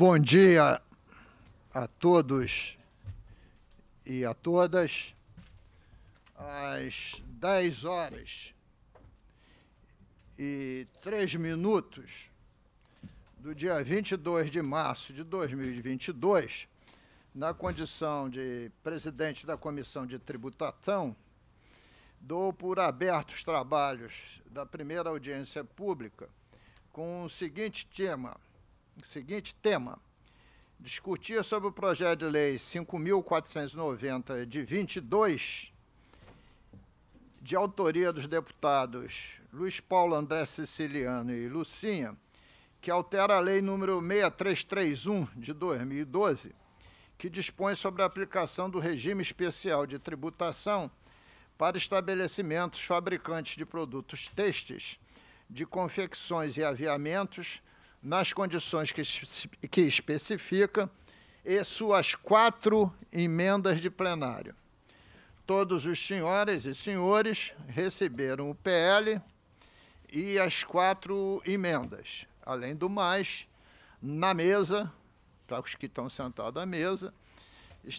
Bom dia a todos e a todas. Às 10 horas e 3 minutos do dia 22 de março de 2022, na condição de presidente da Comissão de Tributação, dou por abertos trabalhos da primeira audiência pública com o seguinte tema seguinte tema: discutir sobre o projeto de lei 5.490 de 22, de autoria dos deputados Luiz Paulo André Siciliano e Lucinha, que altera a lei número 6331 de 2012, que dispõe sobre a aplicação do regime especial de tributação para estabelecimentos fabricantes de produtos têxteis, de confecções e aviamentos nas condições que, que especifica e suas quatro emendas de plenário. Todos os senhores e senhores receberam o PL e as quatro emendas. Além do mais, na mesa, para os que estão sentados à mesa,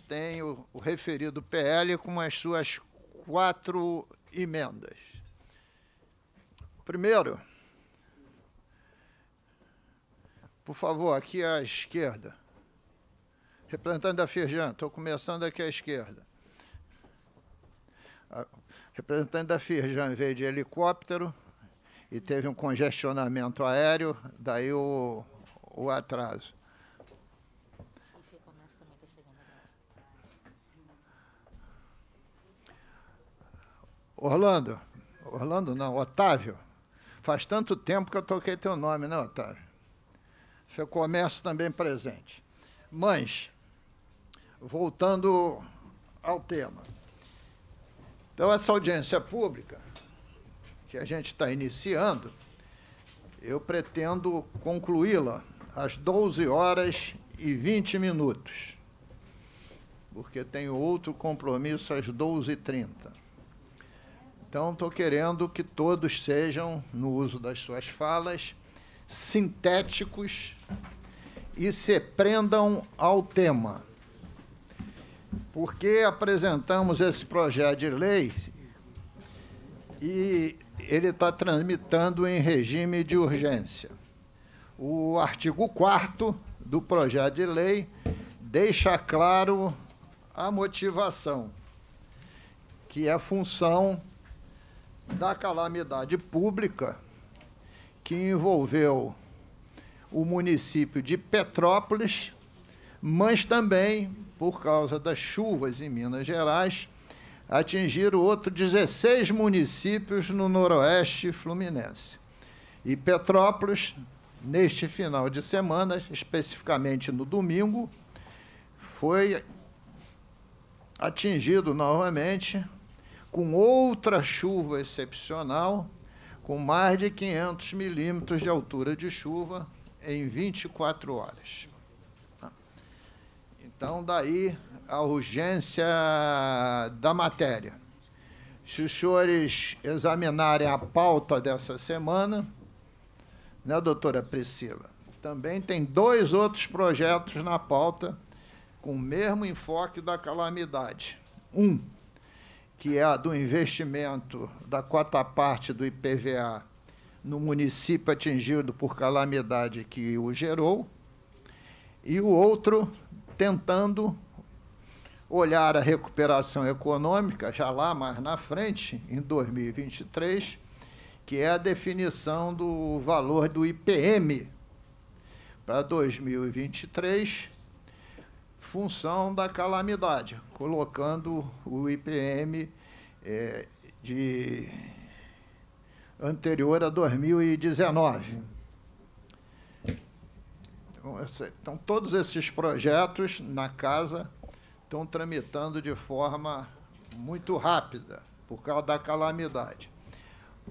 tem o, o referido PL com as suas quatro emendas. Primeiro, Por favor, aqui à esquerda. Representante da Firjan, estou começando aqui à esquerda. A representante da Firjan veio de helicóptero e teve um congestionamento aéreo, daí o, o atraso. Orlando, Orlando não, Otávio, faz tanto tempo que eu toquei teu nome, né, Otávio? seu comércio também presente. Mães, voltando ao tema. Então, essa audiência pública que a gente está iniciando, eu pretendo concluí-la às 12 horas e 20 minutos, porque tenho outro compromisso às 12h30. Então, estou querendo que todos sejam, no uso das suas falas, sintéticos e se prendam ao tema. Porque apresentamos esse projeto de lei e ele está transmitando em regime de urgência. O artigo 4 do projeto de lei deixa claro a motivação, que é função da calamidade pública que envolveu o município de Petrópolis, mas também, por causa das chuvas em Minas Gerais, atingiram outros 16 municípios no noroeste fluminense. E Petrópolis, neste final de semana, especificamente no domingo, foi atingido novamente com outra chuva excepcional, com mais de 500 milímetros de altura de chuva em 24 horas. Tá? Então, daí a urgência da matéria. Se os senhores examinarem a pauta dessa semana, né, doutora Priscila? Também tem dois outros projetos na pauta com o mesmo enfoque da calamidade. Um, que é a do investimento da quarta parte do IPVA no município atingido por calamidade que o gerou, e o outro tentando olhar a recuperação econômica, já lá mais na frente, em 2023, que é a definição do valor do IPM para 2023, função da calamidade, colocando o IPM é, eh, de anterior a 2019. Então, então, todos esses projetos na casa estão tramitando de forma muito rápida, por causa da calamidade.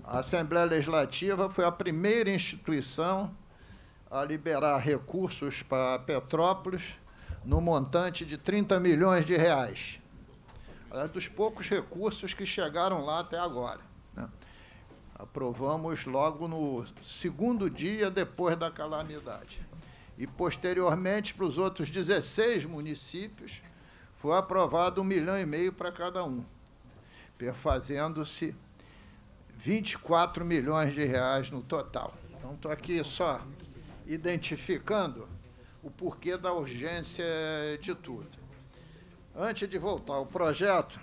A Assembleia Legislativa foi a primeira instituição a liberar recursos para Petrópolis no montante de 30 milhões de reais. É dos poucos recursos que chegaram lá até agora. Aprovamos logo no segundo dia depois da calamidade. E, posteriormente, para os outros 16 municípios, foi aprovado um milhão e meio para cada um, perfazendo-se 24 milhões de reais no total. Então, estou aqui só identificando o porquê da urgência de tudo. Antes de voltar ao projeto,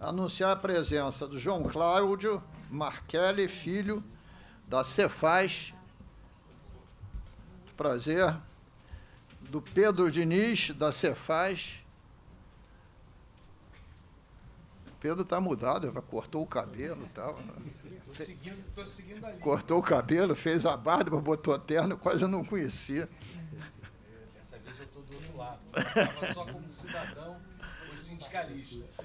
anunciar a presença do João Cláudio Marquelli Filho, da Cefaz. Prazer. Do Pedro Diniz, da Cefaz. Pedro está mudado, cortou o cabelo e tal. Tô seguindo, seguindo ali. Cortou o cabelo, fez a barba, botou a terno, quase eu não conhecia. Dessa vez eu estou do outro lado. Eu estava só como cidadão ou sindicalista.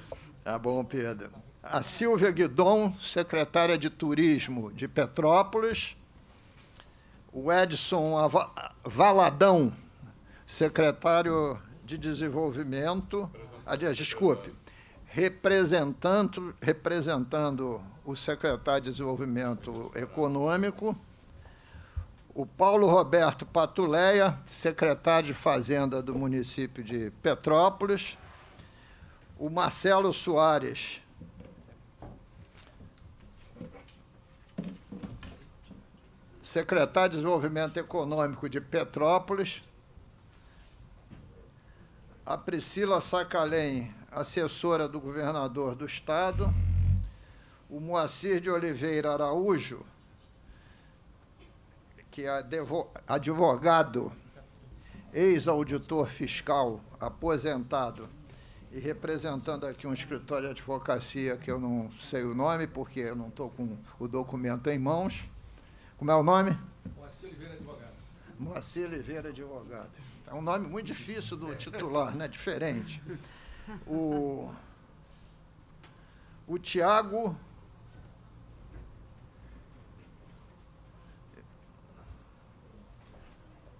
Tá bom, Pedro. A Silvia Guidon, secretária de Turismo de Petrópolis. O Edson Valadão, secretário de Desenvolvimento. Aliás, desculpe, representando, representando o secretário de Desenvolvimento Econômico. O Paulo Roberto Patuleia, secretário de Fazenda do município de Petrópolis o Marcelo Soares. Secretário de Desenvolvimento Econômico de Petrópolis, a Priscila Sacalém, assessora do governador do Estado, o Moacir de Oliveira Araújo, que é advogado, ex-auditor fiscal aposentado e representando aqui um escritório de advocacia que eu não sei o nome, porque eu não estou com o documento em mãos. Como é o nome? Moacir Oliveira Advogado. Moacir Oliveira Advogado. É um nome muito difícil do titular, né? Diferente. O, o Tiago.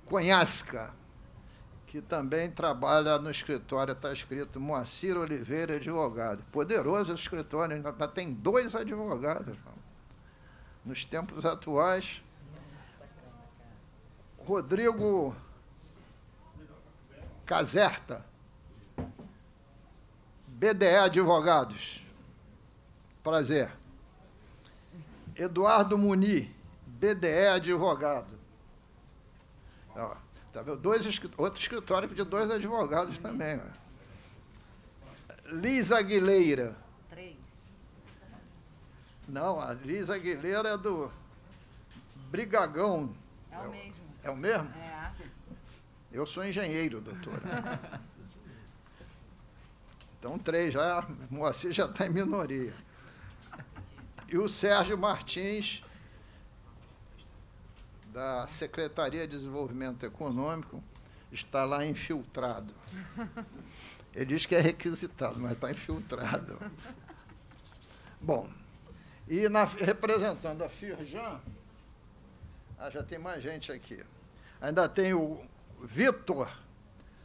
Conhasca que também trabalha no escritório, está escrito Moacir Oliveira Advogado. Poderoso escritório, ainda tem dois advogados. Nos tempos atuais, Rodrigo Caserta, BDE Advogados. Prazer. Eduardo Muni, BDE Advogado. Ó. Tá vendo? Dois, outro escritório de dois advogados também. Né? Lisa Aguilera. Três. Não, a Lisa Aguilera é do Brigagão. É, é o mesmo. É o mesmo? É. Eu sou engenheiro, doutora. então, três já. Moacir já está em minoria. E o Sérgio Martins da Secretaria de Desenvolvimento Econômico está lá infiltrado. Ele diz que é requisitado, mas está infiltrado. Bom, e na, representando a Firjan, ah, já tem mais gente aqui. Ainda tem o Vitor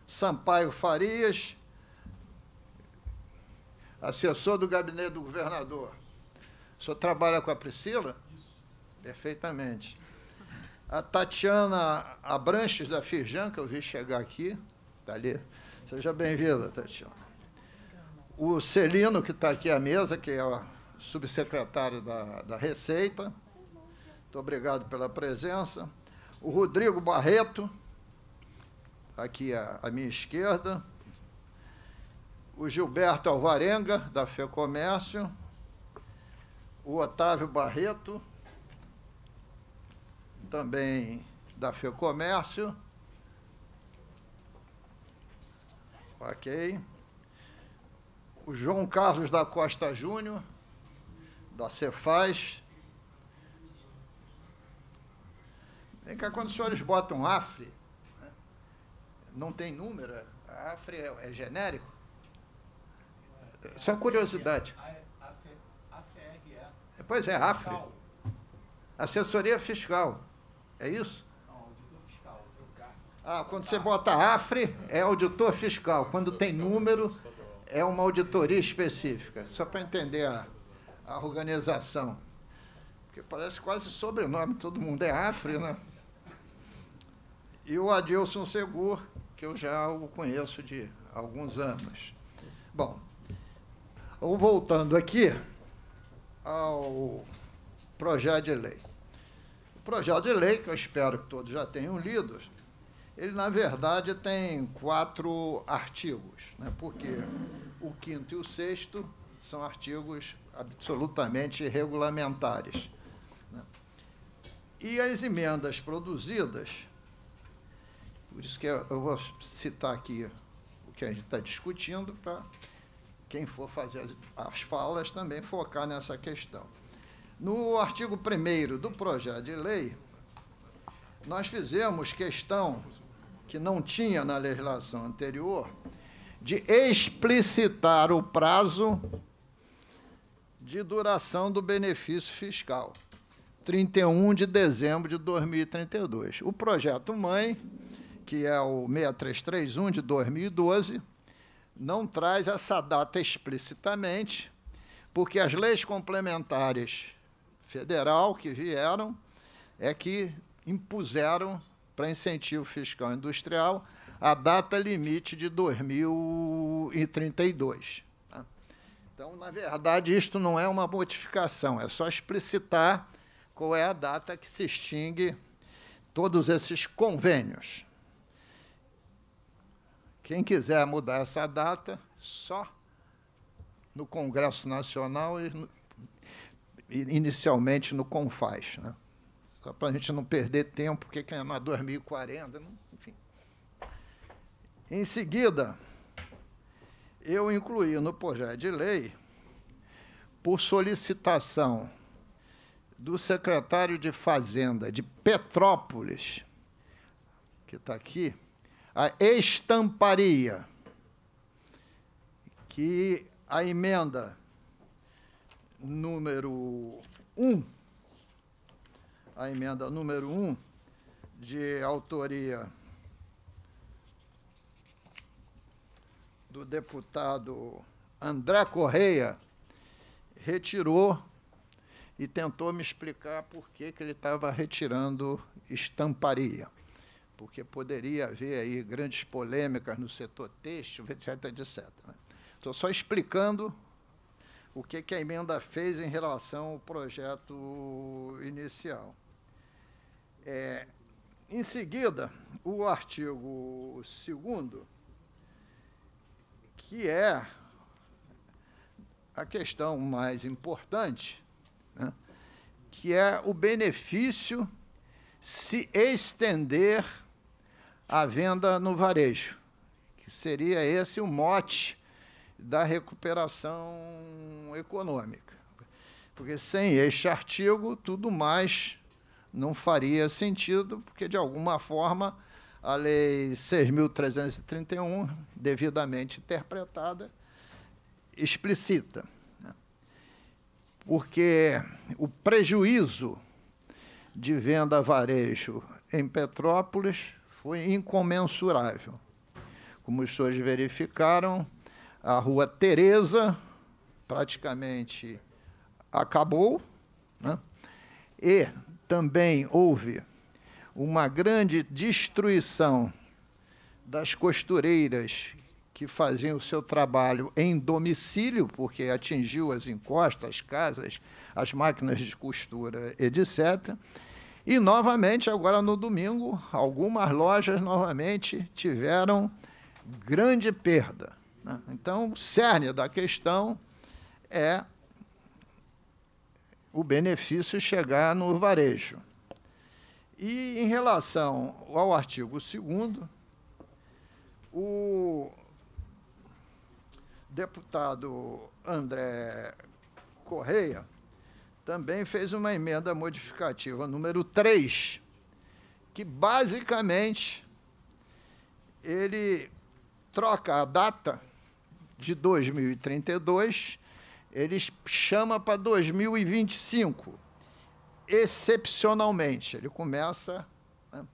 Sampaio Farias, assessor do gabinete do governador. O senhor trabalha com a Priscila? Isso. Perfeitamente a Tatiana Abranches, da Firjan, que eu vi chegar aqui, está ali. Seja bem-vinda, Tatiana. O Celino, que está aqui à mesa, que é o subsecretário da, da Receita. Muito obrigado pela presença. O Rodrigo Barreto, tá aqui à, à minha esquerda. O Gilberto Alvarenga, da Comércio. O Otávio Barreto, também da Fiocomércio. Ok. O João Carlos da Costa Júnior, da Cefaz. Vem cá, quando os senhores botam AFRE, não tem número, a AFRE é, é genérico? Só curiosidade. É pois é, AFRE. Assessoria Fiscal. É isso? Não, auditor fiscal. Ah, quando você bota AFRE, é auditor fiscal. Quando tem número, é uma auditoria específica. Só para entender a, a organização. Porque parece quase sobrenome, todo mundo é AFRE, né? E o Adilson Segur, que eu já o conheço de alguns anos. Bom, voltando aqui ao projeto de lei projeto de lei, que eu espero que todos já tenham lido, ele, na verdade, tem quatro artigos, né? porque o quinto e o sexto são artigos absolutamente regulamentares. Né? E as emendas produzidas, por isso que eu vou citar aqui o que a gente está discutindo, para quem for fazer as falas também focar nessa questão. No artigo 1 do projeto de lei, nós fizemos questão, que não tinha na legislação anterior, de explicitar o prazo de duração do benefício fiscal, 31 de dezembro de 2032. O projeto Mãe, que é o 6331 de 2012, não traz essa data explicitamente, porque as leis complementares federal que vieram é que impuseram para incentivo fiscal industrial a data limite de 2032. Tá? Então, na verdade, isto não é uma modificação, é só explicitar qual é a data que se extingue todos esses convênios. Quem quiser mudar essa data, só no Congresso Nacional e inicialmente no Confaz. Né? Só para a gente não perder tempo, porque é na 2040, enfim. Em seguida, eu incluí no projeto de lei, por solicitação do secretário de Fazenda de Petrópolis, que está aqui, a estamparia, que a emenda número 1, a emenda número 1, de autoria do deputado André Correia, retirou e tentou me explicar por que, que ele estava retirando estamparia. Porque poderia haver aí grandes polêmicas no setor têxtil, etc, etc. Estou né? só explicando o que, que a emenda fez em relação ao projeto inicial. É, em seguida, o artigo 2 que é a questão mais importante, né, que é o benefício se estender à venda no varejo, que seria esse o mote da recuperação econômica. Porque sem este artigo, tudo mais não faria sentido, porque, de alguma forma, a Lei 6.331, devidamente interpretada, explicita. Né? Porque o prejuízo de venda a varejo em Petrópolis foi incomensurável. Como os senhores verificaram, a Rua Teresa praticamente acabou, né? e também houve uma grande destruição das costureiras que faziam o seu trabalho em domicílio, porque atingiu as encostas, as casas, as máquinas de costura, etc. E novamente, agora no domingo, algumas lojas novamente tiveram grande perda. Né? Então, o cerne da questão é o benefício chegar no varejo. E em relação ao artigo 2 o deputado André Correia também fez uma emenda modificativa número 3, que basicamente ele troca a data de 2032, ele chama para 2025, excepcionalmente. Ele começa. Né?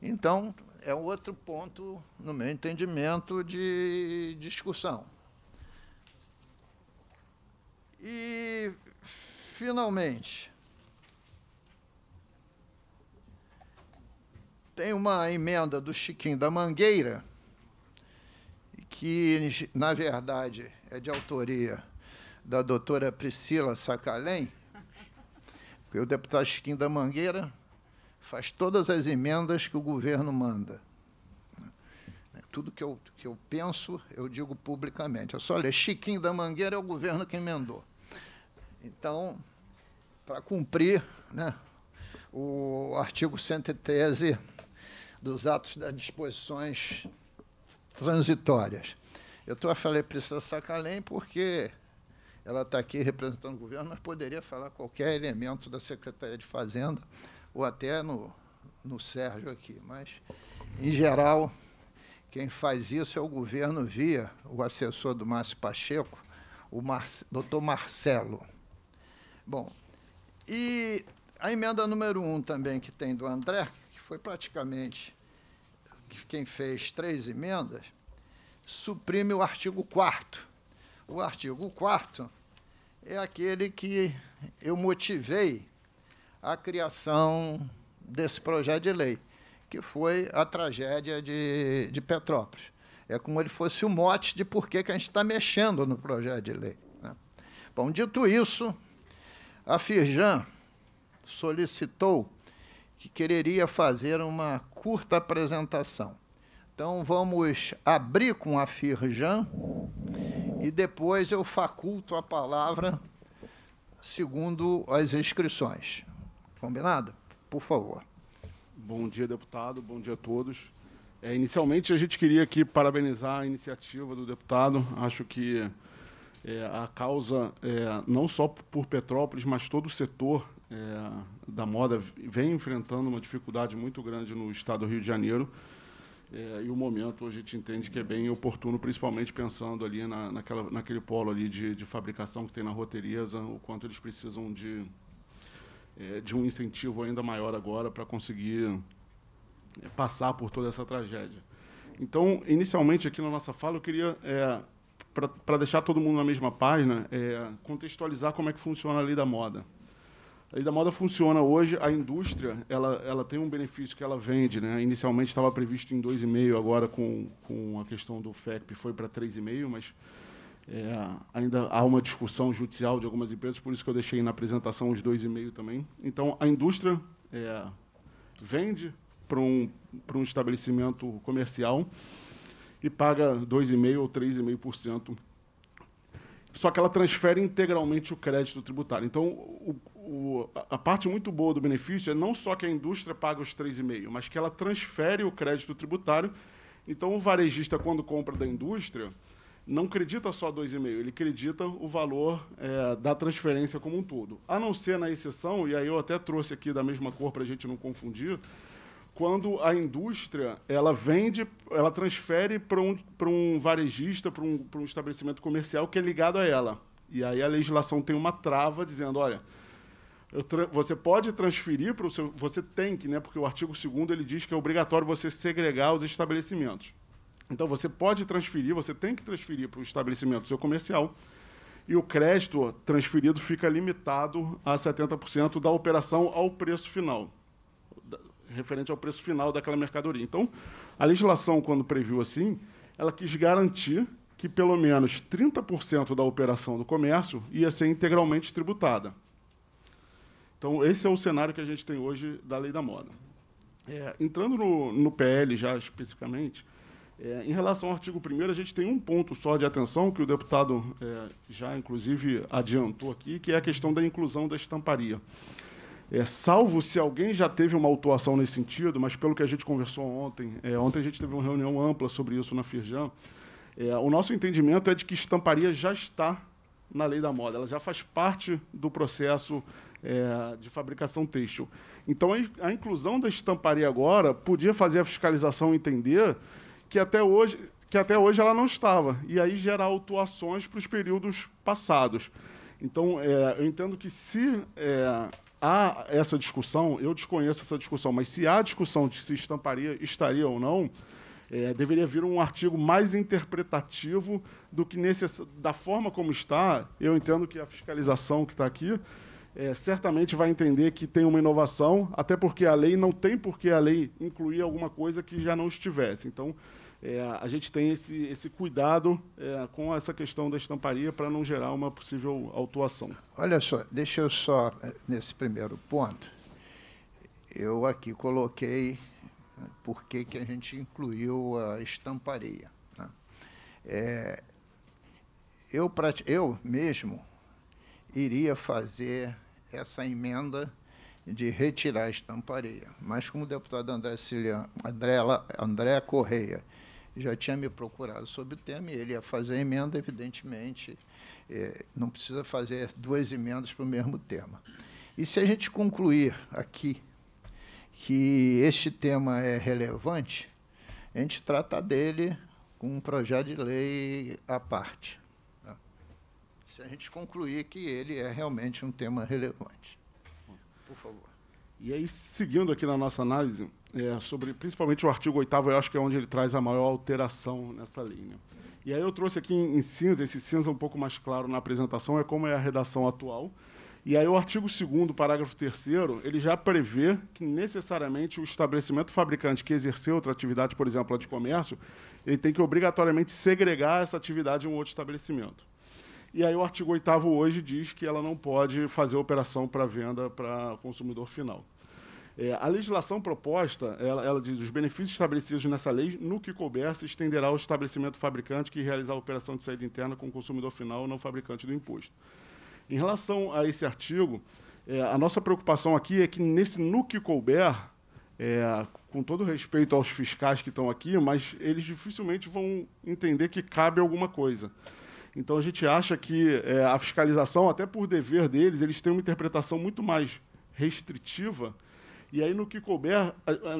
Então, é outro ponto, no meu entendimento, de discussão. E, finalmente, tem uma emenda do Chiquinho da Mangueira que, na verdade, é de autoria da doutora Priscila Sacalém, porque o deputado Chiquinho da Mangueira faz todas as emendas que o governo manda. Tudo que eu, que eu penso, eu digo publicamente. Eu só olha, Chiquinho da Mangueira é o governo que emendou. Então, para cumprir né, o artigo 113 dos atos das disposições transitórias. Eu estou a falar Priscila Sacalém porque ela está aqui representando o governo, mas poderia falar qualquer elemento da Secretaria de Fazenda ou até no, no Sérgio aqui. Mas, em geral, quem faz isso é o governo via o assessor do Márcio Pacheco, o Mar doutor Marcelo. Bom, e a emenda número um também que tem do André, que foi praticamente quem fez três emendas, suprime o artigo 4 O artigo 4 é aquele que eu motivei a criação desse projeto de lei, que foi a tragédia de, de Petrópolis. É como ele fosse o mote de por que, que a gente está mexendo no projeto de lei. Né? Bom, dito isso, a Firjan solicitou que quereria fazer uma curta apresentação. Então vamos abrir com a Firjan e depois eu faculto a palavra segundo as inscrições. Combinado? Por favor. Bom dia, deputado. Bom dia a todos. É, inicialmente, a gente queria aqui parabenizar a iniciativa do deputado. Acho que é, a causa, é, não só por Petrópolis, mas todo o setor é, da moda vem enfrentando uma dificuldade muito grande no estado do Rio de Janeiro. É, e o momento a gente entende que é bem oportuno, principalmente pensando ali na, naquela, naquele polo ali de, de fabricação que tem na Roteriza, o quanto eles precisam de, é, de um incentivo ainda maior agora para conseguir é, passar por toda essa tragédia. Então, inicialmente aqui na nossa fala, eu queria, é, para deixar todo mundo na mesma página, é, contextualizar como é que funciona a lei da moda. Aí da moda funciona hoje, a indústria ela, ela tem um benefício que ela vende. Né? Inicialmente estava previsto em 2,5, agora com, com a questão do FECP foi para 3,5, mas é, ainda há uma discussão judicial de algumas empresas, por isso que eu deixei na apresentação os 2,5 também. Então, a indústria é, vende para um, para um estabelecimento comercial e paga 2,5% ou 3,5%. Só que ela transfere integralmente o crédito tributário. Então, o, o, a parte muito boa do benefício é não só que a indústria paga os 3,5%, mas que ela transfere o crédito tributário. Então, o varejista, quando compra da indústria, não acredita só 2,5%, ele acredita o valor é, da transferência como um todo. A não ser na exceção, e aí eu até trouxe aqui da mesma cor para a gente não confundir, quando a indústria ela vende, ela transfere para um, um varejista, para um, um estabelecimento comercial que é ligado a ela. E aí a legislação tem uma trava dizendo, olha, você pode transferir para o seu. Você tem que, né? Porque o artigo 2 ele diz que é obrigatório você segregar os estabelecimentos. Então você pode transferir, você tem que transferir para o estabelecimento seu comercial. E o crédito transferido fica limitado a 70% da operação ao preço final, referente ao preço final daquela mercadoria. Então, a legislação, quando previu assim, ela quis garantir que pelo menos 30% da operação do comércio ia ser integralmente tributada. Então, esse é o cenário que a gente tem hoje da lei da moda. É, entrando no, no, PL já especificamente, é, em relação ao artigo 1 a gente tem um ponto só de atenção que o deputado é, já, inclusive, adiantou aqui, que é a questão da inclusão da estamparia. É, salvo se alguém já teve uma autuação nesse sentido, mas pelo que a gente conversou ontem, é, ontem a gente teve uma reunião ampla sobre isso na Firjan, é, o nosso entendimento é de que estamparia já está na lei da moda, ela já faz parte do processo é, de fabricação têxtil. Então, a inclusão da estamparia agora podia fazer a fiscalização entender que até hoje, que até hoje ela não estava, e aí gerar autuações para os períodos passados. Então, é, eu entendo que se é, há essa discussão, eu desconheço essa discussão, mas se há discussão de se estamparia estaria ou não, é, deveria vir um artigo mais interpretativo do que necess... da forma como está. Eu entendo que a fiscalização que está aqui é, certamente vai entender que tem uma inovação, até porque a lei não tem por que a lei incluir alguma coisa que já não estivesse. Então, é, a gente tem esse, esse cuidado é, com essa questão da estamparia para não gerar uma possível autuação. Olha só, deixa eu só, é, nesse primeiro ponto, eu aqui coloquei né, por que, que a gente incluiu a estamparia. Né? É, eu, eu mesmo iria fazer essa emenda de retirar a estamparia. Mas como o deputado André, Cilian, André, André Correia já tinha me procurado sobre o tema e ele ia fazer a emenda, evidentemente, eh, não precisa fazer duas emendas para o mesmo tema. E se a gente concluir aqui que este tema é relevante, a gente trata dele com um projeto de lei à parte se a gente concluir que ele é realmente um tema relevante. Por favor. E aí, seguindo aqui na nossa análise, é, sobre principalmente o artigo 8 eu acho que é onde ele traz a maior alteração nessa linha. E aí eu trouxe aqui em, em cinza, esse cinza um pouco mais claro na apresentação, é como é a redação atual. E aí o artigo 2 parágrafo 3 ele já prevê que necessariamente o estabelecimento fabricante que exerceu outra atividade, por exemplo, a de comércio, ele tem que obrigatoriamente segregar essa atividade em um outro estabelecimento. E aí o artigo 8 hoje diz que ela não pode fazer operação para venda para consumidor final. É, a legislação proposta, ela, ela, diz os benefícios estabelecidos nessa lei, no que couber, se estenderá ao estabelecimento fabricante que realizar a operação de saída interna com o consumidor final não fabricante do imposto. Em relação a esse artigo, é, a nossa preocupação aqui é que nesse no que couber, é, com todo respeito aos fiscais que estão aqui, mas eles dificilmente vão entender que cabe alguma coisa. Então a gente acha que é, a fiscalização, até por dever deles, eles têm uma interpretação muito mais restritiva. E aí, no que couber,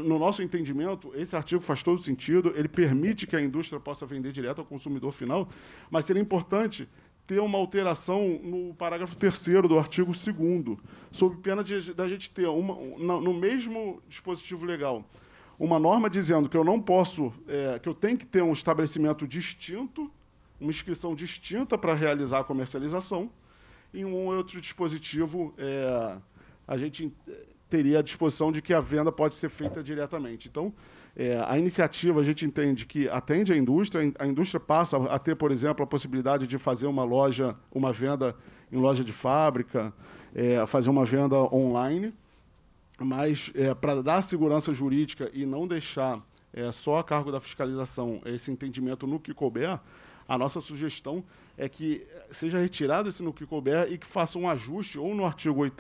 no nosso entendimento, esse artigo faz todo sentido, ele permite que a indústria possa vender direto ao consumidor final, mas seria importante ter uma alteração no parágrafo 3 do artigo 2 sob pena de, da gente ter uma, no mesmo dispositivo legal uma norma dizendo que eu não posso, é, que eu tenho que ter um estabelecimento distinto uma inscrição distinta para realizar a comercialização. Em um outro dispositivo, é, a gente eh, teria a disposição de que a venda pode ser feita diretamente. Então, é, a iniciativa a gente entende que atende a indústria, a indústria passa a ter, por exemplo, a possibilidade de fazer uma loja, uma venda em loja de fábrica, é, fazer uma venda online, mas é, para dar segurança jurídica e não deixar é, só a cargo da fiscalização esse entendimento no que couber, a nossa sugestão é que seja retirado esse no que couber e que faça um ajuste ou no artigo 8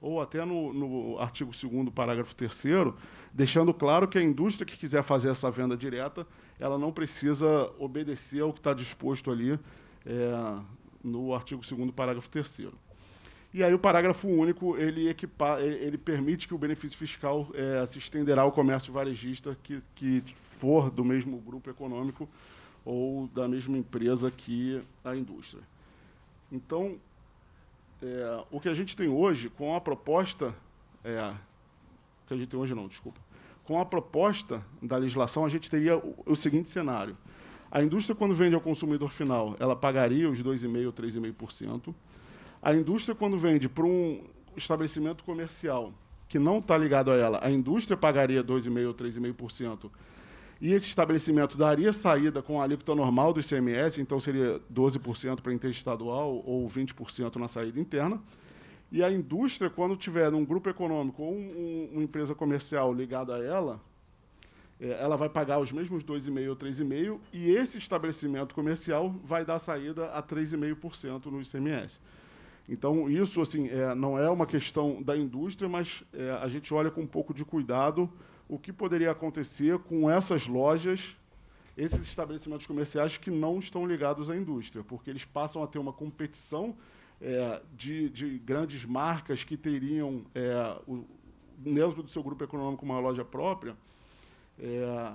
ou até no, no artigo 2 parágrafo 3 deixando claro que a indústria que quiser fazer essa venda direta, ela não precisa obedecer ao que está disposto ali é, no artigo 2 parágrafo 3 e aí o parágrafo único ele, equipa, ele permite que o benefício fiscal é, se estenderá ao comércio varejista que, que for do mesmo grupo econômico ou da mesma empresa que a indústria. Então, é, o que a gente tem hoje com a proposta é, que a gente tem hoje não, desculpa. Com a proposta da legislação, a gente teria o, o seguinte cenário. A indústria, quando vende ao consumidor final, ela pagaria os 2,5% 3,5%. A indústria, quando vende para um estabelecimento comercial que não está ligado a ela, a indústria pagaria 2,5% ou 3,5%, e esse estabelecimento daria saída com a alíquota normal do ICMS, então seria 12% para interestadual ou 20% na saída interna. E a indústria, quando tiver um grupo econômico ou um, uma empresa comercial ligada a ela, é, ela vai pagar os mesmos 2,5% ou 3,5%, e esse estabelecimento comercial vai dar saída a 3,5% no ICMS. Então, isso assim, é, não é uma questão da indústria, mas é, a gente olha com um pouco de cuidado o que poderia acontecer com essas lojas, esses estabelecimentos comerciais que não estão ligados à indústria, porque eles passam a ter uma competição é, de, de, grandes marcas que teriam, é, o, dentro do seu grupo econômico, uma loja própria, é,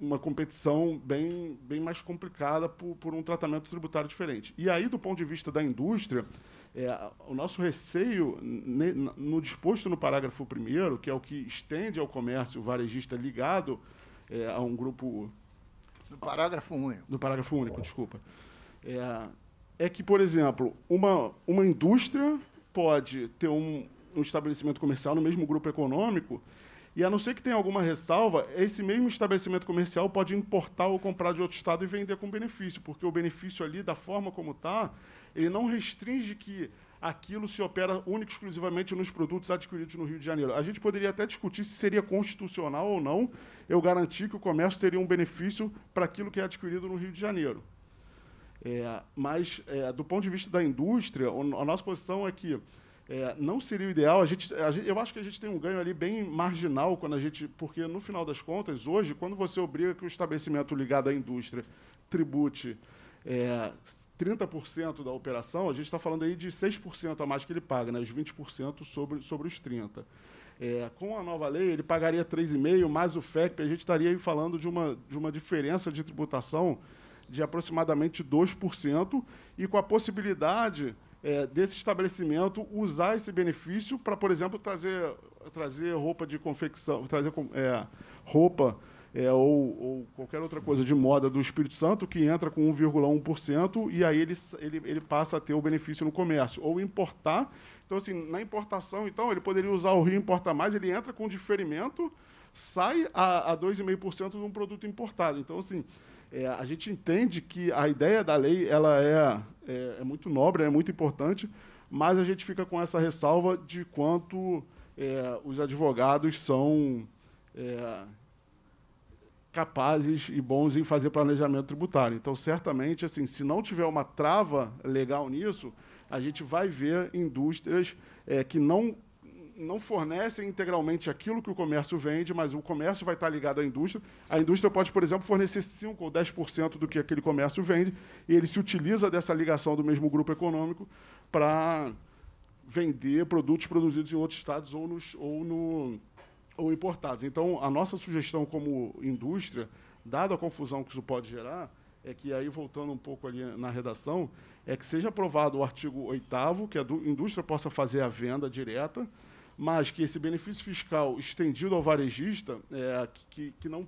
uma competição bem, bem mais complicada por, por um tratamento tributário diferente. E aí, do ponto de vista da indústria, é, o nosso receio no disposto no parágrafo primeiro, que é o que estende ao comércio varejista ligado é, a um grupo. do parágrafo único. Do parágrafo único, desculpa. É, é que, por exemplo, uma, uma indústria pode ter um, um estabelecimento comercial no mesmo grupo econômico e a não ser que tenha alguma ressalva, esse mesmo estabelecimento comercial pode importar ou comprar de outro estado e vender com benefício, porque o benefício ali, da forma como está, ele não restringe que aquilo se opera única e exclusivamente nos produtos adquiridos no Rio de Janeiro. A gente poderia até discutir se seria constitucional ou não eu garantir que o comércio teria um benefício para aquilo que é adquirido no Rio de Janeiro. É, mas, é, do ponto de vista da indústria, a nossa posição é que é, não seria o ideal. A gente, a gente, eu acho que a gente tem um ganho ali bem marginal quando a gente, porque no final das contas, hoje, quando você obriga que o estabelecimento ligado à indústria tribute é, 30% da operação, a gente está falando aí de 6% a mais que ele paga, né, os 20% sobre, sobre os 30%. É, com a nova lei, ele pagaria 3,5%, mais o FEP, a gente estaria aí falando de uma, de uma diferença de tributação de aproximadamente 2%, e com a possibilidade é, desse estabelecimento usar esse benefício para, por exemplo, trazer, trazer roupa de confecção, trazer é, roupa é, ou, ou, qualquer outra coisa de moda do Espírito Santo, que entra com 1,1% e aí ele, ele, ele passa a ter o benefício no comércio. Ou importar. Então, assim, na importação, então, ele poderia usar o Rio Importa Mais, ele entra com diferimento, sai a, a 2,5% de um produto importado. Então, assim, é, a gente entende que a ideia da lei ela é, é, é, muito nobre, é muito importante, mas a gente fica com essa ressalva de quanto é, os advogados são é, capazes e bons em fazer planejamento tributário. Então, certamente, assim, se não tiver uma trava legal nisso, a gente vai ver indústrias é, que não não fornecem integralmente aquilo que o comércio vende, mas o comércio vai estar ligado à indústria. A indústria pode, por exemplo, fornecer 5% ou 10% do que aquele comércio vende, e ele se utiliza dessa ligação do mesmo grupo econômico para vender produtos produzidos em outros estados ou, nos, ou no, ou importados. Então, a nossa sugestão como indústria, dada a confusão que isso pode gerar, é que aí voltando um pouco ali na redação, é que seja aprovado o artigo 8 que a indústria possa fazer a venda direta, mas que esse benefício fiscal estendido ao varejista, é, que, que, não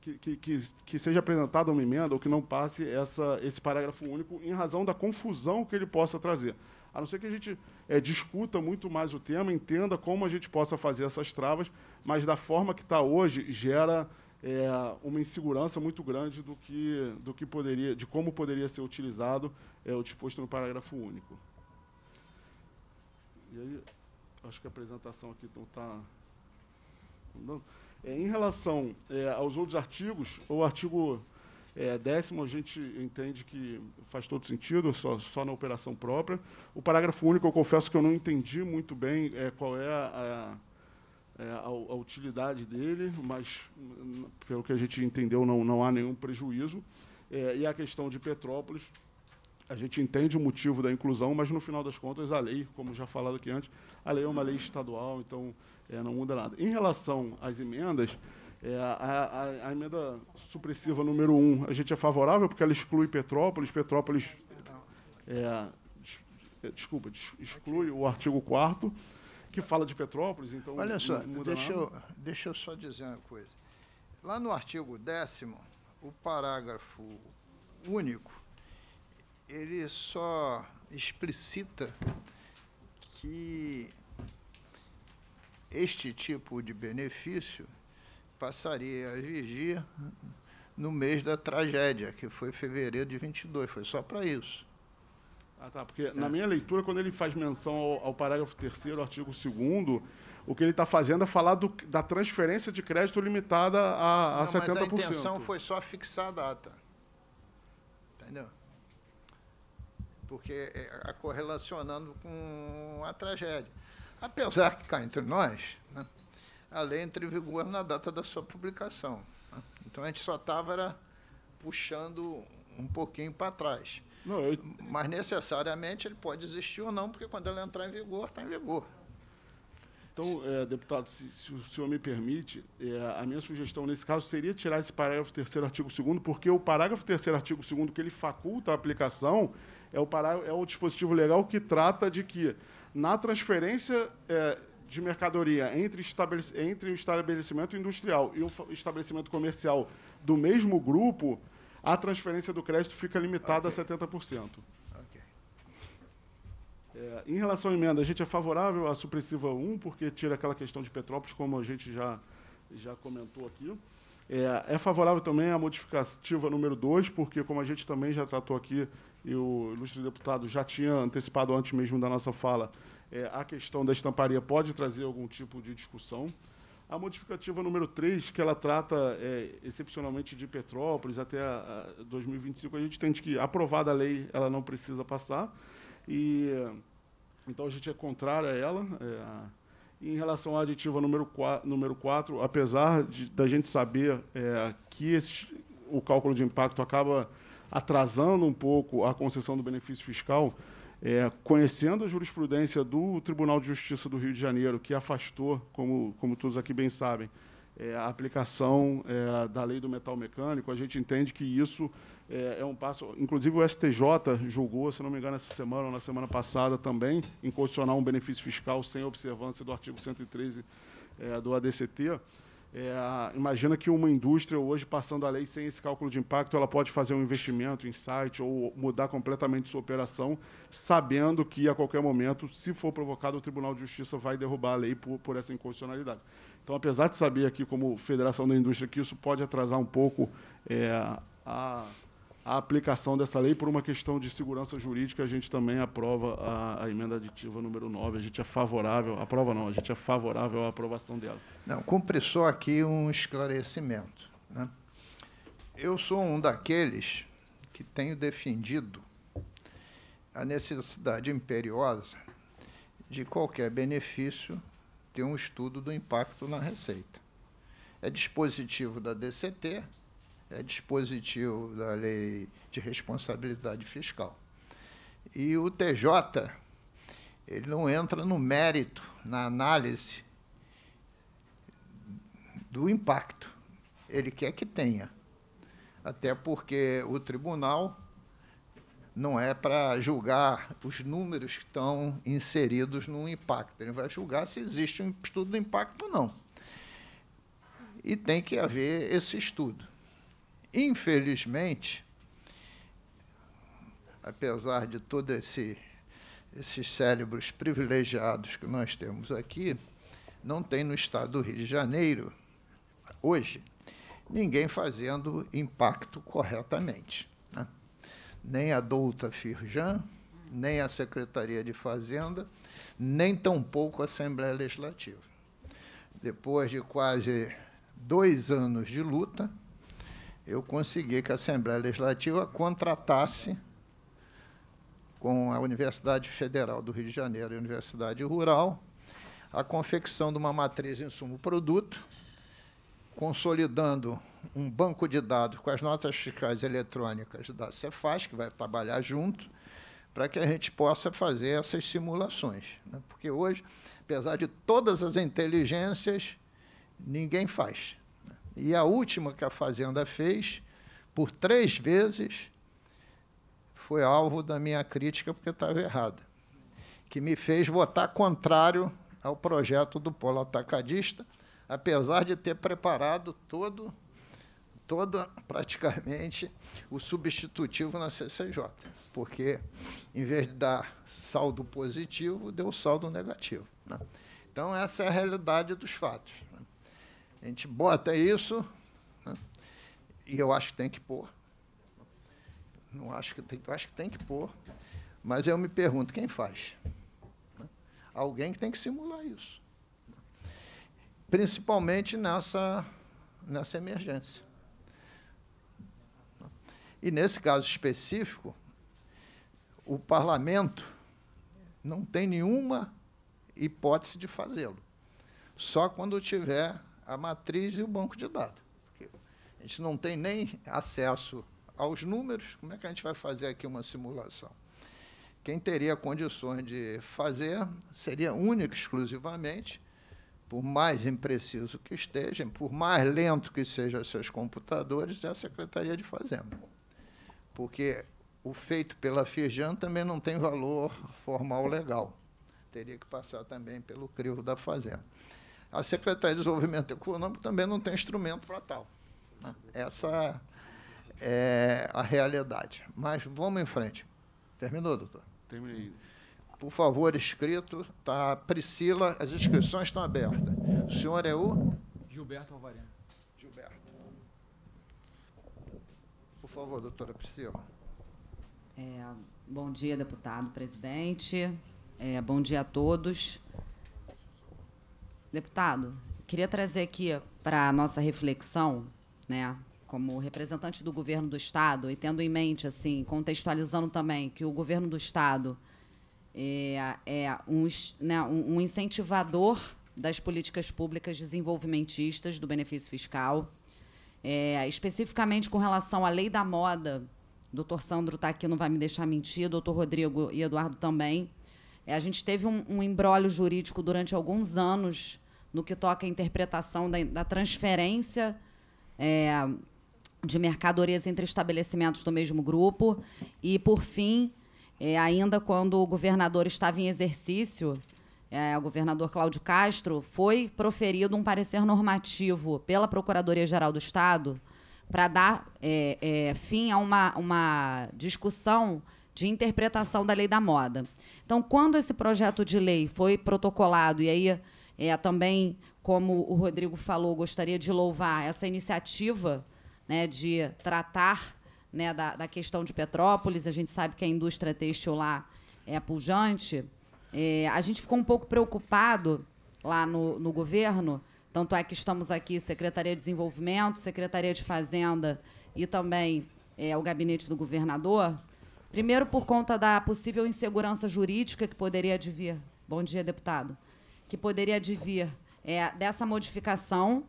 que, que, que seja apresentada uma emenda ou que não passe essa, esse parágrafo único em razão da confusão que ele possa trazer. A não ser que a gente é, discuta muito mais o tema, entenda como a gente possa fazer essas travas, mas da forma que está hoje, gera é, uma insegurança muito grande do que, do que poderia, de como poderia ser utilizado é, o disposto no parágrafo único. E aí, acho que a apresentação aqui não está. É, em relação é, aos outros artigos, o artigo é, décimo a gente entende que faz todo sentido, só, só na operação própria. O parágrafo único, eu confesso que eu não entendi muito bem é, qual é a, é, a, a, utilidade dele, mas, pelo que a gente entendeu, não, não há nenhum prejuízo. É, e a questão de Petrópolis, a gente entende o motivo da inclusão, mas, no final das contas, a lei, como já falado aqui antes, a lei é uma lei estadual, então é, não muda nada. Em relação às emendas, é, a, a, a, emenda supressiva número 1, um, a gente é favorável porque ela exclui Petrópolis. Petrópolis, é, des, desculpa, des, exclui o artigo 4 que fala de Petrópolis, então. Olha só, deixa eu, deixa eu só dizer uma coisa. Lá no artigo 10, o parágrafo único, ele só explicita que este tipo de benefício passaria a vigir no mês da tragédia, que foi fevereiro de 22, foi só para isso. Ah, tá. Porque é. na minha leitura, quando ele faz menção ao, ao parágrafo 3 artigo 2 o que ele está fazendo é falar do, da transferência de crédito limitada a, a Não, 70%. Mas a intenção foi só fixar a data. Entendeu? Porque é, correlacionando com a tragédia. Apesar que cá entre nós, né, a lei entra em vigor na data da sua publicação. Né? Então a gente só estava puxando um pouquinho para trás. Não, eu... Mas necessariamente ele pode existir ou não, porque quando ele entrar em vigor, está em vigor. Então, é, deputado, se, se, o senhor me permite, é, a minha sugestão nesse caso seria tirar esse parágrafo 3 artigo 2 porque o parágrafo 3 artigo 2 que ele faculta a aplicação é o, parágrafo, é o dispositivo legal que trata de que, na transferência é, de mercadoria entre, entre o estabelecimento industrial e o estabelecimento comercial do mesmo grupo, a transferência do crédito fica limitada okay. a 70%. Okay. É, em relação à emenda, a gente é favorável à supressiva 1, porque tira aquela questão de Petrópolis, como a gente já, já comentou aqui. É, é favorável também à modificativa número 2, porque, como a gente também já tratou aqui, e o ilustre deputado já tinha antecipado antes mesmo da nossa fala, é, a questão da estamparia pode trazer algum tipo de discussão. A modificativa número 3, que ela trata é, excepcionalmente de Petrópolis até a, a 2025, a gente tem de que, aprovada a lei, ela não precisa passar. E, então, a gente é contrário a ela. É, a, em relação à aditiva número 4, número 4 apesar de, da gente saber é, que esse, o cálculo de impacto acaba atrasando um pouco a concessão do benefício fiscal, é, conhecendo a jurisprudência do Tribunal de Justiça do Rio de Janeiro, que afastou, como, como todos aqui bem sabem, é, a aplicação é, da lei do metal mecânico, a gente entende que isso é, é, um passo. Inclusive, o STJ julgou, se não me engano, essa semana ou na semana passada também, condicionar um benefício fiscal sem observância do artigo 113 é, do ADCT. É, imagina que uma indústria hoje, passando a lei sem esse cálculo de impacto, ela pode fazer um investimento em site ou mudar completamente sua operação, sabendo que a qualquer momento, se for provocado, o Tribunal de Justiça vai derrubar a lei por, por essa incondicionalidade. Então, apesar de saber aqui, como Federação da Indústria, que isso pode atrasar um pouco é, a a aplicação dessa lei. Por uma questão de segurança jurídica, a gente também aprova a, a emenda aditiva número 9. A gente é favorável, aprova não, a gente é favorável à aprovação dela. Não, cumpre só aqui um esclarecimento. Né? Eu sou um daqueles que tenho defendido a necessidade imperiosa de qualquer benefício ter um estudo do impacto na receita. É dispositivo da DCT, é, dispositivo da lei de responsabilidade fiscal. E o TJ ele não entra no mérito, na análise do impacto. Ele quer que tenha. Até porque o tribunal não é para julgar os números que estão inseridos no impacto. Ele vai julgar se existe um estudo do impacto ou não. E tem que haver esse estudo. Infelizmente, apesar de todos esse, esses cérebros privilegiados que nós temos aqui, não tem no estado do Rio de Janeiro, hoje, ninguém fazendo impacto corretamente. Né? Nem a douta Firjan, nem a Secretaria de Fazenda, nem tampouco a Assembleia Legislativa. Depois de quase dois anos de luta, eu consegui que a Assembleia Legislativa contratasse com a Universidade Federal do Rio de Janeiro e a Universidade Rural a confecção de uma matriz insumo-produto, consolidando um banco de dados com as notas fiscais eletrônicas da Cefaz, que vai trabalhar junto, para que a gente possa fazer essas simulações. Né? Porque hoje, apesar de todas as inteligências, ninguém faz. E a última que a Fazenda fez, por três vezes, foi alvo da minha crítica porque estava errada, que me fez votar contrário ao projeto do polo atacadista, apesar de ter preparado todo, todo praticamente o substitutivo na CCJ, porque em vez de dar saldo positivo, deu saldo negativo. Né? Então essa é a realidade dos fatos. A gente bota isso, né? e eu acho que tem que pôr. Não acho que tem, acho que tem que pôr, mas eu me pergunto quem faz. Alguém que tem que simular isso, principalmente nessa nessa emergência. E nesse caso específico, o parlamento não tem nenhuma hipótese de fazê-lo. Só quando tiver a matriz e o banco de dados. Porque a gente não tem nem acesso aos números, como é que a gente vai fazer aqui uma simulação? Quem teria condições de fazer seria única exclusivamente, por mais impreciso que estejam, por mais lento que sejam seus computadores, é a Secretaria de Fazenda. Porque o feito pela Firjan também não tem valor formal legal. Teria que passar também pelo crivo da Fazenda. A Secretaria de Desenvolvimento Econômico também não tem instrumento para tal. Né? Essa é a realidade. Mas vamos em frente. Terminou, doutor? Terminei. Por favor, escrito. Tá, Priscila, as inscrições estão abertas. O senhor é o? Gilberto Alvareno. Gilberto. Por favor, doutora Priscila. É, bom dia, deputado, presidente. É, bom dia a todos. Deputado, queria trazer aqui para a nossa reflexão, né, como representante do governo do Estado, e tendo em mente, assim, contextualizando também, que o governo do Estado é, é um, né, um incentivador das políticas públicas desenvolvimentistas do benefício fiscal, é, especificamente com relação à lei da moda. O doutor Sandro está aqui, não vai me deixar mentir, doutor Rodrigo e Eduardo também. É, a gente teve um, um embrólio jurídico durante alguns anos no que toca à interpretação da, da transferência é, de mercadorias entre estabelecimentos do mesmo grupo. E, por fim, é, ainda quando o governador estava em exercício, é, o governador Cláudio Castro, foi proferido um parecer normativo pela Procuradoria-Geral do Estado para dar é, é, fim a uma, uma discussão de interpretação da lei da moda. Então, quando esse projeto de lei foi protocolado, e aí é, também, como o Rodrigo falou, gostaria de louvar essa iniciativa né, de tratar né, da, da, questão de Petrópolis. A gente sabe que a indústria têxtil lá é pujante. É, a gente ficou um pouco preocupado lá no, no governo, tanto é que estamos aqui, Secretaria de Desenvolvimento, Secretaria de Fazenda e também é, o gabinete do governador. Primeiro, por conta da possível insegurança jurídica que poderia advir. Bom dia, deputado que poderia advir é, dessa modificação,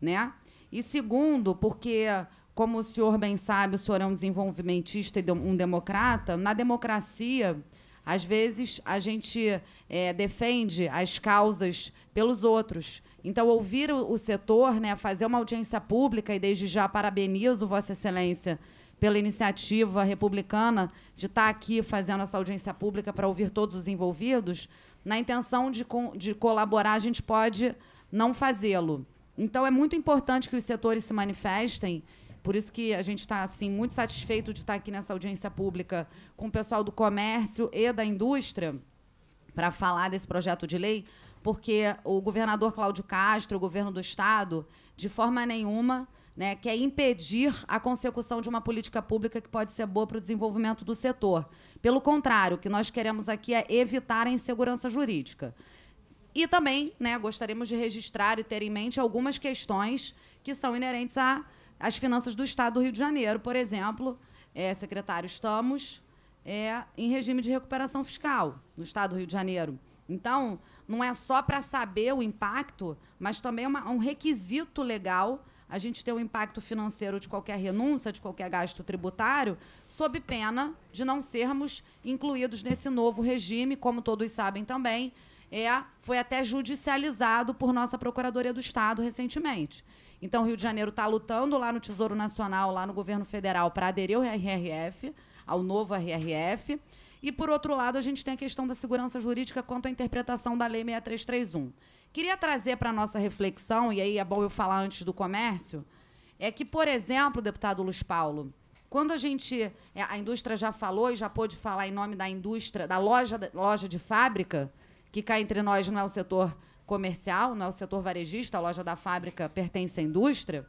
né? E segundo, porque, como o senhor bem sabe, o senhor é um desenvolvimentista e um democrata, na democracia, às vezes, a gente é, defende as causas pelos outros. Então, ouvir o, o setor, né, fazer uma audiência pública, e desde já parabenizo Vossa Excelência pela iniciativa republicana de estar tá aqui fazendo essa audiência pública para ouvir todos os envolvidos, na intenção de, co de colaborar, a gente pode não fazê-lo. Então é muito importante que os setores se manifestem. Por isso que a gente está assim muito satisfeito de estar tá aqui nessa audiência pública com o pessoal do comércio e da indústria para falar desse projeto de lei, porque o governador Cláudio Castro, o governo do estado, de forma nenhuma né, que é impedir a consecução de uma política pública que pode ser boa para o desenvolvimento do setor. Pelo contrário, o que nós queremos aqui é evitar a insegurança jurídica. E também né, gostaríamos de registrar e ter em mente algumas questões que são inerentes às finanças do Estado do Rio de Janeiro, por exemplo, é, secretário, estamos é, em regime de recuperação fiscal no Estado do Rio de Janeiro. Então, não é só para saber o impacto, mas também é um requisito legal a gente ter o um impacto financeiro de qualquer renúncia, de qualquer gasto tributário, sob pena de não sermos incluídos nesse novo regime, como todos sabem também, é, foi até judicializado por nossa Procuradoria do Estado recentemente. Então, o Rio de Janeiro está lutando lá no Tesouro Nacional, lá no governo federal, para aderir ao RRF, ao novo RRF. E, por outro lado, a gente tem a questão da segurança jurídica quanto à interpretação da Lei 6331. Queria trazer para a nossa reflexão, e aí é bom eu falar antes do comércio, é que, por exemplo, deputado Luiz Paulo, quando a gente. É, a indústria já falou e já pôde falar em nome da indústria, da loja, loja de fábrica, que cá entre nós não é o setor comercial, não é o setor varejista, a loja da fábrica pertence à indústria.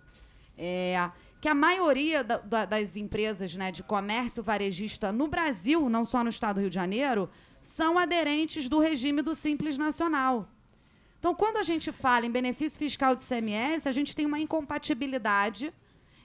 É, que a maioria da, da, das empresas né, de comércio varejista no Brasil, não só no estado do Rio de Janeiro, são aderentes do regime do Simples Nacional. Então, quando a gente fala em benefício fiscal de CMS, a gente tem uma incompatibilidade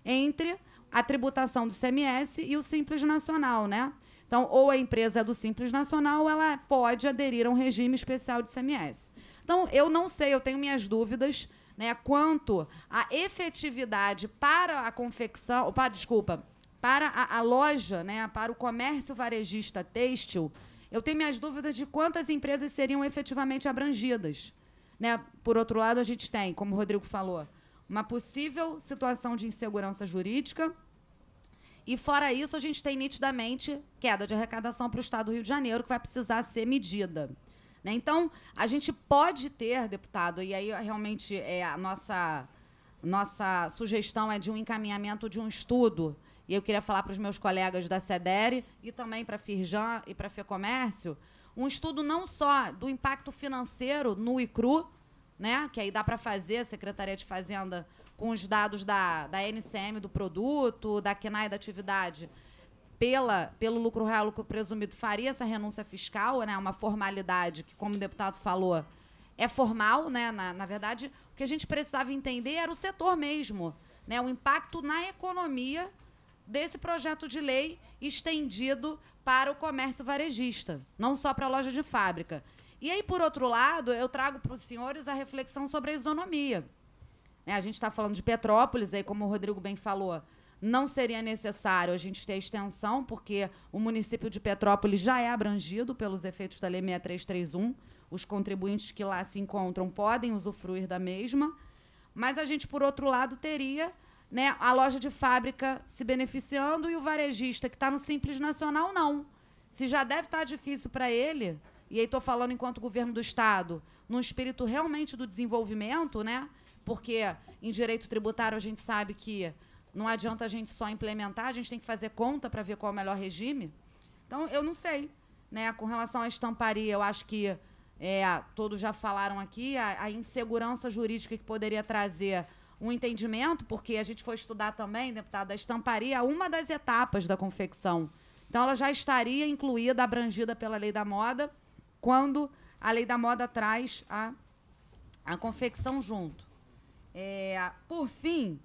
entre a tributação do CMS e o Simples Nacional, né? Então, ou a empresa é do Simples Nacional, ou ela pode aderir a um regime especial de CMS. Então, eu não sei, eu tenho minhas dúvidas né, quanto à efetividade para a confecção, para, desculpa, para a, a loja, né, para o comércio varejista têxtil, eu tenho minhas dúvidas de quantas empresas seriam efetivamente abrangidas. Né? Por outro lado, a gente tem, como o Rodrigo falou, uma possível situação de insegurança jurídica. E fora isso, a gente tem nitidamente queda de arrecadação para o Estado do Rio de Janeiro, que vai precisar ser medida. Né? Então, a gente pode ter, deputado, e aí realmente é, a nossa, nossa sugestão é de um encaminhamento de um estudo. E eu queria falar para os meus colegas da SEDERE e também para a Firjan e para a FEComércio, Comércio um estudo não só do impacto financeiro no ICRU, né, que aí dá para fazer a Secretaria de Fazenda com os dados da, da NCM do produto, da CNAE da atividade, pela, pelo lucro real, o presumido, faria essa renúncia fiscal, né, uma formalidade que, como o deputado falou, é formal, né, na, na verdade, o que a gente precisava entender era o setor mesmo, né, o impacto na economia desse projeto de lei estendido para o comércio varejista, não só para a loja de fábrica. E aí, por outro lado, eu trago para os senhores a reflexão sobre a isonomia. Né, a gente está falando de Petrópolis, aí, como o Rodrigo bem falou, não seria necessário a gente ter extensão, porque o município de Petrópolis já é abrangido pelos efeitos da Lei 6331. Os contribuintes que lá se encontram podem usufruir da mesma. Mas a gente, por outro lado, teria né, a loja de fábrica se beneficiando e o varejista que está no Simples Nacional não. Se já deve estar tá difícil para ele, e aí estou falando enquanto governo do Estado, num espírito realmente do desenvolvimento, né? Porque em direito tributário a gente sabe que não adianta a gente só implementar, a gente tem que fazer conta para ver qual é o melhor regime. Então, eu não sei. Né? Com relação à estamparia, eu acho que é, todos já falaram aqui, a, a insegurança jurídica que poderia trazer um entendimento, porque a gente foi estudar também, deputada, a estamparia uma das etapas da confecção. Então, ela já estaria incluída, abrangida pela lei da moda, quando a lei da moda traz a, a confecção junto. É, por fim,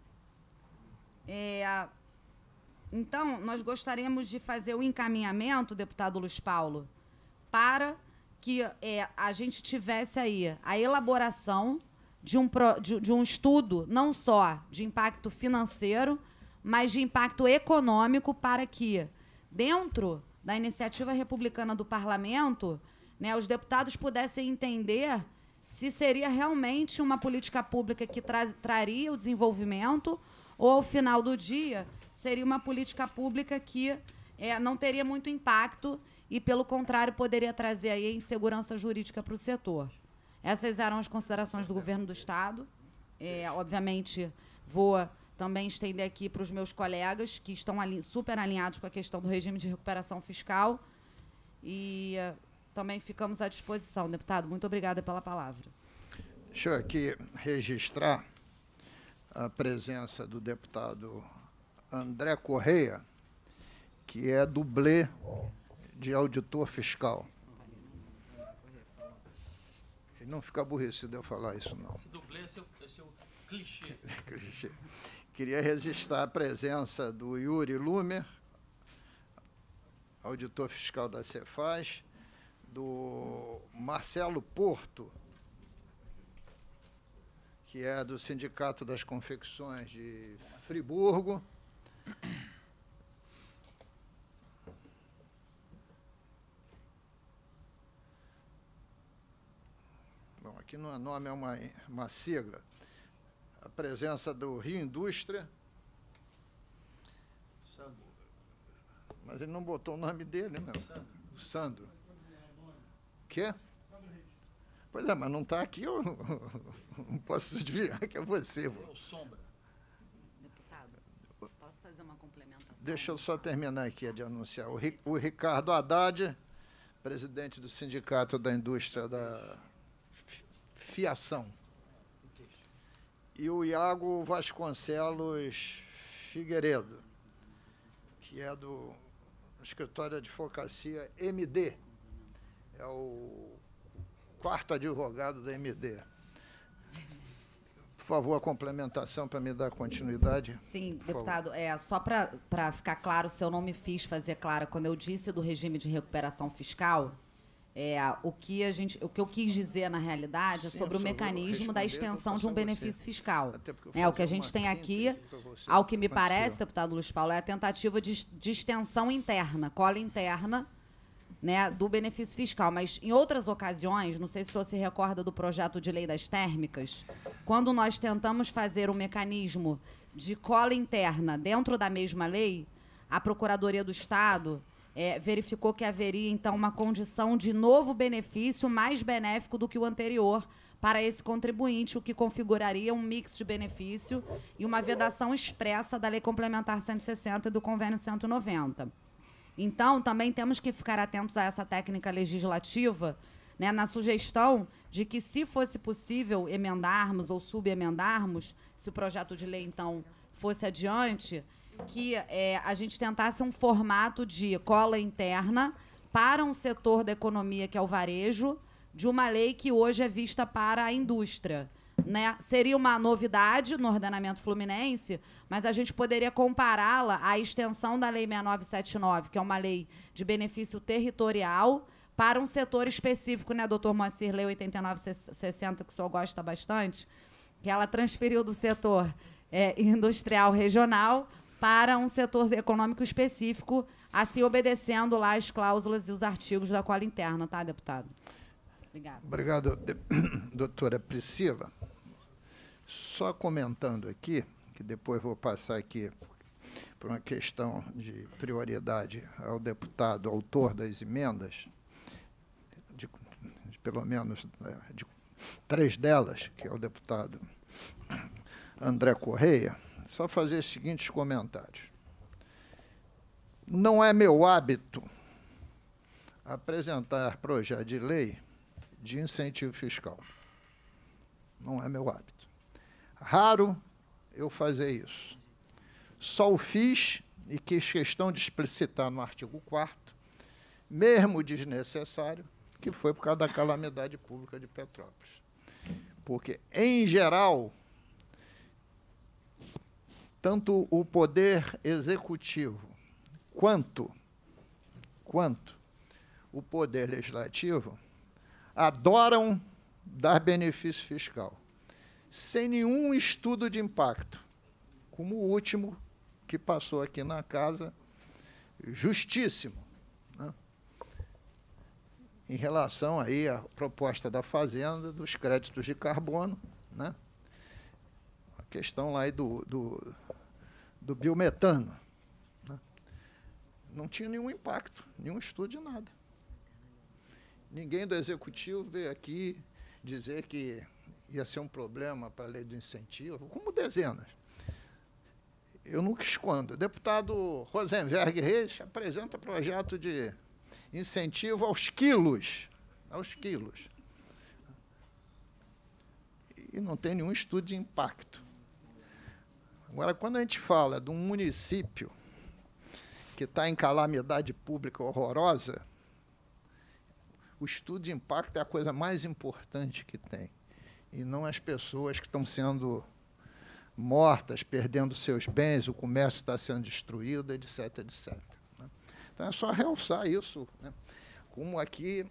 é, então, nós gostaríamos de fazer o encaminhamento, deputado Luiz Paulo, para que é, a gente tivesse aí a elaboração de um, pro, de, de um estudo não só de impacto financeiro, mas de impacto econômico para que, dentro da iniciativa republicana do parlamento, né, os deputados pudessem entender se seria realmente uma política pública que tra traria o desenvolvimento ou, ao final do dia, seria uma política pública que é, não teria muito impacto e, pelo contrário, poderia trazer aí insegurança jurídica para o setor. Essas eram as considerações do governo do Estado. É, obviamente, vou também estender aqui para os meus colegas que estão ali, super alinhados com a questão do regime de recuperação fiscal. E é, também ficamos à disposição. Deputado, muito obrigada pela palavra. Deixa eu aqui registrar a presença do deputado André Correia, que é dublê de auditor fiscal não fica aborrecido eu falar isso, não. Esse dublê é seu, é seu clichê. clichê. Queria registrar a presença do Yuri Lumer, auditor fiscal da Cefaz, do Marcelo Porto, que é do Sindicato das Confecções de Friburgo, que não é nome, é uma, uma sigla, a presença do Rio Indústria. Sandro. Mas ele não botou o nome dele, não. Né? Sandro. O Sandro. Quê? Sandro Pois é, mas não está aqui, eu não posso desviar que é você. É o Sombra. Deputado, posso fazer uma complementação? Deixa eu só terminar aqui de anunciar. O, Ricardo Haddad, presidente do Sindicato da Indústria da fiação. E o Iago Vasconcelos Figueiredo, que é do escritório de advocacia MD, é o quarto advogado da MD. Por favor, a complementação para me dar continuidade. Sim, deputado, é, só para ficar claro, se eu não me fiz fazer clara, quando eu disse do regime de recuperação fiscal, é, o, que a gente, o que eu quis dizer na realidade é sobre Sim, o mecanismo da extensão de um benefício fiscal. É, o que a gente tem aqui, ao que me parece, deputado Luiz Paulo, é a tentativa de, de extensão interna, cola interna né, do benefício fiscal. Mas em outras ocasiões, não sei se o senhor se recorda do projeto de lei das térmicas, quando nós tentamos fazer um mecanismo de cola interna dentro da mesma lei, a Procuradoria do Estado é, verificou que haveria, então, uma condição de novo benefício mais benéfico do que o anterior para esse contribuinte, o que configuraria um mix de benefício e uma vedação expressa da Lei Complementar 160 e do Convênio 190. Então, também temos que ficar atentos a essa técnica legislativa, né, na sugestão de que, se fosse possível emendarmos ou subemendarmos, se o projeto de lei, então, fosse adiante, que é, a gente tentasse um formato de cola interna para um setor da economia que é o varejo, de uma lei que hoje é vista para a indústria. Né? Seria uma novidade no ordenamento fluminense, mas a gente poderia compará-la à extensão da Lei 6979, que é uma lei de benefício territorial para um setor específico, né, doutor Moacir Lei 8960, que o senhor gosta bastante, que ela transferiu do setor é, industrial regional para um setor econômico específico, assim obedecendo lá as cláusulas e os artigos da cola interna, tá, deputado? Obrigado. Obrigado, doutora Priscila. Só comentando aqui, que depois vou passar aqui por uma questão de prioridade ao deputado autor das emendas, de, de pelo menos né, de três delas, que é o deputado André Correia só fazer os seguintes comentários. Não é meu hábito apresentar projeto de lei de incentivo fiscal. Não é meu hábito. Raro eu fazer isso. Só o fiz e quis questão de explicitar no artigo 4 mesmo desnecessário, que foi por causa da calamidade pública de Petrópolis. Porque, em geral, tanto o poder executivo quanto quanto o poder legislativo adoram dar benefício fiscal sem nenhum estudo de impacto, como o último que passou aqui na casa, justíssimo, né? em relação aí à proposta da Fazenda dos créditos de carbono, né? questão lá do, do, do biometano. Né? Não tinha nenhum impacto, nenhum estudo de nada. Ninguém do executivo veio aqui dizer que ia ser um problema para a lei do incentivo, como dezenas. Eu nunca escondo. O deputado Rosenberg Reis apresenta projeto de incentivo aos quilos, aos quilos. E não tem nenhum estudo de impacto. Agora, quando a gente fala de um município que está em calamidade pública horrorosa, o estudo de impacto é a coisa mais importante que tem. E não as pessoas que estão sendo mortas, perdendo seus bens, o comércio está sendo destruído, etc. etc. Né? Então é só realçar isso. Né? Como aqui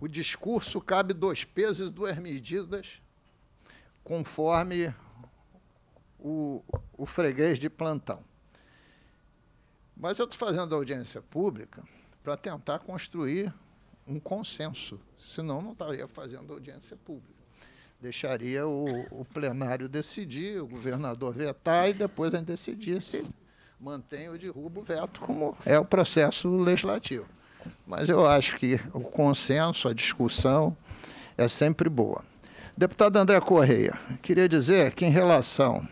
o discurso cabe dois pesos e duas medidas, conforme o, o freguês de plantão. Mas eu estou fazendo audiência pública para tentar construir um consenso, senão não estaria fazendo audiência pública. Deixaria o, o plenário decidir, o governador vetar e depois a gente decidir se mantém ou derruba o veto, como é o processo legislativo. Mas eu acho que o consenso, a discussão, é sempre boa. Deputado André Correia, queria dizer que, em relação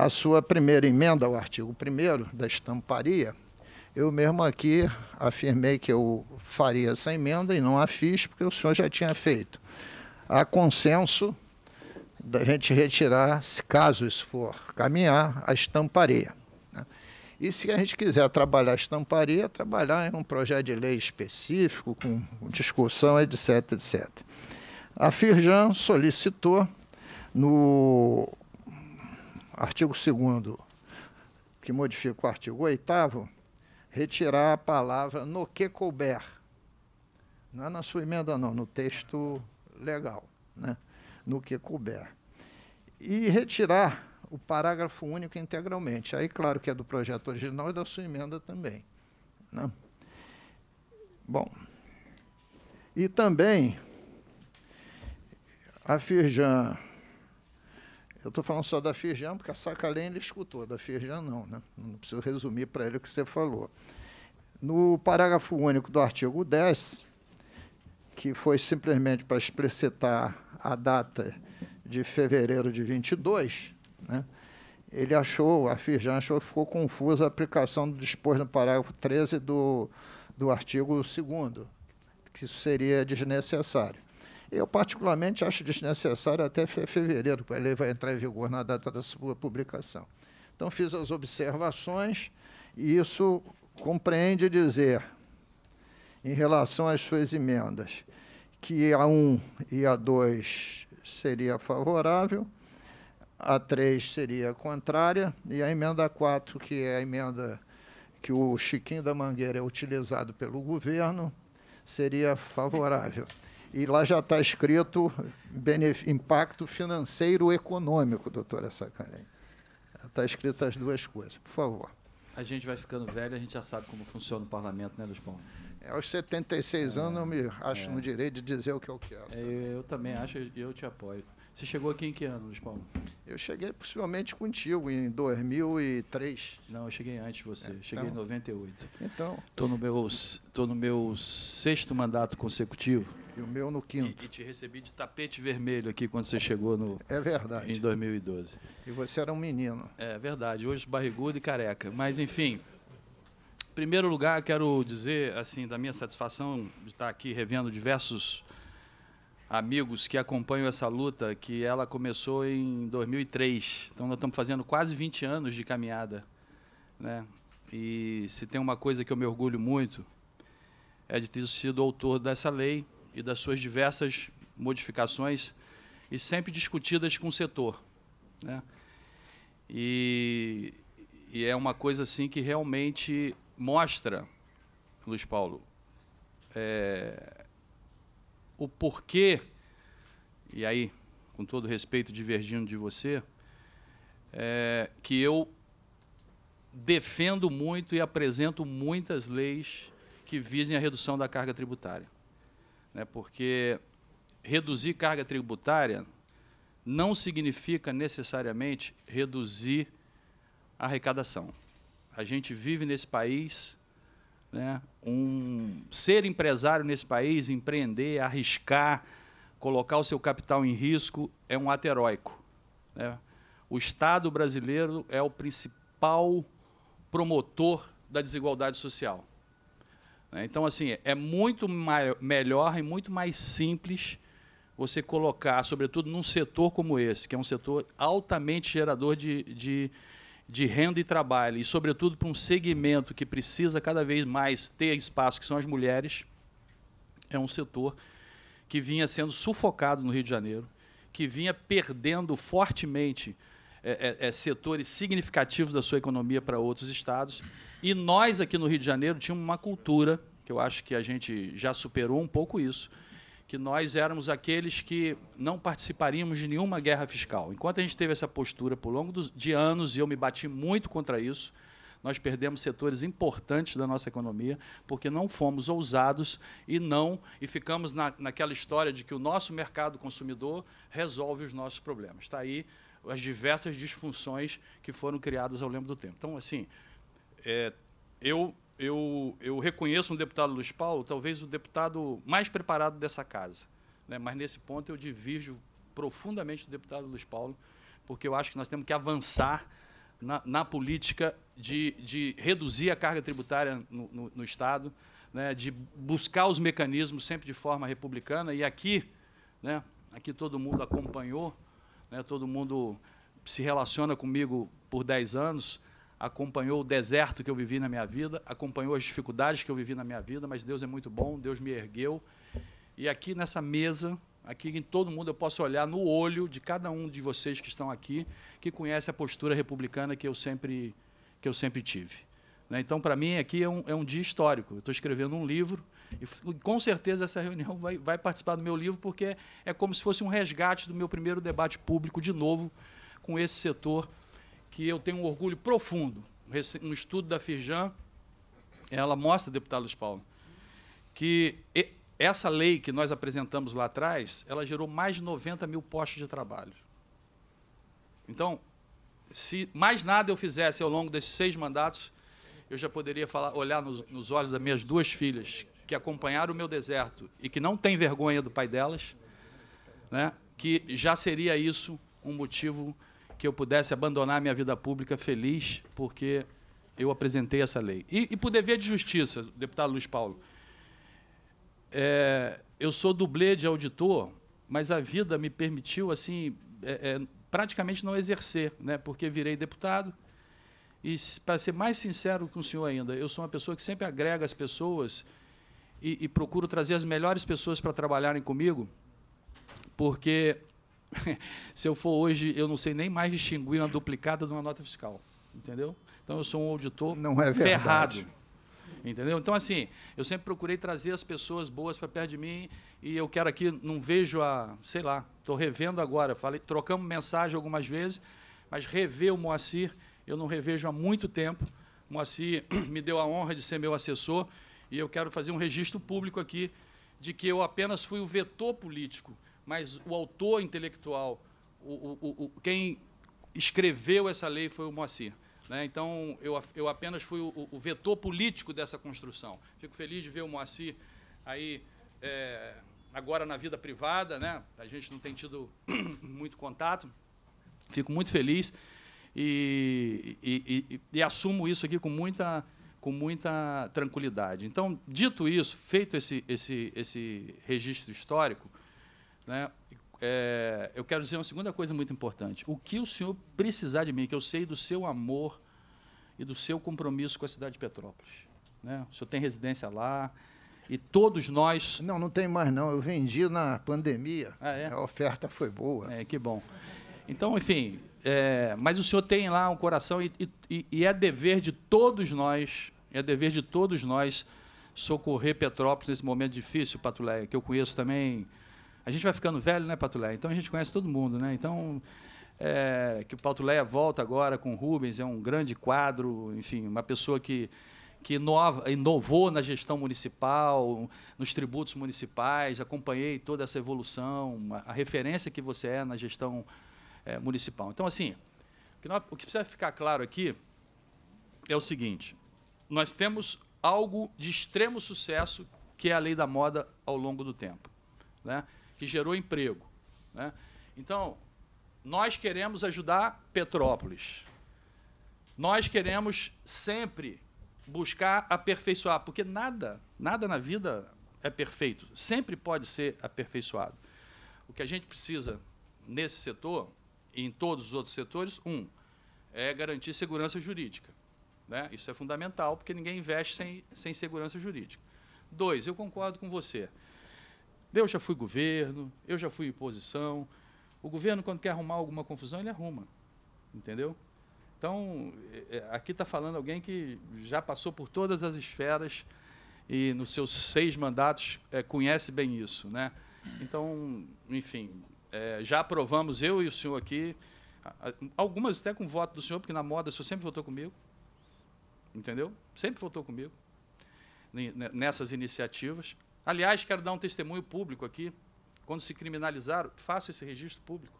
a sua primeira emenda ao artigo 1 da estamparia, eu mesmo aqui afirmei que eu faria essa emenda e não a fiz, porque o senhor já tinha feito. Há consenso da gente retirar, se caso isso for caminhar, a estamparia. Né? E se a gente quiser trabalhar a estamparia, trabalhar em um projeto de lei específico, com discussão, etc, etc. A Firjan solicitou no artigo 2 que modifica o artigo 8 retirar a palavra no que couber. Não é na sua emenda, não, no texto legal, né? no que couber. E retirar o parágrafo único integralmente. Aí, claro que é do projeto original e da sua emenda também. Né? Bom, e também a Firjan eu estou falando só da Firjan, porque a Sacalém ele escutou, da Firjan não, né? Não preciso resumir para ele o que você falou. No parágrafo único do artigo 10, que foi simplesmente para explicitar a data de fevereiro de 22, né? ele achou, a Firjan achou que ficou confusa a aplicação do disposto no parágrafo 13 do, do artigo 2 que isso seria desnecessário. Eu, particularmente, acho desnecessário até fevereiro, porque a lei vai entrar em vigor na data da sua publicação. Então, fiz as observações, e isso compreende dizer, em relação às suas emendas, que a 1 e a 2 seria favorável, a 3 seria contrária, e a emenda 4, que é a emenda que o Chiquinho da Mangueira é utilizado pelo governo, seria favorável. E lá já está escrito impacto financeiro econômico, doutora Sacarém. Está escrito as duas coisas, por favor. A gente vai ficando velho, a gente já sabe como funciona o parlamento, né, Luiz Paulo? É, aos 76 é, anos eu me acho é. no direito de dizer o que eu quero. É, eu também acho e eu te apoio. Você chegou aqui em que ano, Luiz Paulo? Eu cheguei possivelmente contigo, em 2003. Não, eu cheguei antes de você. cheguei em 98. Então. Estou então. no, meu, no meu sexto mandato consecutivo. E o meu no quinto. E, e, te recebi de tapete vermelho aqui quando você chegou no. É verdade. Em 2012. E você era um menino. É verdade. Hoje barrigudo e careca. Mas enfim. Em primeiro lugar, quero dizer assim da minha satisfação de estar aqui revendo diversos amigos que acompanham essa luta, que ela começou em 2003. Então nós estamos fazendo quase 20 anos de caminhada, né? E se tem uma coisa que eu me orgulho muito é de ter sido autor dessa lei e das suas diversas modificações e sempre discutidas com o setor. Né? E, e é uma coisa assim que realmente mostra, Luiz Paulo, é, o porquê, e aí, com todo respeito, divergindo de você, é, que eu defendo muito e apresento muitas leis que visem a redução da carga tributária né, porque reduzir carga tributária não significa necessariamente reduzir a arrecadação. A gente vive nesse país, né, um ser empresário nesse país, empreender, arriscar, colocar o seu capital em risco é um ato heróico. Né? O Estado brasileiro é o principal promotor da desigualdade social. Né? Então, assim, é muito melhor e muito mais simples você colocar, sobretudo num setor como esse, que é um setor altamente gerador de, de, de renda e trabalho, e sobretudo para um segmento que precisa cada vez mais ter espaço, que são as mulheres, é um setor que vinha sendo sufocado no Rio de Janeiro, que vinha perdendo fortemente é, é, é, setores significativos da sua economia para outros estados. E nós, aqui no Rio de Janeiro, tínhamos uma cultura, que eu acho que a gente já superou um pouco isso, que nós éramos aqueles que não participaríamos de nenhuma guerra fiscal. Enquanto a gente teve essa postura por longo dos, de anos, e eu me bati muito contra isso, nós perdemos setores importantes da nossa economia porque não fomos ousados e não e ficamos na, naquela história de que o nosso mercado consumidor resolve os nossos problemas. Está aí as diversas disfunções que foram criadas ao longo do tempo. Então, assim, é, eu, eu, eu reconheço um deputado Luiz Paulo, talvez o deputado mais preparado dessa casa. Né? Mas nesse ponto eu divirjo profundamente do deputado Luiz Paulo, porque eu acho que nós temos que avançar na, na política de, de reduzir a carga tributária no, no, no Estado, né? de buscar os mecanismos sempre de forma republicana. E aqui, né? aqui todo mundo acompanhou né? Todo mundo se relaciona comigo por 10 anos, acompanhou o deserto que eu vivi na minha vida, acompanhou as dificuldades que eu vivi na minha vida, mas Deus é muito bom, Deus me ergueu. E aqui nessa mesa, aqui em todo mundo, eu posso olhar no olho de cada um de vocês que estão aqui, que conhece a postura republicana que eu sempre, que eu sempre tive. Né? Então, para mim, aqui é um, é um dia histórico. Eu estou escrevendo um livro e com certeza essa reunião vai, vai participar do meu livro, porque é, é como se fosse um resgate do meu primeiro debate público de novo com esse setor que eu tenho um orgulho profundo. Um estudo da Firjan, ela mostra, deputado Luiz Paulo, que essa lei que nós apresentamos lá atrás, ela gerou mais de 90 mil postos de trabalho. Então, se mais nada eu fizesse ao longo desses seis mandatos, eu já poderia falar, olhar nos, nos olhos das minhas duas filhas, que acompanharam o meu deserto e que não têm vergonha do pai delas, né, que já seria isso um motivo que eu pudesse abandonar minha vida pública feliz, porque eu apresentei essa lei. E, e por dever de justiça, deputado Luiz Paulo, é, eu sou dublê de auditor, mas a vida me permitiu, assim, é, é, praticamente não exercer, né? porque virei deputado, e para ser mais sincero com o senhor ainda, eu sou uma pessoa que sempre agrega as pessoas e, e procuro trazer as melhores pessoas para trabalharem comigo, porque se eu for hoje, eu não sei nem mais distinguir uma duplicada de uma nota fiscal, entendeu? Então eu sou um auditor não é verdade. ferrado. Entendeu? Então, assim, eu sempre procurei trazer as pessoas boas para perto de mim e eu quero aqui, não vejo a. sei lá, estou revendo agora. Falei, trocamos mensagem algumas vezes, mas rever o Moacir eu não revejo há muito tempo. Moacir me deu a honra de ser meu assessor e eu quero fazer um registro público aqui de que eu apenas fui o vetor político, mas o autor intelectual, o, o, o quem escreveu essa lei foi o Moacir. Né? Então, eu, eu apenas fui o, o, vetor político dessa construção. Fico feliz de ver o Moacir aí, é, agora na vida privada, né? a gente não tem tido muito contato, fico muito feliz e, e, e, e assumo isso aqui com muita, com muita tranquilidade. Então, dito isso, feito esse, esse, esse registro histórico, né, é, eu quero dizer uma segunda coisa muito importante. O que o senhor precisar de mim, que eu sei do seu amor e do seu compromisso com a cidade de Petrópolis. Né? O senhor tem residência lá, e todos nós. Não, não tem mais não. Eu vendi na pandemia. Ah, é? A oferta foi boa. É, que bom. Então, enfim, é, mas o senhor tem lá um coração e, e, e, é dever de todos nós, é dever de todos nós socorrer Petrópolis nesse momento difícil, Patuléia, que eu conheço também. A gente vai ficando velho, né, Patuléia? Então a gente conhece todo mundo, né? Então é, que o Patuléia volta agora com o Rubens, é um grande quadro, enfim, uma pessoa que, que inovou na gestão municipal, nos tributos municipais, acompanhei toda essa evolução, a, a referência que você é na gestão municipal é, municipal. Então, assim, o que, nós, o que precisa ficar claro aqui é o seguinte: nós temos algo de extremo sucesso, que é a lei da moda ao longo do tempo, né? que gerou emprego. Né? Então, nós queremos ajudar Petrópolis. Nós queremos sempre buscar aperfeiçoar, porque nada, nada na vida é perfeito, sempre pode ser aperfeiçoado. O que a gente precisa nesse setor em todos os outros setores, um, é garantir segurança jurídica. Né? Isso é fundamental, porque ninguém investe sem, sem segurança jurídica. Dois, eu concordo com você. Eu já fui governo, eu já fui oposição. O governo, quando quer arrumar alguma confusão, ele arruma. Entendeu? Então, é, é, aqui está falando alguém que já passou por todas as esferas e, nos seus seis mandatos, é, conhece bem isso. Né? Então, enfim, é, já aprovamos, eu e o senhor aqui, algumas até com voto do senhor, porque na moda o senhor sempre votou comigo. Entendeu? Sempre votou comigo nessas iniciativas. Aliás, quero dar um testemunho público aqui. Quando se criminalizaram, faço esse registro público.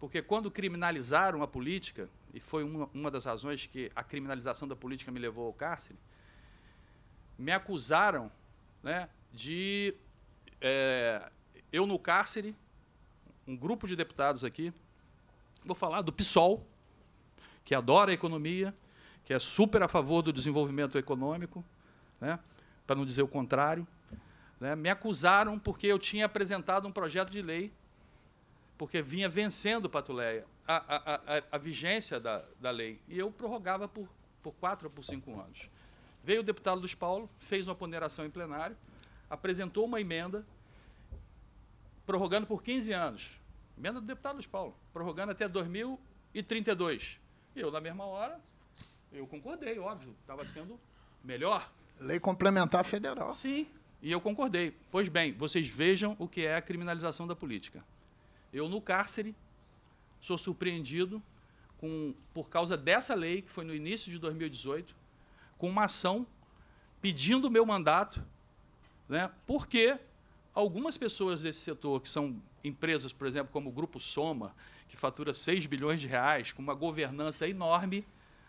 Porque quando criminalizaram a política, e foi uma, uma das razões que a criminalização da política me levou ao cárcere, me acusaram né, de. É, eu no cárcere um grupo de deputados aqui. Vou falar do PSOL, que adora a economia, que é super a favor do desenvolvimento econômico, né? para não dizer o contrário. Né? Me acusaram porque eu tinha apresentado um projeto de lei, porque vinha vencendo, Patuleia, a, a, a, a vigência da, da lei. E eu prorrogava por, por quatro ou por cinco anos. Veio o deputado Luiz Paulo, fez uma ponderação em plenário, apresentou uma emenda prorrogando por 15 anos. Emenda do deputado Luiz Paulo, prorrogando até 2032. E eu, na mesma hora, eu concordei, óbvio, estava sendo melhor. Lei complementar federal. Sim, e eu concordei. Pois bem, vocês vejam o que é a criminalização da política. Eu, no cárcere, sou surpreendido com, por causa dessa lei, que foi no início de 2018, com uma ação pedindo o meu mandato, né, porque Algumas pessoas desse setor, que são empresas, por exemplo, como o Grupo Soma, que fatura 6 bilhões de reais, com uma governança enorme,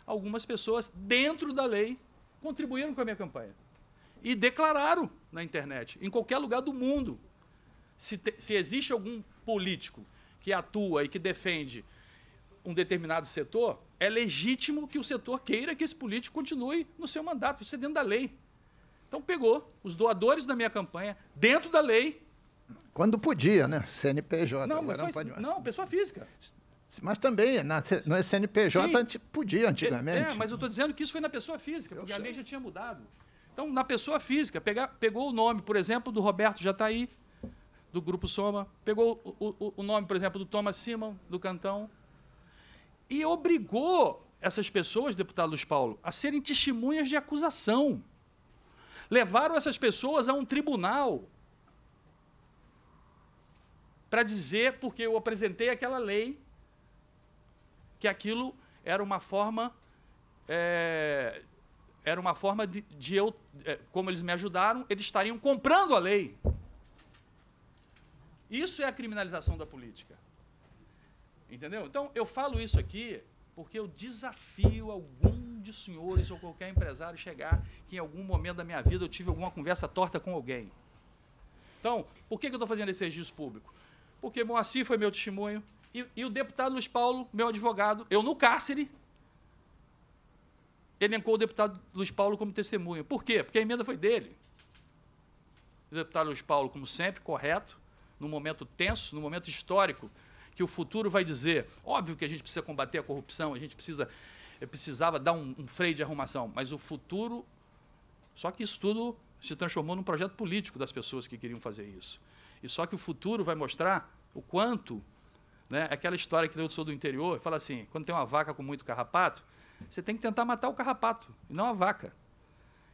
algumas pessoas, dentro da lei, contribuíram com a minha campanha. E declararam na internet, em qualquer lugar do mundo. Se, te, se existe algum político que atua e que defende um determinado setor, é legítimo que o setor queira que esse político continue no seu mandato, isso é dentro da lei. Então pegou os doadores da minha campanha, dentro da lei. Quando podia, né? CNPJ. Não, mas foi, não, não, pessoa física. Mas também, na, no CNPJ Sim, podia antigamente. É, é mas eu estou dizendo que isso foi na pessoa física, porque a lei já tinha mudado. Então, na pessoa física, pegou o nome, por exemplo, do Roberto Jataí, do Grupo Soma, pegou o, o, o nome, por exemplo, do Thomas Simon, do Cantão, e obrigou essas pessoas, deputado Luiz Paulo, a serem testemunhas de acusação. Levaram essas pessoas a um tribunal para dizer, porque eu apresentei aquela lei, que aquilo era uma forma. É, era uma forma de, de eu, é, como eles me ajudaram, eles estariam comprando a lei. Isso é a criminalização da política. Entendeu? Então, eu falo isso aqui porque eu desafio algum de senhores ou qualquer empresário chegar que em algum momento da minha vida eu tive alguma conversa torta com alguém. Então, por que, que eu estou fazendo esse registro público? Porque Moacir foi meu testemunho e, e o deputado Luiz Paulo, meu advogado, eu no cárcere, elencou o deputado Luiz Paulo como testemunha. Por quê? Porque a emenda foi dele. O deputado Luiz Paulo, como sempre, correto, num momento tenso, num momento histórico, que o futuro vai dizer. Óbvio que a gente precisa combater a corrupção, a gente precisa, eh, precisava dar um, um freio de arrumação, mas o futuro. Só que isso tudo se transformou num projeto político das pessoas que queriam fazer isso. E só que o futuro vai mostrar o quanto. Né, aquela história que eu sou do interior, fala assim: quando tem uma vaca com muito carrapato, você tem que tentar matar o carrapato, e não a vaca.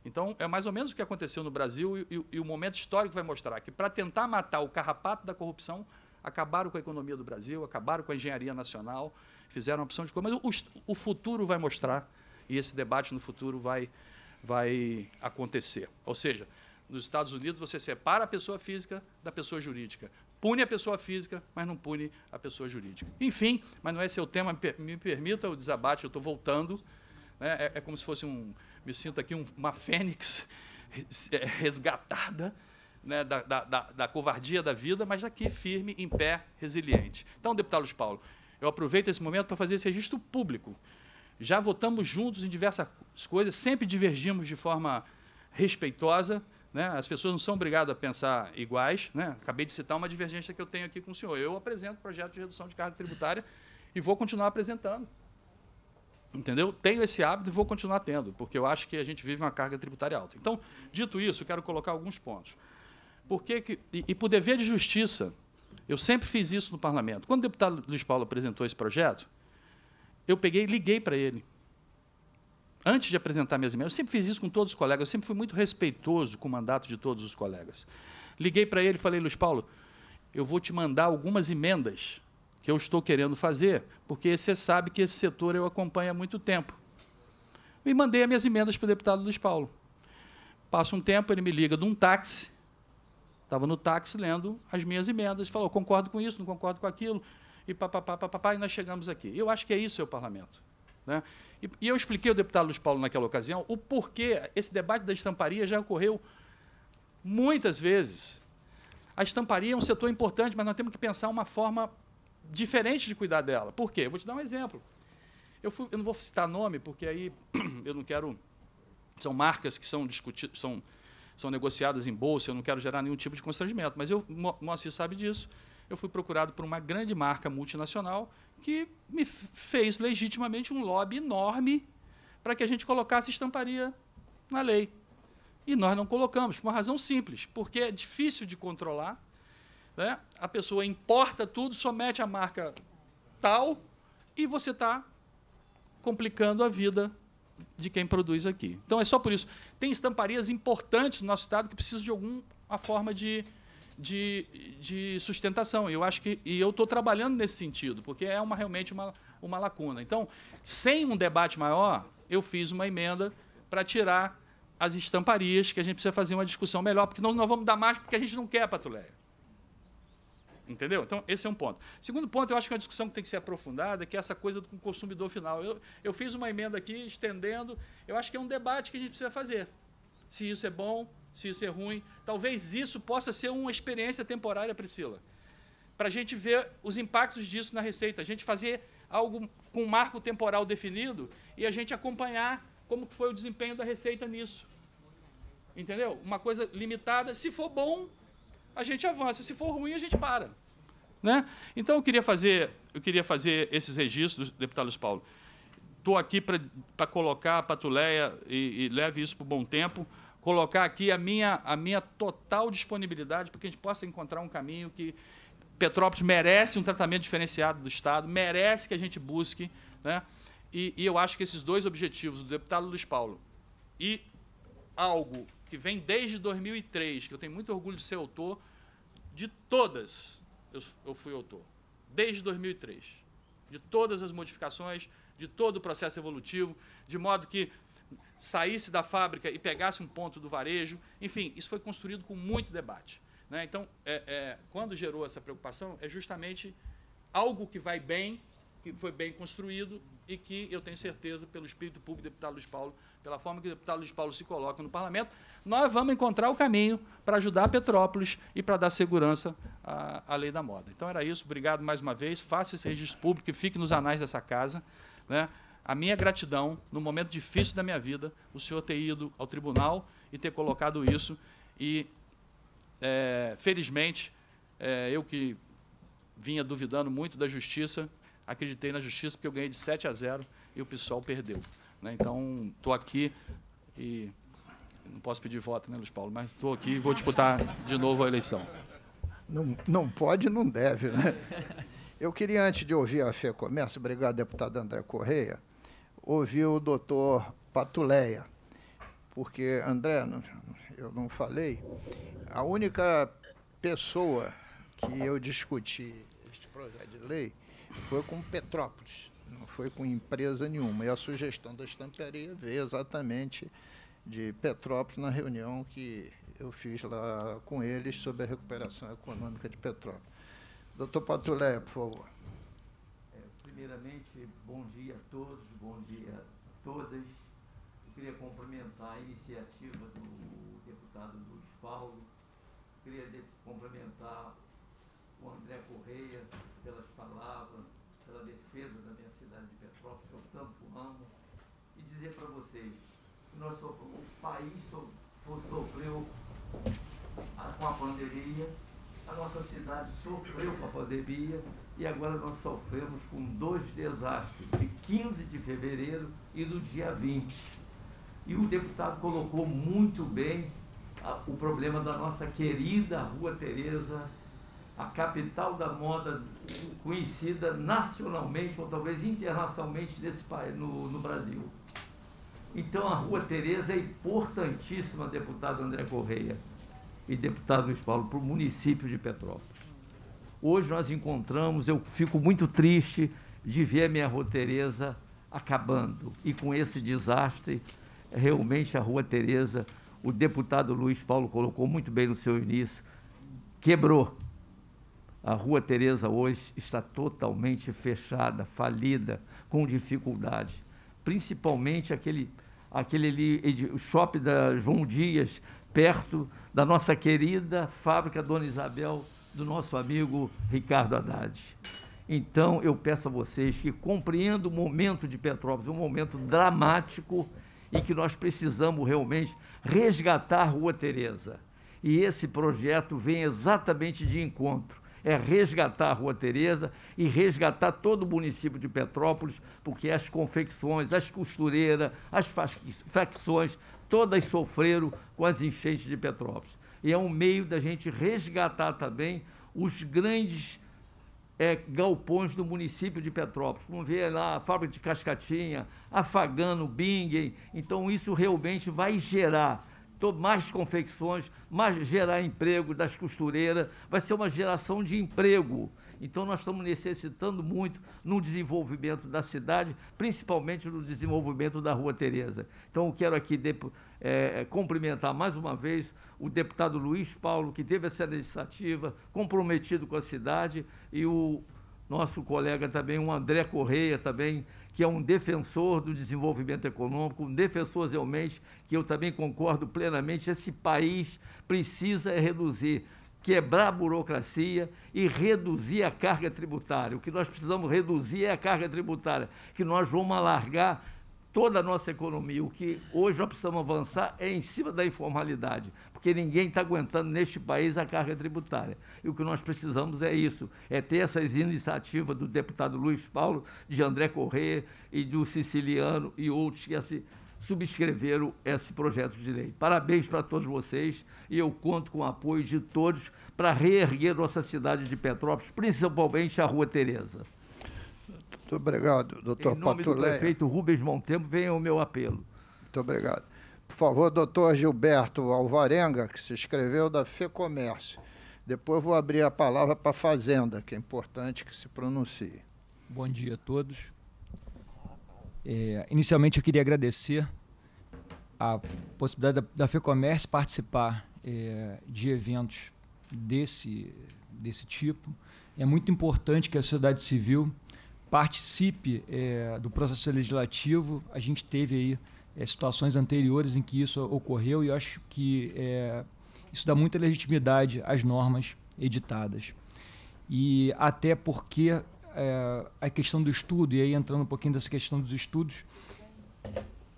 Então, é mais ou menos o que aconteceu no Brasil e, e, e o momento histórico vai mostrar que, para tentar matar o carrapato da corrupção, acabaram com a economia do Brasil, acabaram com a engenharia nacional, fizeram uma opção de coisa. Mas o, o futuro vai mostrar, e esse debate no futuro vai, vai acontecer. Ou seja, nos Estados Unidos você separa a pessoa física da pessoa jurídica. Pune a pessoa física, mas não pune a pessoa jurídica. Enfim, mas não é seu é tema, me permita o desabate, eu estou voltando. Né, é, é, como se fosse um. Me sinto aqui um, uma fênix resgatada né, da, da, da, covardia da vida, mas aqui firme, em pé, resiliente. Então, deputado Luiz Paulo, eu aproveito esse momento para fazer esse registro público. Já votamos juntos em diversas coisas, sempre divergimos de forma respeitosa. Né? As pessoas não são obrigadas a pensar iguais. Né? Acabei de citar uma divergência que eu tenho aqui com o senhor. Eu apresento projeto de redução de carga tributária e vou continuar apresentando. Entendeu? Tenho esse hábito e vou continuar tendo, porque eu acho que a gente vive uma carga tributária alta. Então, dito isso, quero colocar alguns pontos. Porque que, e, e por dever de justiça, eu sempre fiz isso no parlamento. Quando o deputado Luiz Paulo apresentou esse projeto, eu peguei e liguei para ele. Antes de apresentar minhas emendas, eu sempre fiz isso com todos os colegas, eu sempre fui muito respeitoso com o mandato de todos os colegas. Liguei para ele e falei, Luiz Paulo, eu vou te mandar algumas emendas que eu estou querendo fazer, porque você sabe que esse setor eu acompanho há muito tempo. E mandei as minhas emendas para o deputado Luiz Paulo. Passa um tempo, ele me liga de um táxi Estava no táxi lendo as minhas emendas, falou, concordo com isso, não concordo com aquilo, e papapá, papapá, e nós chegamos aqui. Eu acho que é isso, é o parlamento. Né? E, e, eu expliquei ao deputado Luiz Paulo naquela ocasião o porquê esse debate da estamparia já ocorreu muitas vezes. A estamparia é um setor importante, mas nós temos que pensar uma forma diferente de cuidar dela. Por quê? vou te dar um exemplo. Eu, fui, eu não vou citar nome, porque aí eu não quero. São marcas que são discutidas, são são negociadas em bolsa, eu não quero gerar nenhum tipo de constrangimento. Mas eu, Moacir sabe disso, eu fui procurado por uma grande marca multinacional que me fez legitimamente um lobby enorme para que a gente colocasse estamparia na lei. E nós não colocamos, por uma razão simples, porque é difícil de controlar. Né? A pessoa importa tudo, só mete a marca tal e você está complicando a vida de quem produz aqui. Então é só por isso. Tem estamparias importantes no nosso estado que precisam de alguma forma de, de, de sustentação. Eu acho que e eu estou trabalhando nesse sentido, porque é uma realmente uma, uma lacuna. Então, sem um debate maior, eu fiz uma emenda para tirar as estamparias, que a gente precisa fazer uma discussão melhor, porque nós não vamos dar mais porque a gente não quer patuleia. Entendeu? Então, esse é um ponto. Segundo ponto, eu acho que é uma discussão que tem que ser aprofundada, que é essa coisa do consumidor final. Eu, eu fiz uma emenda aqui, estendendo. Eu acho que é um debate que a gente precisa fazer. Se isso é bom, se isso é ruim. Talvez isso possa ser uma experiência temporária, Priscila. Para a gente ver os impactos disso na receita. A gente fazer algo com um marco temporal definido e a gente acompanhar como foi o desempenho da receita nisso. Entendeu? Uma coisa limitada. Se for bom, a gente avança. Se for ruim, a gente para. Né? Então eu queria fazer, eu queria fazer esses registros, deputado Luiz Paulo. Estou aqui para colocar a patuleia e, e leve isso para o bom tempo, colocar aqui a minha, a minha total disponibilidade para que a gente possa encontrar um caminho que Petrópolis merece um tratamento diferenciado do Estado, merece que a gente busque. Né? E, e eu acho que esses dois objetivos, do deputado Luiz Paulo e algo que vem desde 2003, que eu tenho muito orgulho de ser autor, de todas eu, eu fui autor, desde 2003, de todas as modificações, de todo o processo evolutivo, de modo que saísse da fábrica e pegasse um ponto do varejo, enfim, isso foi construído com muito debate. Né? Então, é, é, quando gerou essa preocupação, é justamente algo que vai bem que foi bem construído e que eu tenho certeza, pelo espírito público do deputado Luiz Paulo, pela forma que o deputado Luiz Paulo se coloca no parlamento, nós vamos encontrar o caminho para ajudar Petrópolis e para dar segurança à, à lei da moda. Então era isso, obrigado mais uma vez, faça esse registro público e fique nos anais dessa casa. Né? A minha gratidão, no momento difícil da minha vida, o senhor ter ido ao tribunal e ter colocado isso e, é, felizmente, é, eu que vinha duvidando muito da justiça, acreditei na justiça porque eu ganhei de 7 a 0 e o PSOL perdeu. Né? Então, estou aqui e não posso pedir voto, né, Luiz Paulo? Mas estou aqui e vou disputar de novo a eleição. Não, não pode não deve, né? Eu queria, antes de ouvir a Fê Comércio, obrigado, deputado André Correia, ouvir o doutor Patuleia, porque, André, eu não falei, a única pessoa que eu discuti este projeto de lei foi com Petrópolis, não foi com empresa nenhuma. E a sugestão da estamparia veio exatamente de Petrópolis na reunião que eu fiz lá com eles sobre a recuperação econômica de Petrópolis. Doutor Patulé, por favor. É, primeiramente, bom dia a todos, bom dia a todas. Eu queria cumprimentar a iniciativa do deputado Luiz Paulo, queria complementar cumprimentar o André Correia, dizer para vocês que nós o país so, sofreu com a pandemia, a nossa cidade sofreu com a pandemia e agora nós sofremos com dois desastres, de 15 de fevereiro e do dia 20. E o deputado colocou muito bem a, o problema da nossa querida Rua Tereza, a capital da moda conhecida nacionalmente ou talvez internacionalmente desse, no, no Brasil. Então a Rua Tereza é importantíssima, deputado André Correia e deputado Luiz Paulo, para o município de Petrópolis. Hoje nós encontramos, eu fico muito triste de ver a minha Rua Tereza acabando. E com esse desastre, realmente a Rua Tereza, o deputado Luiz Paulo colocou muito bem no seu início, quebrou. A Rua Tereza hoje está totalmente fechada, falida, com dificuldade. Principalmente aquele aquele ali, o shopping da João Dias, perto da nossa querida fábrica Dona Isabel, do nosso amigo Ricardo Haddad. Então, eu peço a vocês que compreendam o momento de Petrópolis, um momento dramático e que nós precisamos realmente resgatar a Rua Tereza. E esse projeto vem exatamente de encontro é resgatar a Rua Tereza e resgatar todo o município de Petrópolis, porque as confecções, as costureiras, as facções, todas sofreram com as enchentes de Petrópolis. E é um meio da gente resgatar também os grandes é, galpões do município de Petrópolis. Vamos ver lá a fábrica de Cascatinha, afagando, binguem. Então, isso realmente vai gerar então, mais confecções, mais gerar emprego das costureiras, vai ser uma geração de emprego. Então, nós estamos necessitando muito no desenvolvimento da cidade, principalmente no desenvolvimento da Rua Tereza. Então, eu quero aqui é, é, cumprimentar mais uma vez o deputado Luiz Paulo, que teve essa iniciativa, comprometido com a cidade, e o nosso colega também, o André Correia, também que é um defensor do desenvolvimento econômico, um defensor realmente, que eu também concordo plenamente, esse país precisa é reduzir, quebrar a burocracia e reduzir a carga tributária. O que nós precisamos reduzir é a carga tributária, que nós vamos alargar toda a nossa economia. O que hoje nós precisamos avançar é em cima da informalidade porque ninguém está aguentando neste país a carga tributária. E o que nós precisamos é isso, é ter essas iniciativas do deputado Luiz Paulo, de André Corrêa e do Siciliano e outros que assim, subscreveram esse projeto de lei. Parabéns para todos vocês e eu conto com o apoio de todos para reerguer nossa cidade de Petrópolis, principalmente a Rua Tereza. Muito obrigado, doutor Patulé. Em nome do prefeito Rubens Montempo, venha o meu apelo. Muito obrigado. Por favor, doutor Gilberto Alvarenga, que se inscreveu da FEComércio. Depois vou abrir a palavra para a Fazenda, que é importante que se pronuncie. Bom dia a todos. É, inicialmente, eu queria agradecer a possibilidade da, da FEComércio participar é, de eventos desse, desse tipo. É muito importante que a sociedade civil participe é, do processo legislativo. A gente teve aí é, situações anteriores em que isso ocorreu e eu acho que é, isso dá muita legitimidade às normas editadas. E até porque é, a questão do estudo, e aí entrando um pouquinho dessa questão dos estudos,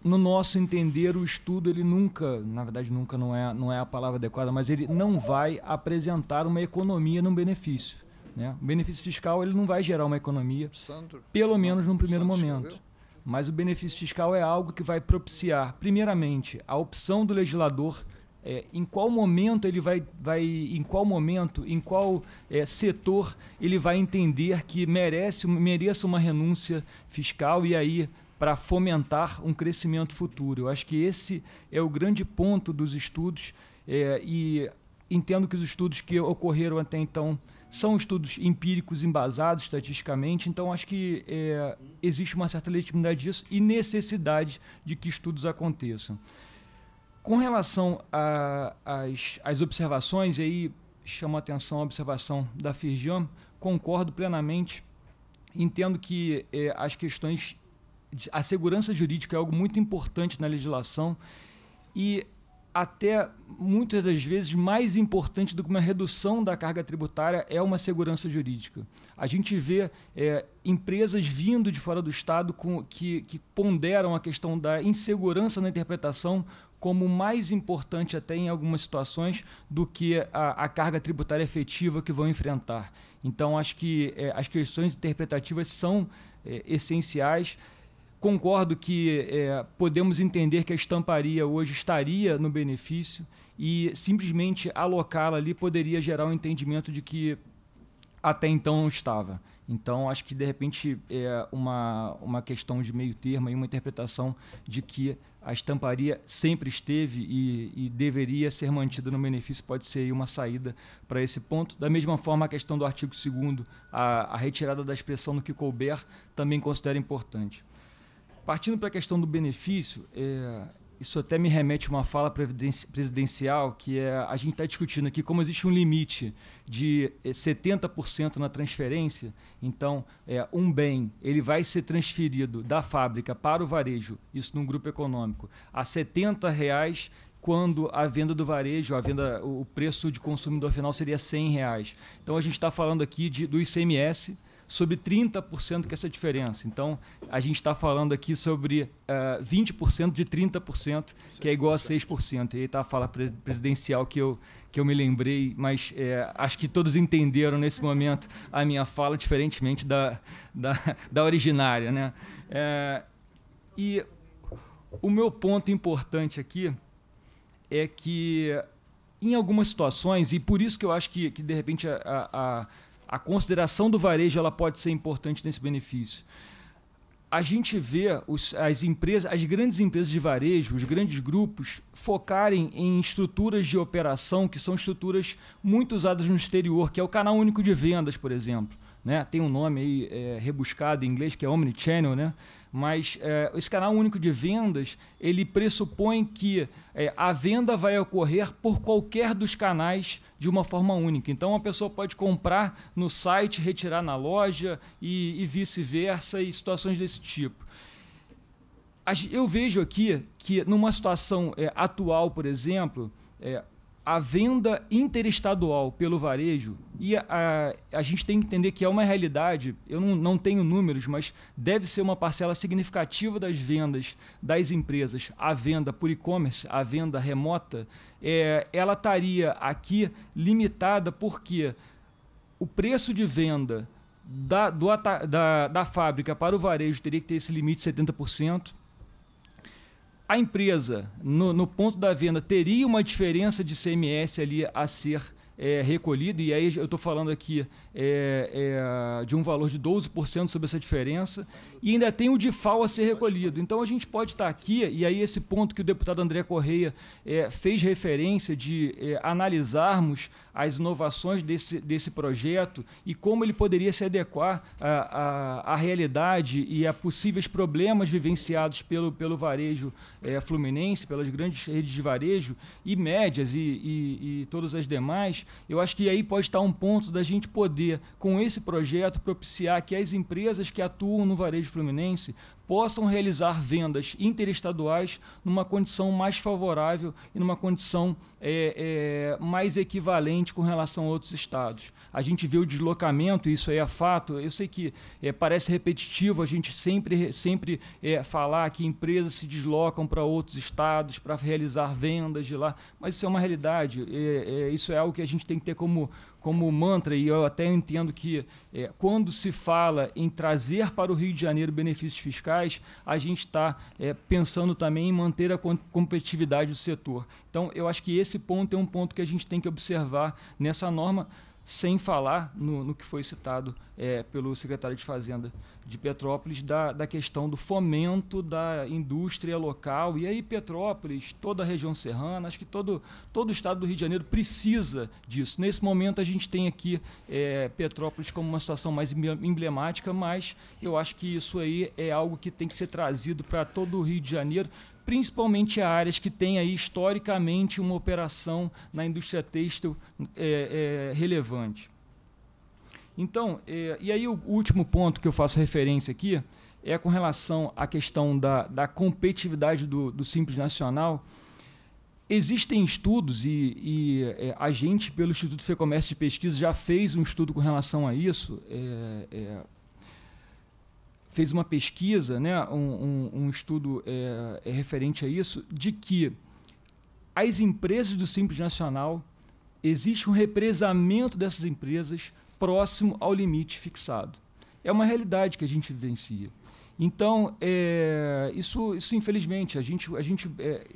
no nosso entender, o estudo ele nunca, na verdade nunca não é, não é a palavra adequada, mas ele não vai apresentar uma economia num benefício. Né? O benefício fiscal ele não vai gerar uma economia, Sandro, pelo menos num primeiro Sandro momento mas o benefício fiscal é algo que vai propiciar, primeiramente, a opção do legislador. É, em qual momento ele vai, vai em qual momento, em qual é, setor ele vai entender que merece, mereça uma renúncia fiscal e aí para fomentar um crescimento futuro. Eu acho que esse é o grande ponto dos estudos é, e entendo que os estudos que ocorreram até então são estudos empíricos embasados estatisticamente, então acho que é, existe uma certa legitimidade disso e necessidade de que estudos aconteçam. Com relação às observações, e aí chamo a atenção a observação da Firjan, concordo plenamente, entendo que é, as questões. De, a segurança jurídica é algo muito importante na legislação e até muitas das vezes mais importante do que uma redução da carga tributária é uma segurança jurídica. A gente vê é, empresas vindo de fora do Estado com, que, que ponderam a questão da insegurança na interpretação como mais importante até em algumas situações do que a, a carga tributária efetiva que vão enfrentar. Então, acho que é, as questões interpretativas são é, essenciais. Concordo que é, podemos entender que a estamparia hoje estaria no benefício e simplesmente alocá-la ali poderia gerar um entendimento de que até então não estava. Então, acho que de repente é uma, uma questão de meio termo e uma interpretação de que a estamparia sempre esteve e, e deveria ser mantida no benefício, pode ser uma saída para esse ponto. Da mesma forma, a questão do artigo 2, a, a retirada da expressão no que couber, também considero importante. Partindo para a questão do benefício, é, isso até me remete a uma fala presidencial, que é a gente está discutindo aqui como existe um limite de 70% é, na transferência. Então, é, um bem ele vai ser transferido da fábrica para o varejo, isso num grupo econômico, a R$ 70 reais quando a venda do varejo, a venda, o preço de consumidor final seria R$ 100. Reais. Então a gente está falando aqui de, do ICMS, sobre 30%, que é essa diferença. Então, a gente está falando aqui sobre uh, eh, 20% de 30%, que é igual a 6%. E aí está a fala presidencial que eu, que eu me lembrei, mas é, acho que todos entenderam nesse momento a minha fala, diferentemente da, da, da originária. Né? É, e o meu ponto importante aqui é que em algumas situações, e por isso que eu acho que, que de repente, a, a, a consideração do varejo ela pode ser importante nesse benefício. A gente vê os, as empresas, as grandes empresas de varejo, os grandes grupos focarem em estruturas de operação que são estruturas muito usadas no exterior, que é o canal único de vendas, por exemplo. Né? Tem um nome aí é, rebuscado em inglês que é omnichannel, né? mas é, esse canal único de vendas ele pressupõe que é, a venda vai ocorrer por qualquer dos canais de uma forma única. Então a pessoa pode comprar no site, retirar na loja e, e vice-versa e situações desse tipo. Eu vejo aqui que numa situação é, atual, por exemplo, é, a venda interestadual pelo varejo, e a, a, gente tem que entender que é uma realidade, eu não, não tenho números, mas deve ser uma parcela significativa das vendas das empresas, a venda por e-commerce, a venda remota, é, ela estaria aqui limitada porque o preço de venda da, do, da, da fábrica para o varejo teria que ter esse limite de 70%, a empresa, no, no, ponto da venda, teria uma diferença de CMS ali a ser é, recolhida, e aí eu estou falando aqui é, é, de um valor de 12% sobre essa diferença, e ainda tem o DIFAL a ser recolhido. Então a gente pode estar aqui, e aí esse ponto que o deputado André Correia é, fez referência de é, analisarmos as inovações desse, desse projeto e como ele poderia se adequar à realidade e a possíveis problemas vivenciados pelo, pelo varejo é, fluminense, pelas grandes redes de varejo e médias e, e, e todas as demais, eu acho que aí pode estar um ponto da gente poder, com esse projeto, propiciar que as empresas que atuam no varejo Fluminense possam realizar vendas interestaduais numa condição mais favorável e numa condição é, é, mais equivalente com relação a outros estados. A gente vê o deslocamento, isso aí é fato. Eu sei que é, parece repetitivo a gente sempre, sempre é, falar que empresas se deslocam para outros estados para realizar vendas de lá, mas isso é uma realidade. É, é, isso é algo que a gente tem que ter como como mantra, e eu até entendo que é, quando se fala em trazer para o Rio de Janeiro benefícios fiscais, a gente está é, pensando também em manter a competitividade do setor. Então, eu acho que esse ponto é um ponto que a gente tem que observar nessa norma, sem falar no, no que foi citado é, pelo secretário de Fazenda de Petrópolis, da, da questão do fomento da indústria local. E aí, Petrópolis, toda a região serrana, acho que todo, todo o estado do Rio de Janeiro precisa disso. Nesse momento, a gente tem aqui é, Petrópolis como uma situação mais emblemática, mas eu acho que isso aí é algo que tem que ser trazido para todo o Rio de Janeiro, principalmente áreas que têm aí historicamente uma operação na indústria têxtil é, é, relevante. Então, é, e aí o último ponto que eu faço referência aqui é com relação à questão da, da competitividade do, do Simples Nacional. Existem estudos, e, e é, a gente, pelo Instituto Fecomércio de Pesquisa, já fez um estudo com relação a isso, é, é, fez uma pesquisa, né, um, um, um estudo é, é referente a isso, de que as empresas do Simples Nacional existe um represamento dessas empresas próximo ao limite fixado. É uma realidade que a gente vivencia. Então, é, isso, isso infelizmente, a gente, a gente é,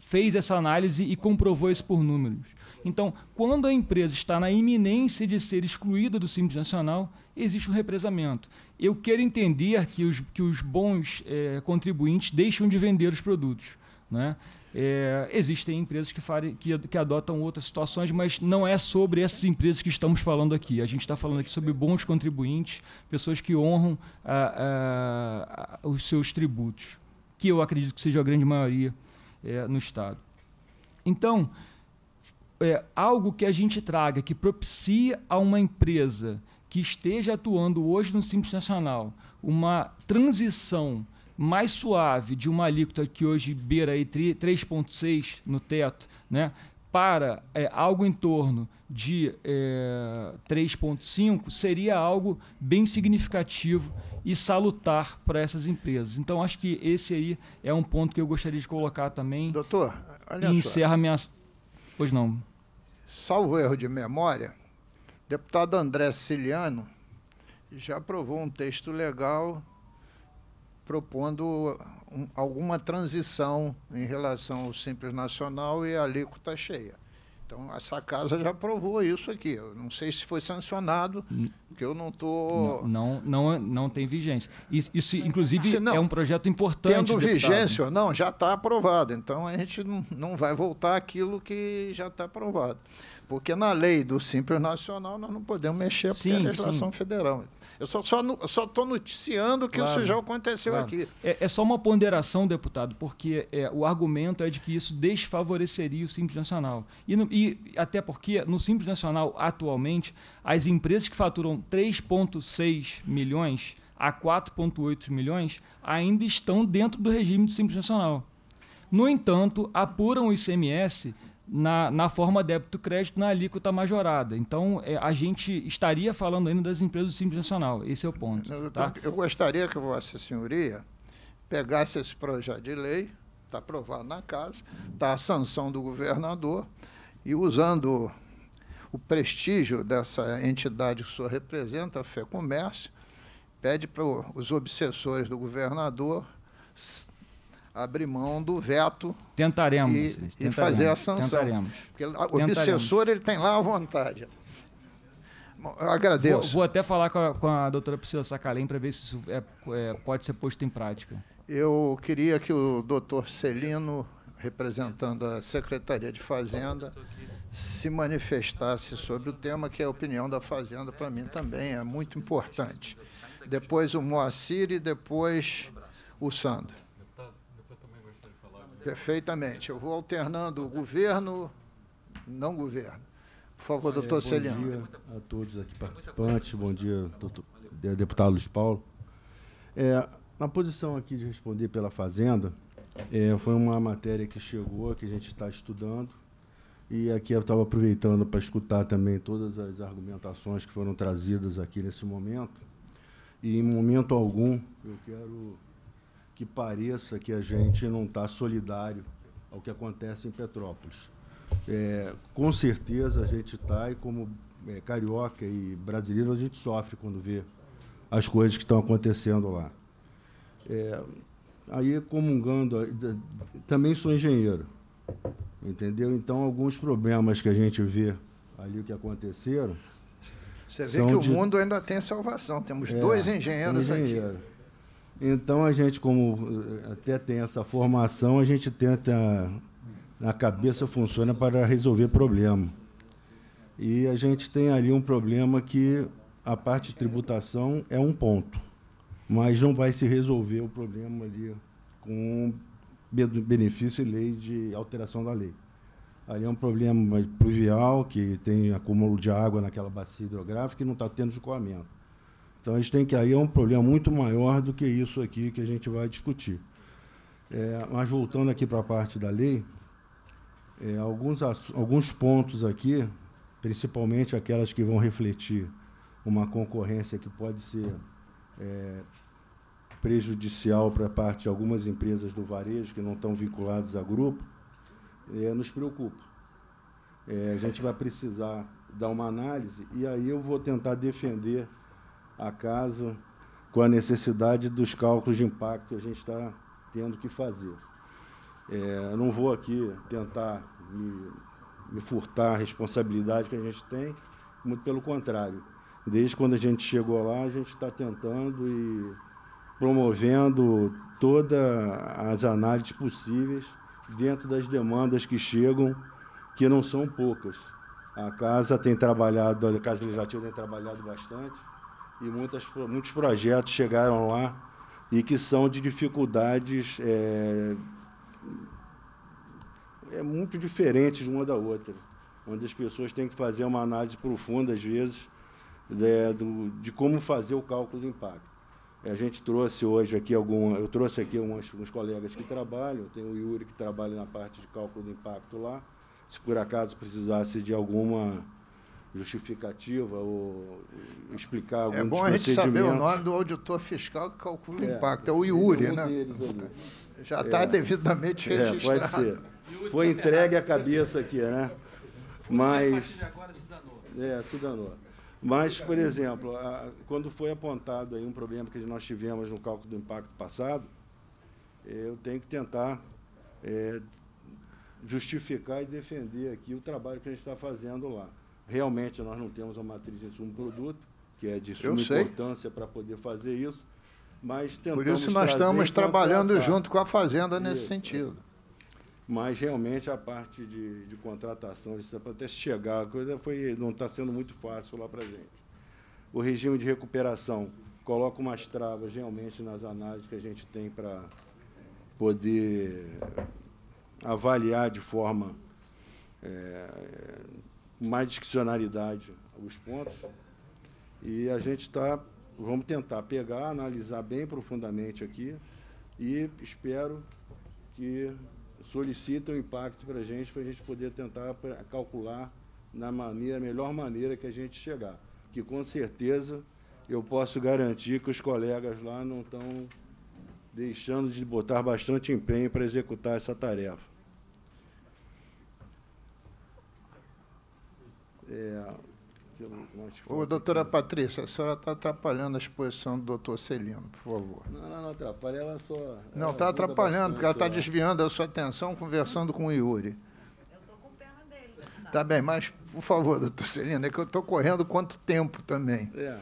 fez essa análise e comprovou isso por números. Então, quando a empresa está na iminência de ser excluída do Simples Nacional, existe um represamento. Eu quero entender que os, que os bons é, contribuintes deixam de vender os produtos. Né? É, existem empresas que, farem, que, que, adotam outras situações, mas não é sobre essas empresas que estamos falando aqui. A gente está falando aqui sobre bons contribuintes, pessoas que honram a, a, a, os seus tributos, que eu acredito que seja a grande maioria é, no Estado. Então, é, algo que a gente traga que propicia a uma empresa que esteja atuando hoje no Simples Nacional uma transição mais suave de uma alíquota que hoje beira 3,6 no teto, né, para é, algo em torno de é, 3,5 seria algo bem significativo e salutar para essas empresas. Então, acho que esse aí é um ponto que eu gostaria de colocar também. Doutor, olha e encerra minha. Pois não. Salvo erro de memória, deputado André Ciliano já aprovou um texto legal propondo um, alguma transição em relação ao Simples Nacional e a alíquota cheia. Então, essa casa já aprovou isso aqui. Eu não sei se foi sancionado, hum. porque eu não estou. Tô... Não, não, não, não, tem vigência. Isso, isso inclusive, não, é um projeto importante. Tendo deputado. vigência não, já está aprovado. Então, a gente não, vai voltar àquilo que já está aprovado. Porque na lei do Simples Nacional nós não podemos mexer, porque é sim, é a legislação sim. federal. Eu só estou só, só noticiando que claro, isso já aconteceu claro. aqui. É, é, só uma ponderação, deputado, porque é, o argumento é de que isso desfavoreceria o Simples Nacional. E, no, e até porque no Simples Nacional, atualmente, as empresas que faturam 3,6 milhões a 4,8 milhões ainda estão dentro do regime do Simples Nacional. No entanto, apuram o ICMS na, na forma débito-crédito na alíquota majorada. Então, é, a gente estaria falando ainda das empresas do Simples Nacional. Esse é o ponto. tá? Eu gostaria que Vossa Senhoria pegasse esse projeto de lei, está aprovado na casa, está a sanção do governador, e usando o prestígio dessa entidade que o senhor representa, a Fé Comércio, pede para os obsessores do governador abrir mão do veto. Tentaremos. E, tentaremos, e fazer a sanção. Tentaremos. Porque o tentaremos. obsessor ele tem lá a vontade. Bom, eu agradeço. Vou, vou, até falar com a, com a doutora Priscila Sacalém para ver se isso é, é, pode ser posto em prática. Eu queria que o doutor Celino, representando a Secretaria de Fazenda, se manifestasse sobre o tema, que é a opinião da Fazenda, para mim também é muito importante. Depois o Moacir e depois o Sandro. Perfeitamente. Eu vou alternando governo, não governo. Por favor, doutor Celiano. Bom dia a todos aqui participantes. Bom dia, doutor, deputado Luiz Paulo. É, na posição aqui de responder pela Fazenda, é, foi uma matéria que chegou, que a gente está estudando. E aqui eu estava aproveitando para escutar também todas as argumentações que foram trazidas aqui nesse momento. E em momento algum eu quero que pareça que a gente não está solidário ao que acontece em Petrópolis. É, com certeza a gente está, e como é, carioca e brasileiro, a gente sofre quando vê as coisas que estão acontecendo lá. É, aí, comungando, também sou engenheiro, entendeu? Então, alguns problemas que a gente vê ali que aconteceram. Você vê que de... o mundo ainda tem salvação. Temos é, dois engenheiros engenheiro. aqui. Então a gente, como eh, até tem essa formação, a gente tenta, na cabeça funciona para resolver problema. E a gente tem ali um problema que a parte de tributação é um ponto, mas não vai se resolver o problema ali com benefício e lei de alteração da lei. Ali é um problema pluvial, que tem acúmulo de água naquela bacia hidrográfica e não está tendo escoamento então a gente tem que aí é um problema muito maior do que isso aqui que a gente vai discutir. É, mas voltando aqui para a parte da lei, é, alguns, alguns pontos aqui, principalmente aquelas que vão refletir uma concorrência que pode ser é, prejudicial para parte de algumas empresas do varejo que não estão vinculadas a grupo, é, nos preocupa. É, a gente vai precisar dar uma análise e aí eu vou tentar defender a caso com a necessidade dos cálculos de impacto que a gente está tendo que fazer. É, não vou aqui tentar me, me furtar a responsabilidade que a gente tem, muito pelo contrário. Desde quando a gente chegou lá, a gente está tentando e promovendo todas as análises possíveis dentro das demandas que chegam, que não são poucas. A casa tem trabalhado, a Casa Legislativa tem trabalhado bastante, e muitas, muitos projetos chegaram lá e que são de dificuldades é, é muito diferentes uma da outra, onde as pessoas têm que fazer uma análise profunda, às vezes, de, né, do, de como fazer o cálculo do impacto. A gente trouxe hoje aqui algum, eu trouxe aqui alguns, alguns colegas que trabalham, tem o Yuri que trabalha na parte de cálculo do impacto lá, se por acaso precisasse de alguma justificativa ou explicar é algum É bom a gente saber o nome do auditor fiscal que calcula o é, impacto, é o é IURI, um né? Já está devidamente registrado. pode ser. Foi entregue a cabeça aqui, né? Mas. É, se danou. Mas, por exemplo, a, quando foi apontado aí um problema que nós tivemos no cálculo do impacto passado, eu tenho que tentar é, justificar e defender aqui o trabalho que a gente está fazendo lá. Realmente nós não temos uma matriz de insumo produto, que é de suma importância para poder fazer isso, mas Por isso nós estamos trabalhando junto com a Fazenda isso, nesse é. sentido. É. Mas realmente a parte de, de contratação, é até chegar, a coisa foi, não está sendo muito fácil lá para a gente. O regime de recuperação coloca umas travas realmente nas análises que a gente tem para poder avaliar de forma é, mais discricionariedade os pontos. E a gente está, vamos tentar pegar, analisar bem profundamente aqui e espero que solicitem um impacto para a gente, para a gente poder tentar calcular na maneira, melhor maneira que a gente chegar. Que com certeza eu posso garantir que os colegas lá não estão deixando de botar bastante empenho para executar essa tarefa. É, doutora Patrícia, a senhora está atrapalhando a exposição do doutor Celino, por favor. Não, não, não atrapalha, ela só. Não, está atrapalhando, porque ela está é. desviando a sua atenção conversando com o Yuri. Eu estou com pena dele. Tá. tá, bem, mas, por favor, doutor Celino, é que eu estou correndo quanto tempo também. É.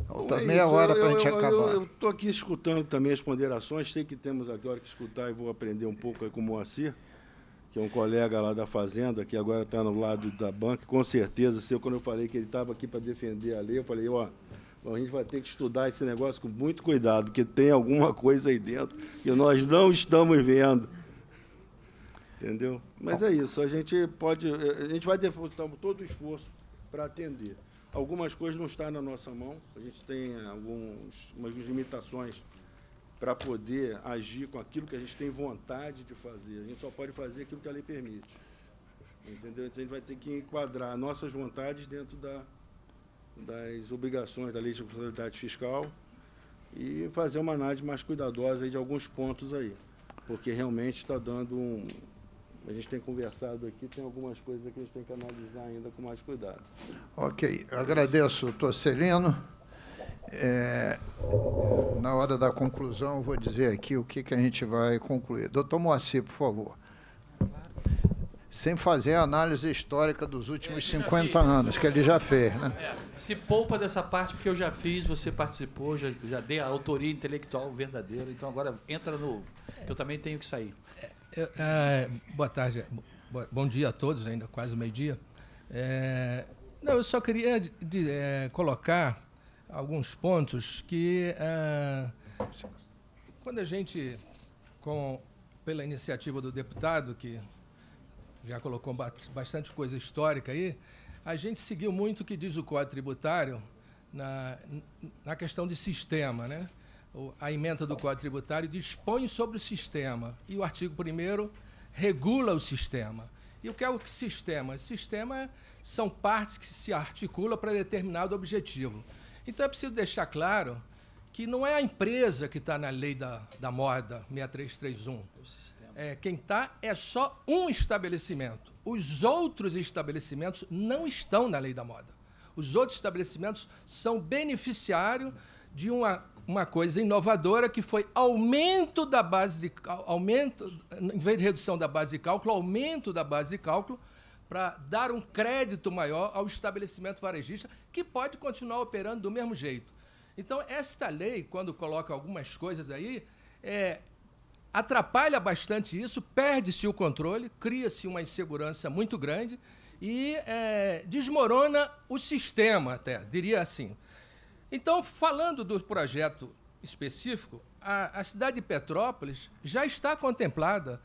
Está então é meia isso, hora para a gente eu, acabar. Eu estou aqui escutando também as ponderações, sei que temos agora que escutar e vou aprender um pouco aí com o Moacir um colega lá da Fazenda, que agora está no lado da banca, com certeza, se eu, quando eu falei que ele estava aqui para defender a lei, eu falei, ó, a gente vai ter que estudar esse negócio com muito cuidado, porque tem alguma coisa aí dentro que nós não estamos vendo. Entendeu? Mas é isso, a gente pode. A gente vai depositar todo o esforço para atender. Algumas coisas não estão tá na nossa mão, a gente tem algumas limitações para poder agir com aquilo que a gente tem vontade de fazer. A gente só pode fazer aquilo que a lei permite. Entendeu? Então a gente vai ter que enquadrar nossas vontades dentro da, das obrigações da lei de responsabilidade fiscal e fazer uma análise mais cuidadosa de alguns pontos aí. Porque realmente está dando um. A gente tem conversado aqui, tem algumas coisas que a gente tem que analisar ainda com mais cuidado. Ok. Agradeço, doutor Celino. É, na hora da conclusão, vou dizer aqui o que, que a gente vai concluir. Doutor Moacir, por favor. Sem fazer a análise histórica dos últimos 50 anos, que ele já fez. Né? É, se poupa dessa parte, porque eu já fiz, você participou, já, já dei a autoria intelectual verdadeira, então agora entra no. Eu também tenho que sair. É, é, é boa tarde, bom dia a todos, ainda quase meio-dia. É, não, eu só queria de, de, colocar alguns pontos que, é, quando a gente, com, pela iniciativa do deputado, que já colocou bastante coisa histórica aí, a gente seguiu muito o que diz o Código Tributário na, na questão de sistema. Né? a emenda do Código Tributário dispõe sobre o sistema e o artigo 1 regula o sistema. E o que é o sistema? Sistema são partes que se articulam para determinado objetivo. Então é preciso deixar claro que não é a empresa que está na lei da, da moda 6331. É, quem está é só um estabelecimento. Os outros estabelecimentos não estão na lei da moda. Os outros estabelecimentos são beneficiário de uma, uma coisa inovadora que foi aumento da base de aumento, em vez de redução da base de cálculo, aumento da base de cálculo para dar um crédito maior ao estabelecimento varejista, que pode continuar operando do mesmo jeito. Então, esta lei, quando coloca algumas coisas aí, é, atrapalha bastante isso, perde-se o controle, cria-se uma insegurança muito grande e é, desmorona o sistema, até, diria assim. Então, falando do projeto específico, a, a cidade de Petrópolis já está contemplada.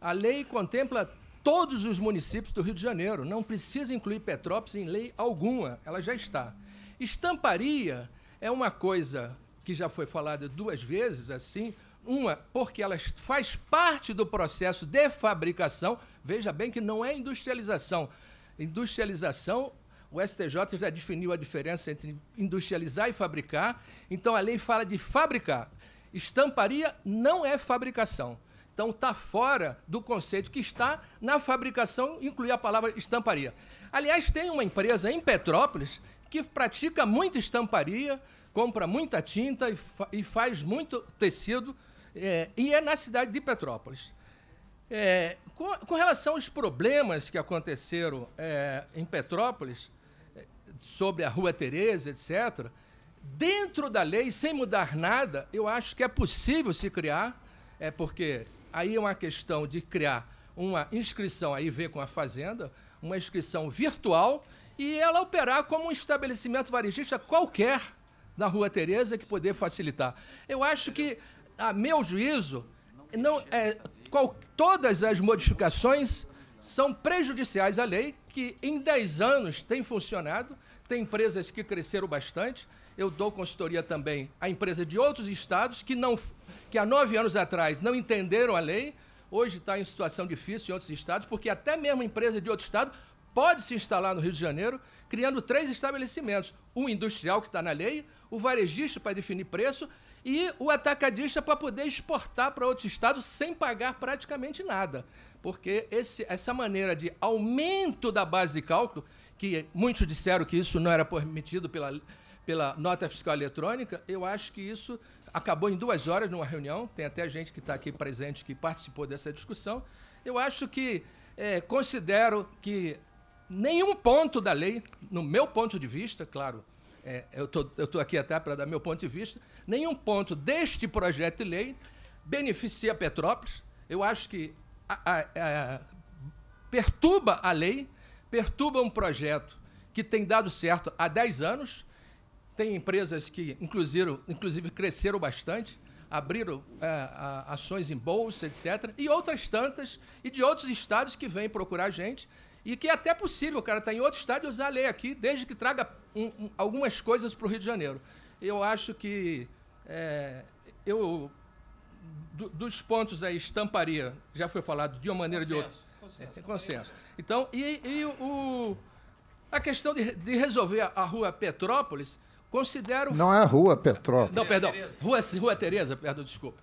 A lei contempla todos os municípios do Rio de Janeiro. Não precisa incluir Petrópolis em lei alguma, ela já está. Estamparia é uma coisa que já foi falada duas vezes assim, uma, porque ela faz parte do processo de fabricação. Veja bem que não é industrialização. Industrialização, o STJ já definiu a diferença entre industrializar e fabricar. Então a lei fala de fabricar. Estamparia não é fabricação. Então está fora do conceito que está na fabricação, incluir a palavra estamparia. Aliás, tem uma empresa em Petrópolis que pratica muita estamparia, compra muita tinta e, fa e faz muito tecido, é, e é na cidade de Petrópolis. É, com, com, relação aos problemas que aconteceram é, em Petrópolis, é, sobre a Rua Tereza, etc., dentro da lei, sem mudar nada, eu acho que é possível se criar, é porque Aí é uma questão de criar uma inscrição, aí ver com a Fazenda, uma inscrição virtual e ela operar como um estabelecimento varejista qualquer na Rua Tereza que poder facilitar. Eu acho que, a meu juízo, não é, qual, todas as modificações são prejudiciais à lei, que em 10 anos tem funcionado, tem empresas que cresceram bastante. Eu dou consultoria também a empresa de outros estados que não que há nove anos atrás não entenderam a lei, hoje está em situação difícil em outros estados, porque até mesmo empresa de outro estado pode se instalar no Rio de Janeiro, criando três estabelecimentos: um industrial que está na lei, o varejista para definir preço e o atacadista para poder exportar para outros estados sem pagar praticamente nada. Porque esse, essa maneira de aumento da base de cálculo, que muitos disseram que isso não era permitido pela, pela nota fiscal eletrônica, eu acho que isso acabou em duas horas numa reunião. Tem até gente que está aqui presente que participou dessa discussão. Eu acho que é, considero que nenhum ponto da lei, no meu ponto de vista, claro, é, eu tô, estou aqui até para dar meu ponto de vista, nenhum ponto deste projeto de lei beneficia Petrópolis. Eu acho que a, a, a, perturba a lei, perturba um projeto que tem dado certo há 10 anos tem empresas que, inclusive, inclusive cresceram bastante, abriram é, ações em bolsa, etc. E outras tantas, e de outros estados que vêm procurar a gente. E que é até possível, o cara está em outro estado e usar a lei aqui, desde que traga um, um, algumas coisas para o Rio de Janeiro. Eu acho que é, eu do, dos pontos aí, estamparia, já foi falado de uma maneira consenso, ou de outra. Consenso. É, consenso. Então, e, e o, a questão de, de resolver a, a rua Petrópolis, Considero. Não é a Rua Petrópolis. Não, perdão. Rua, Rua Tereza, perdão, desculpa.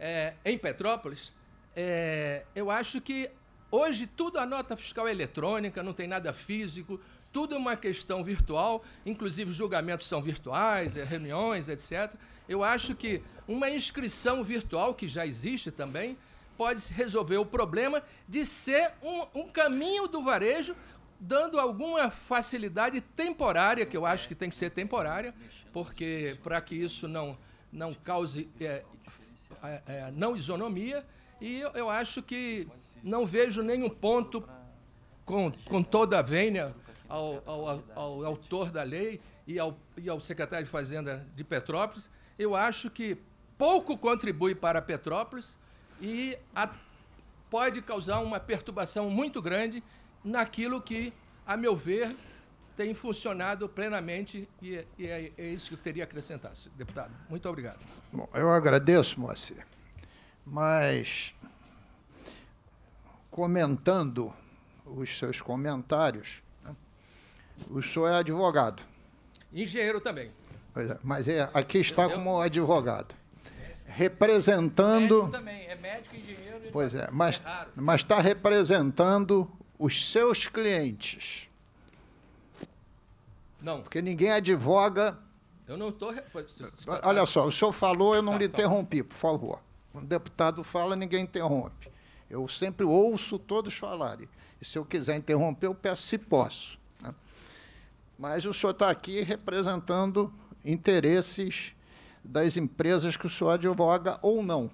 É, em Petrópolis, é, eu acho que hoje tudo a nota fiscal é eletrônica, não tem nada físico, tudo é uma questão virtual, inclusive os julgamentos são virtuais, é, reuniões, etc. Eu acho que uma inscrição virtual, que já existe também, pode resolver o problema de ser um, um caminho do varejo dando alguma facilidade temporária, que eu acho que tem que ser temporária, porque para que isso não, não cause é, é, é, não isonomia, e eu, eu, acho que não vejo nenhum ponto com, com toda a vênia ao, ao, ao autor da lei e ao, e ao secretário de Fazenda de Petrópolis. Eu acho que pouco contribui para Petrópolis e a, pode causar uma perturbação muito grande naquilo que, a meu ver, tem funcionado plenamente e, e é, é, isso que eu teria a acrescentar, deputado. Muito obrigado. Bom, eu agradeço, Moacir, mas comentando os seus comentários, né, o senhor é advogado. Engenheiro também. Pois é, mas é, aqui está como advogado. Representando. Médico também, é médico, engenheiro. Pois tá- é, é mas está representando os seus clientes. Não. Porque ninguém advoga. Eu não estou. Tô... Olha só, o senhor falou, eu não tá, lhe tá, tá. interrompi, por favor. Quando o deputado fala, ninguém interrompe. Eu sempre ouço todos falarem. E se eu quiser interromper, eu peço se posso. Né? Mas o senhor está aqui representando interesses das empresas que o senhor advoga ou não.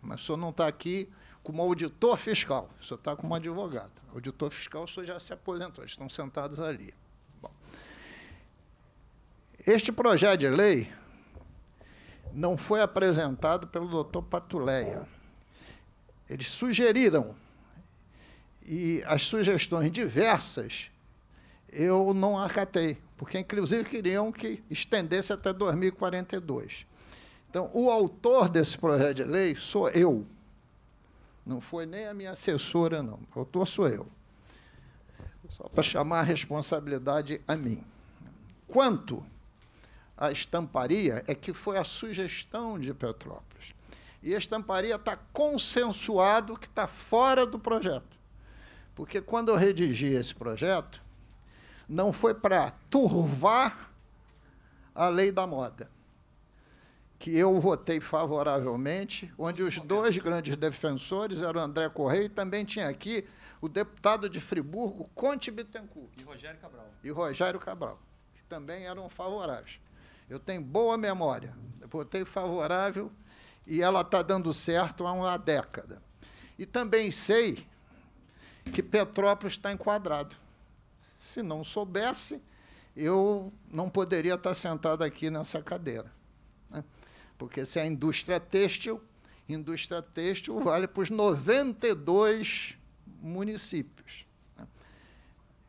Mas o senhor não está aqui como auditor fiscal. O senhor está uma advogado. Auditor fiscal, o senhor já se aposentou, estão sentados ali. Bom. Este projeto de lei não foi apresentado pelo doutor Patuleia. Eles sugeriram, e as sugestões diversas eu não acatei, porque inclusive queriam que estendesse até 2042. Então, o autor desse projeto de lei sou eu. Não foi nem a minha assessora, não. O sou eu. Só para chamar a responsabilidade a mim. Quanto à estamparia, é que foi a sugestão de Petrópolis. E a estamparia está consensuado que está fora do projeto. Porque quando eu redigi esse projeto, não foi para turvar a lei da moda que eu votei favoravelmente, onde os dois grandes defensores eram André Correia e também tinha aqui o deputado de Friburgo, Conte Bittencourt. E Rogério Cabral. E Rogério Cabral, que também eram favoráveis. Eu tenho boa memória. Eu votei favorável e ela está dando certo há uma década. E também sei que Petrópolis está enquadrado. Se não soubesse, eu não poderia estar tá sentado aqui nessa cadeira porque se a indústria é têxtil, indústria têxtil vale para os 92 municípios. Né?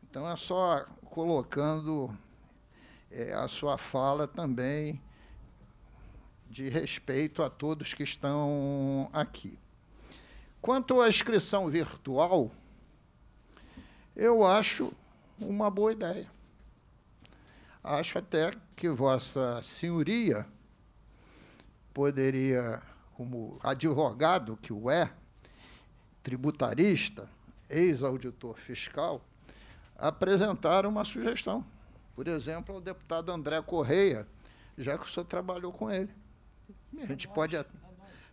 Então é só colocando é, a sua fala também de respeito a todos que estão aqui. Quanto à inscrição virtual, eu acho uma boa ideia. Acho até que Vossa Senhoria poderia, como advogado que o é, tributarista, ex-auditor fiscal, apresentar uma sugestão. Por exemplo, ao deputado André Correia, já que o senhor trabalhou com ele. A gente pode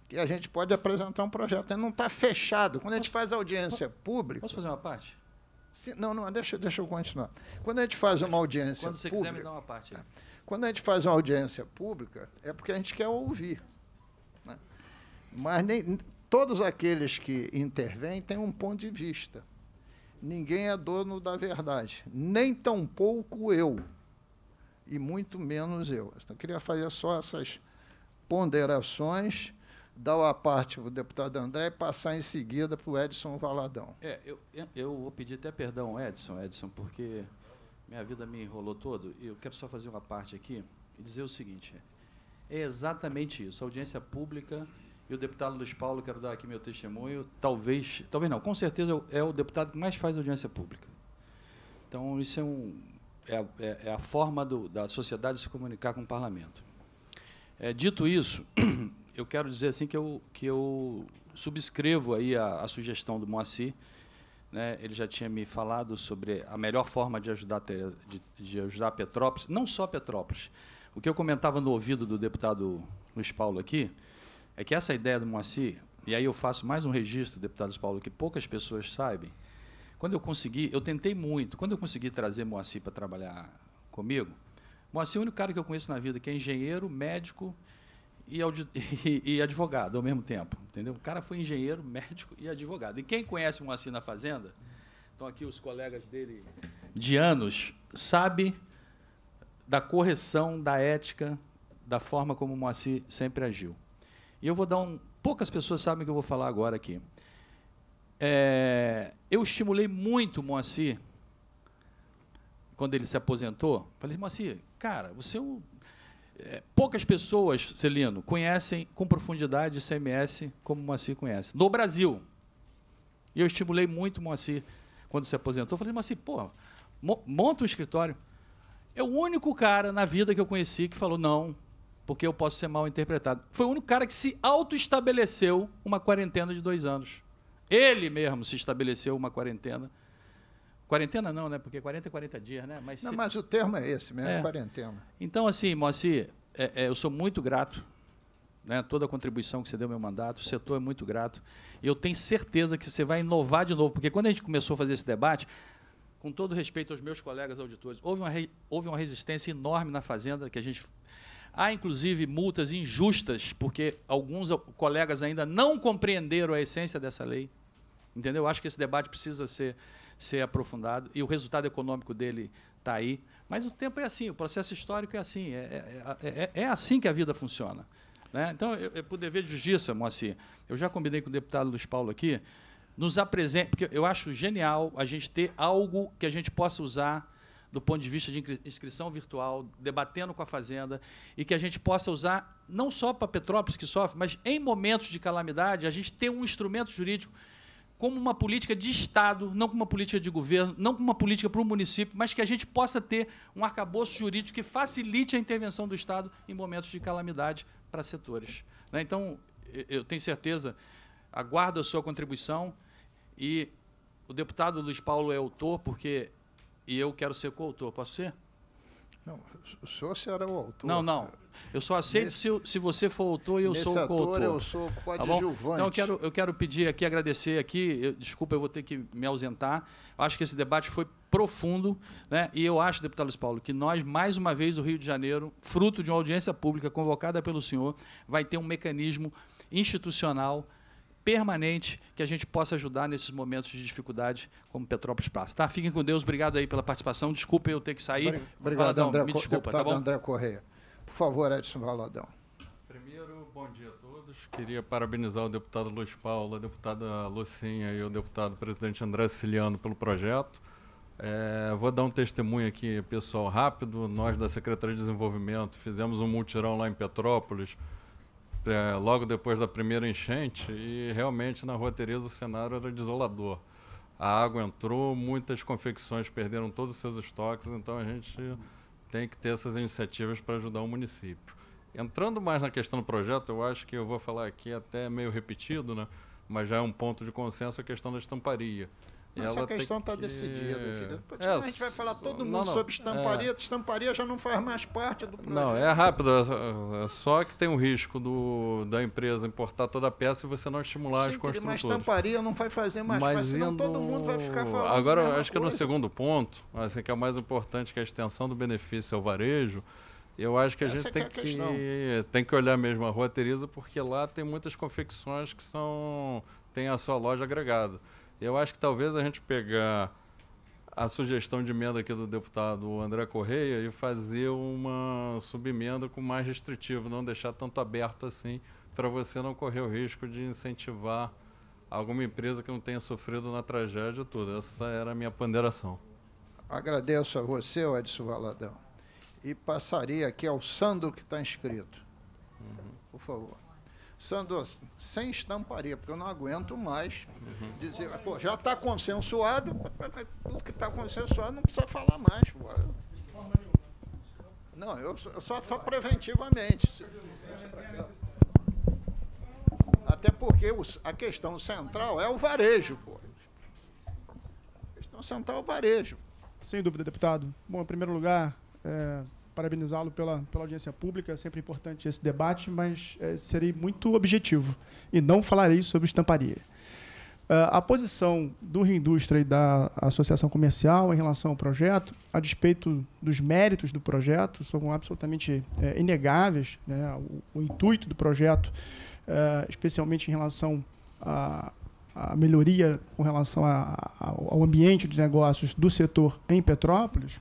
que a gente pode apresentar um projeto. Ele não está fechado. Quando a gente faz audiência pública. Posso fazer uma parte? Se, não, não, deixa, deixa eu continuar. Quando a gente faz uma audiência. Quando você pública, quiser me dar uma parte. Aí. Quando a gente faz uma audiência pública, é porque a gente quer ouvir. Né? Mas nem, todos aqueles que intervêm têm um ponto de vista. Ninguém é dono da verdade, nem tampouco eu, e muito menos eu. Então, eu queria fazer só essas ponderações dar uma parte para o deputado André e passar em seguida para o Edson Valadão. É, eu, eu vou pedir até perdão, Edson, Edson, porque minha vida me enrolou todo. Eu quero só fazer uma parte aqui e dizer o seguinte: é exatamente isso. A audiência pública e o deputado Luiz Paulo, quero dar aqui meu testemunho, talvez, talvez não, com certeza é o deputado que mais faz audiência pública. Então, isso é, um, é, é, é a forma do, da sociedade se comunicar com o parlamento. É, dito isso, eu quero dizer assim que eu, que eu subscrevo aí a, a sugestão do Moacir né, ele já tinha me falado sobre a melhor forma de ajudar, de, de ajudar Petrópolis, não só Petrópolis. O que eu comentava no ouvido do deputado Luiz Paulo aqui é que essa ideia do Moacir, e aí eu faço mais um registro, deputado Luiz Paulo, que poucas pessoas sabem. Quando eu consegui, eu tentei muito, quando eu consegui trazer Moacir para trabalhar comigo, Moacir é o único cara que eu conheço na vida que é engenheiro, médico e, e, advogado ao mesmo tempo, entendeu? O cara foi engenheiro, médico e advogado. E quem conhece o Moacir assim na fazenda, estão aqui os colegas dele de anos, sabe da correção, da ética, da forma como o Moacir sempre agiu. E eu vou dar um... Poucas pessoas sabem o que eu vou falar agora aqui. É, eu estimulei muito o Moacir quando ele se aposentou. Falei, Moacir, cara, você é um é, poucas pessoas, Celino, conhecem com profundidade CMS como o Moacir conhece. No Brasil. E eu estimulei muito o Moacir quando se aposentou. Eu falei, Moacir, pô, monta um escritório. É o único cara na vida que eu conheci que falou não, porque eu posso ser mal interpretado. Foi o único cara que se auto-estabeleceu uma quarentena de dois anos. Ele mesmo se estabeleceu uma quarentena Quarentena não, né? Porque 40 é 40 dias, né? Mas não, se... mas o termo é esse mesmo, é. quarentena. Então, assim, Moacir, é, é, eu sou muito grato, né? Toda a contribuição que você deu ao meu mandato, o setor é muito grato. E eu tenho certeza que você vai inovar de novo, porque quando a gente começou a fazer esse debate, com todo respeito aos meus colegas auditores, houve uma, re... houve uma resistência enorme na Fazenda que a gente Há, inclusive, multas injustas, porque alguns colegas ainda não compreenderam a essência dessa lei. Entendeu? Acho que esse debate precisa ser ser aprofundado e o resultado econômico dele está aí. Mas o tempo é assim, o processo histórico é assim, é, é, é, é assim que a vida funciona. Né? Então, por dever de justiça, Moacir, eu já combinei com o deputado Luiz Paulo aqui, nos apresente, porque eu acho genial a gente ter algo que a gente possa usar do ponto de vista de inscrição virtual, debatendo com a Fazenda, e que a gente possa usar não só para Petrópolis que sofre, mas em momentos de calamidade, a gente ter um instrumento jurídico como uma política de Estado, não como uma política de governo, não como uma política para o município, mas que a gente possa ter um arcabouço jurídico que facilite a intervenção do Estado em momentos de calamidade para setores. Né? Então, eu tenho certeza, aguardo a sua contribuição e o deputado Luiz Paulo é autor, porque e eu quero ser coautor, posso ser? Não, o senhor será é o autor. Não, não. Eu só aceito nesse, se, se você for autor e eu sou o coautor. eu sou tá coadjuvante. então, eu quero, eu quero pedir aqui, agradecer aqui. Eu, desculpa, eu vou ter que me ausentar. Acho que esse debate foi profundo. Né? E eu acho, deputado Luiz Paulo, que nós, mais uma vez, do Rio de Janeiro, fruto de uma audiência pública convocada pelo senhor, vai ter um mecanismo institucional permanente que a gente possa ajudar nesses momentos de dificuldade como Petrópolis passa, tá? Fiquem com Deus, obrigado aí pela participação. Desculpa eu ter que sair. Obrigado, Valadão, André, me desculpa, tá bom? André Correia. Por favor, Edson Valadão. Primeiro, bom dia a todos. Queria parabenizar o deputado Luiz Paulo, a deputada Lucinha e o deputado presidente André Ciliano pelo projeto. É, vou dar um testemunho aqui, pessoal, rápido. Nós da Secretaria de Desenvolvimento fizemos um multirão lá em Petrópolis é, logo depois da primeira enchente e realmente na Rua Tereza o cenário era desolador. A água entrou, muitas confecções perderam todos os seus estoques, então a gente tem que ter essas iniciativas para ajudar o município. Entrando mais na questão do projeto, eu acho que eu vou falar aqui até meio repetido, né? mas já é um ponto de consenso a questão da estamparia. Essa questão está que... decidida. Querido. É, a é, gente vai falar todo mundo não, sobre estamparia. É... Estamparia já não faz mais parte do projeto. Não, é rápido. É, é só que tem o risco do, da empresa importar toda a peça e você não estimular Sim, as construtoras. Mas estamparia não vai fazer mais mas parte, indo... todo mundo vai ficar falando. Agora, acho que no segundo ponto, assim, que é o mais importante, que é a extensão do benefício ao varejo, eu acho que a Essa gente tem, é que, tem que olhar mesmo a Rua Teresa, porque lá tem muitas confecções que são têm a sua loja agregada. Eu acho que talvez a gente pegar a sugestão de emenda aqui do deputado André Correia e fazer uma subemenda com mais restritivo, não deixar tanto aberto assim, para você não correr o risco de incentivar alguma empresa que não tenha sofrido na tragédia toda. Essa era a minha ponderação. Agradeço a você, Edson Valadão. E passaria aqui ao Sandro que está inscrito. Uhum. Por favor. Sandro, sem estamparia, porque eu não aguento mais uhum. dizer, pô, já está consensuado, tudo que está consensuado não precisa falar mais. Pô. Não, eu só, só preventivamente. Até porque os, a questão central é o varejo. Pô. A questão central é o varejo. Sem dúvida, deputado. Bom, em primeiro lugar, é parabenizá-lo pela, pela audiência pública, é sempre importante esse debate, mas é, serei muito objetivo e não falarei sobre estamparia. Uh, a posição do Reindústria e da Associação Comercial em relação ao projeto, a despeito dos méritos do projeto, são absolutamente é, inegáveis. Né? O, o, intuito do projeto, é, especialmente em relação a a melhoria com relação a, a, ao ambiente de negócios do setor em Petrópolis,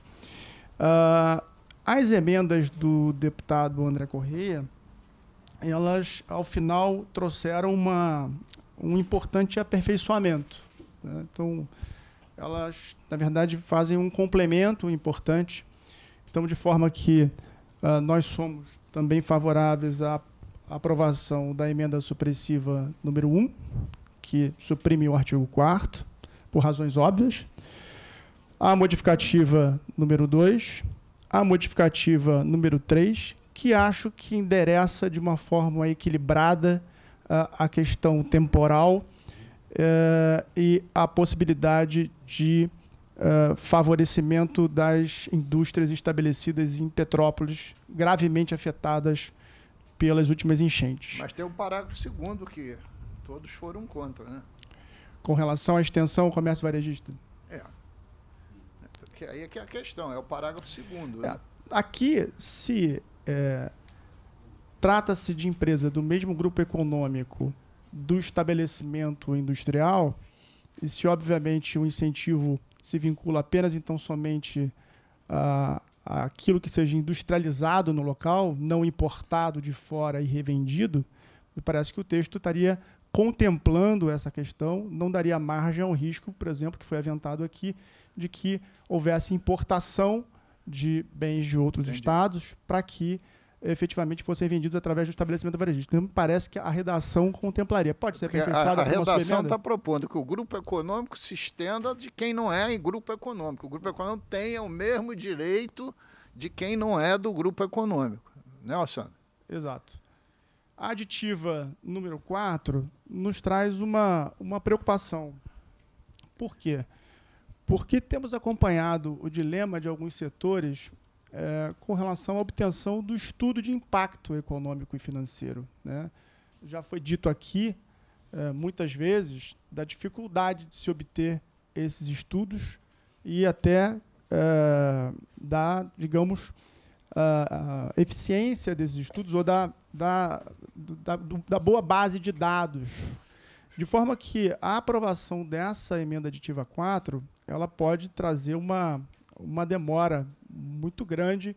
é, as emendas do deputado André Correia, elas, ao final, trouxeram uma, um importante aperfeiçoamento. Né? Então, elas, na verdade, fazem um complemento importante. Então, de forma que uh, nós somos também favoráveis à aprovação da emenda supressiva número 1, que suprime o artigo 4 por razões óbvias. A modificativa número 2, a modificativa número 3, que acho que endereça de uma forma equilibrada uh, a questão temporal uh, e a possibilidade de uh, favorecimento das indústrias estabelecidas em Petrópolis, gravemente afetadas pelas últimas enchentes. Mas tem o um parágrafo segundo que todos foram contra, né? Com relação à extensão o comércio varejista? que, aí é que é a questão, é o parágrafo segundo. Né? É, aqui, se é, trata-se de empresa do mesmo grupo econômico do estabelecimento industrial, e se obviamente o incentivo se vincula apenas então somente a, a aquilo que seja industrializado no local, não importado de fora e revendido, me parece que o texto estaria contemplando essa questão, não daria margem ao risco, por exemplo, que foi aventado aqui, de que houvesse importação de bens de outros Entendi. estados para que efetivamente fossem vendidos através do estabelecimento varejista. Então, me parece que a redação contemplaria. Pode ser aperfeiçoada a, a redação está propondo que o grupo econômico se estenda de quem não é em grupo econômico. O grupo econômico tenha o mesmo direito de quem não é do grupo econômico. Né, Alessandro? Exato. A aditiva número 4 nos traz uma, uma preocupação. Por quê? Porque temos acompanhado o dilema de alguns setores é, com relação à obtenção do estudo de impacto econômico e financeiro. Né? Já foi dito aqui, é, muitas vezes, da dificuldade de se obter esses estudos e até é, da, digamos, a, a eficiência desses estudos ou da da, da, da boa base de dados. De forma que a aprovação dessa emenda aditiva 4, ela pode trazer uma, uma demora muito grande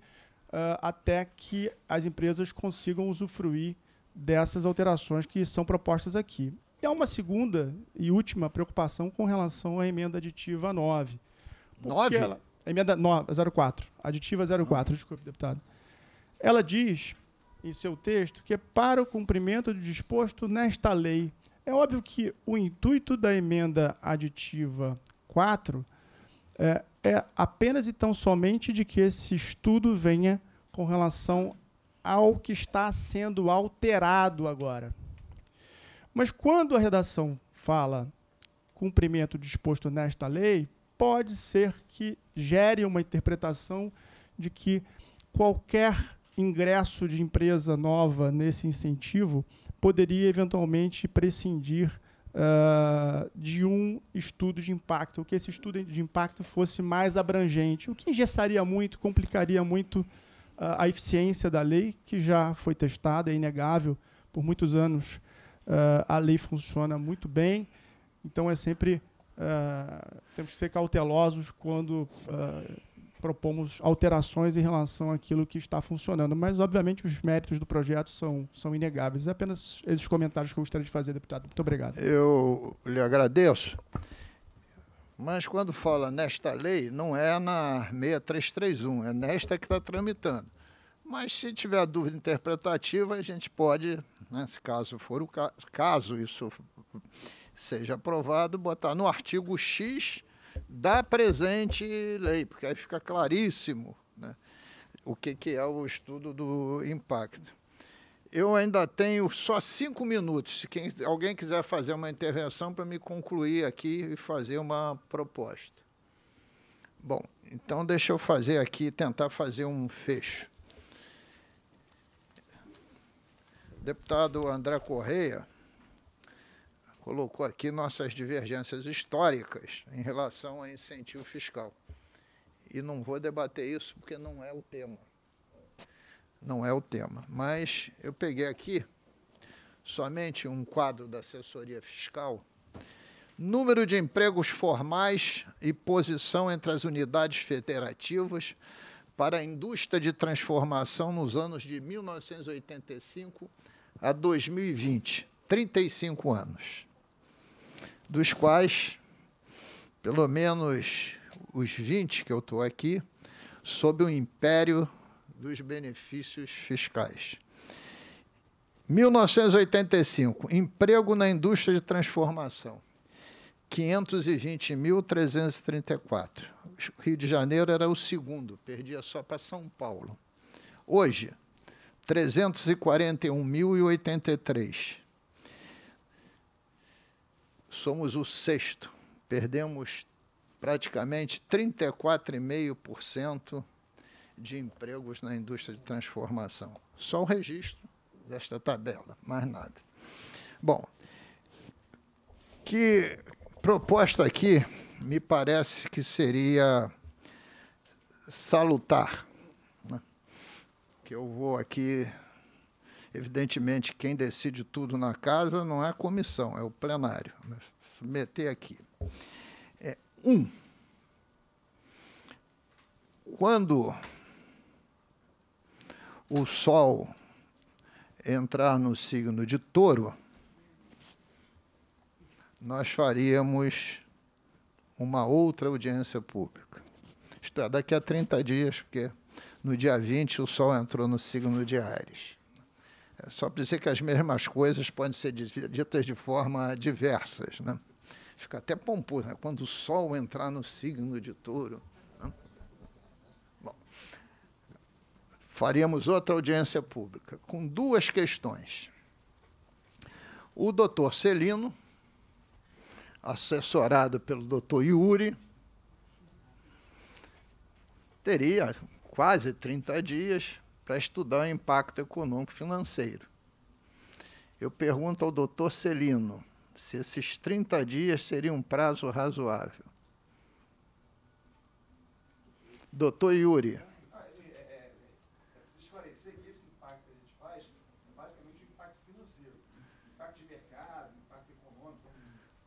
uh, até que as empresas consigam usufruir dessas alterações que são propostas aqui. E há uma segunda e última preocupação com relação à emenda aditiva 9. 9? Ela, emenda 9, 04. Aditiva 04, ah. desculpe, deputado. Ela diz em seu texto que é para o cumprimento do disposto nesta lei. É óbvio que o intuito da emenda aditiva 4 é, é apenas e tão somente de que esse estudo venha com relação ao que está sendo alterado agora. Mas quando a redação fala cumprimento disposto nesta lei, pode ser que gere uma interpretação de que qualquer ingresso de empresa nova nesse incentivo poderia eventualmente prescindir uh, de um estudo de impacto, que esse estudo de impacto fosse mais abrangente, o que engessaria muito, complicaria muito uh, a eficiência da lei, que já foi testada, é inegável, por muitos anos uh, a lei funciona muito bem, então é sempre. temos que ser cautelosos quando propomos alterações em relação àquilo que está funcionando, mas obviamente os méritos do projeto são, são inegáveis. É apenas esses comentários que eu gostaria de fazer, deputado. Muito obrigado. Eu lhe agradeço. Mas quando fala nesta lei, não é na 6331, é nesta que está tramitando. Mas se tiver dúvida interpretativa, a gente pode, né, caso for o caso isso seja aprovado, botar no artigo X Dá presente lei, porque aí fica claríssimo né, o que, que é o estudo do impacto. Eu ainda tenho só cinco minutos, se quem, alguém quiser fazer uma intervenção para me concluir aqui e fazer uma proposta. Bom, então deixa eu fazer aqui, tentar fazer um fecho. Deputado André Correia colocou aqui nossas divergências históricas em relação a incentivo fiscal. E não vou debater isso porque não é o tema. Não é o tema. Mas eu peguei aqui somente um quadro da assessoria fiscal. Número de empregos formais e posição entre as unidades federativas para a indústria de transformação nos anos de 1985 a 2020, 35 anos dos quais, pelo menos os 20 que eu estou aqui, sob o império dos benefícios fiscais. 1985, emprego na indústria de transformação. 520.334. Rio de Janeiro era o segundo, perdia só para São Paulo. Hoje, 341.083 somos o sexto. Perdemos praticamente 34,5% de empregos na indústria de transformação. Só o registro desta tabela, mais nada. Bom, que proposta aqui me parece que seria salutar, né? que eu vou aqui Evidentemente, quem decide tudo na casa não é a comissão, é o plenário. Mas meter aqui. É, um, quando o Sol entrar no signo de touro, nós faríamos uma outra audiência pública. Isto é, daqui a 30 dias, porque no dia 20 o Sol entrou no signo de Ares. É só para dizer que as mesmas coisas podem ser ditas de forma diversas. Né? Fica até pomposo, né? quando o Sol entrar no signo de touro. Né? Bom, faríamos outra audiência pública, com duas questões. O doutor Celino, assessorado pelo doutor Yuri, teria quase 30 dias para estudar o impacto econômico e financeiro. Eu pergunto ao doutor Celino se esses 30 dias seriam um prazo razoável. Doutor Yuri. Ah, é, é, é esclarecer que esse impacto que a gente faz é basicamente o impacto financeiro, impacto de mercado, impacto econômico,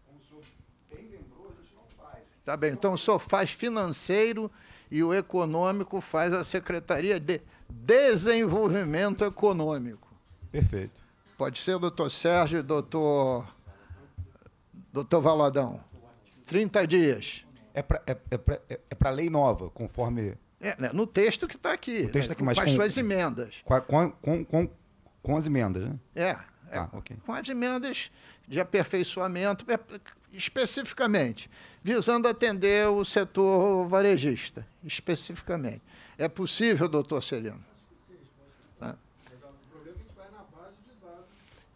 como, o senhor bem lembrou, a gente não faz. Tá bem, então o senhor faz financeiro e o econômico faz a Secretaria de desenvolvimento econômico. Perfeito. Pode ser, doutor Sérgio e doutor, doutor Valadão. 30 dias. É para é, é é, é lei nova, conforme. É, né? No texto que está aqui. O texto aqui, mas com as suas emendas. Com, com, com, com, as emendas, né? É. é. Tá, okay. Com as emendas de aperfeiçoamento, é, especificamente, visando atender o setor varejista, especificamente. É possível, doutor Celino? Tá?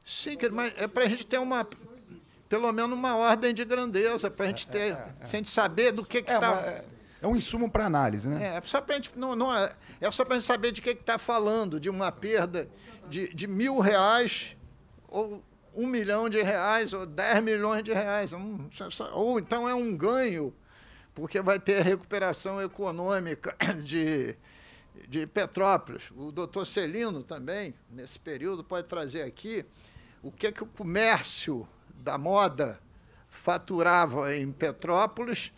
Sim, mas é para a gente ter uma, pelo menos uma ordem de grandeza, para a gente ter, é, é, é. gente saber do que está... É, é, é um insumo para análise, né? É, só para a gente, não, não, é, é só para a gente saber de que está falando, de uma perda de, de mil reais, ou um milhão de reais, ou dez milhões de reais, ou então é um ganho porque vai ter recuperação econômica de, de Petrópolis. O doutor Celino também, nesse período, pode trazer aqui o que, é que o comércio da moda faturava em Petrópolis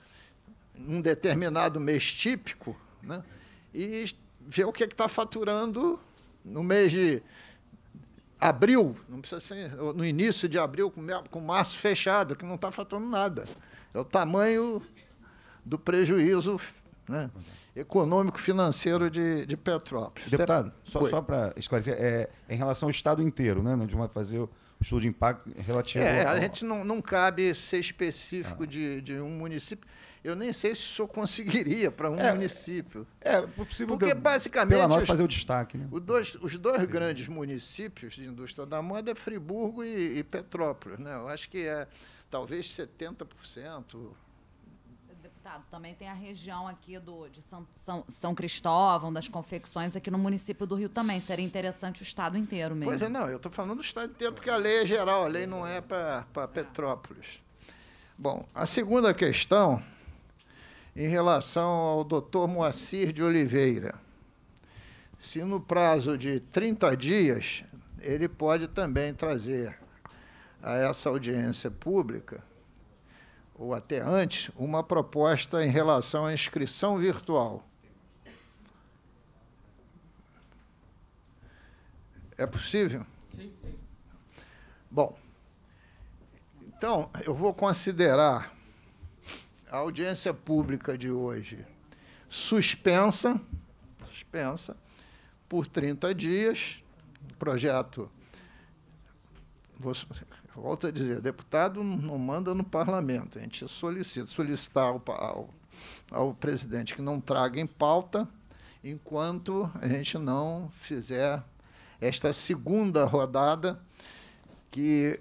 num determinado mês típico, né? e ver o que é está faturando no mês de abril, não precisa ser no início de abril, com, com março fechado, que não está faturando nada. É o tamanho do prejuízo né, econômico financeiro de, de Petrópolis. Deputado, só, só para esclarecer, é, em relação ao Estado inteiro, né? Não né, de uma fazer o estudo de impacto relativo. É, ao... a gente não, não cabe ser específico ah. de, de um município. Eu nem sei se senhor conseguiria para um é, município. É, é possível. Porque basicamente. Pela nota fazer o destaque, né? Os dois, os dois é. grandes municípios de indústria da moda é Friburgo e, e Petrópolis. Né? Eu acho que é talvez 70%. Tá, também tem a região aqui do, de São, São, São Cristóvão, das confecções, aqui no município do Rio também. Seria interessante o estado inteiro mesmo. Pois é, não, eu estou falando do estado inteiro porque a lei é geral, a lei não é para é. Petrópolis. Bom, a segunda questão, em relação ao doutor Moacir de Oliveira. Se no prazo de 30 dias, ele pode também trazer a essa audiência pública ou até antes, uma proposta em relação à inscrição virtual. É possível? Sim, sim. Bom, então eu vou considerar a audiência pública de hoje suspensa, suspensa por 30 dias. projeto... projeto Volto a dizer, deputado não manda no parlamento, a gente solicita. Solicitar ao, ao, ao presidente que não traga em pauta enquanto a gente não fizer esta segunda rodada, que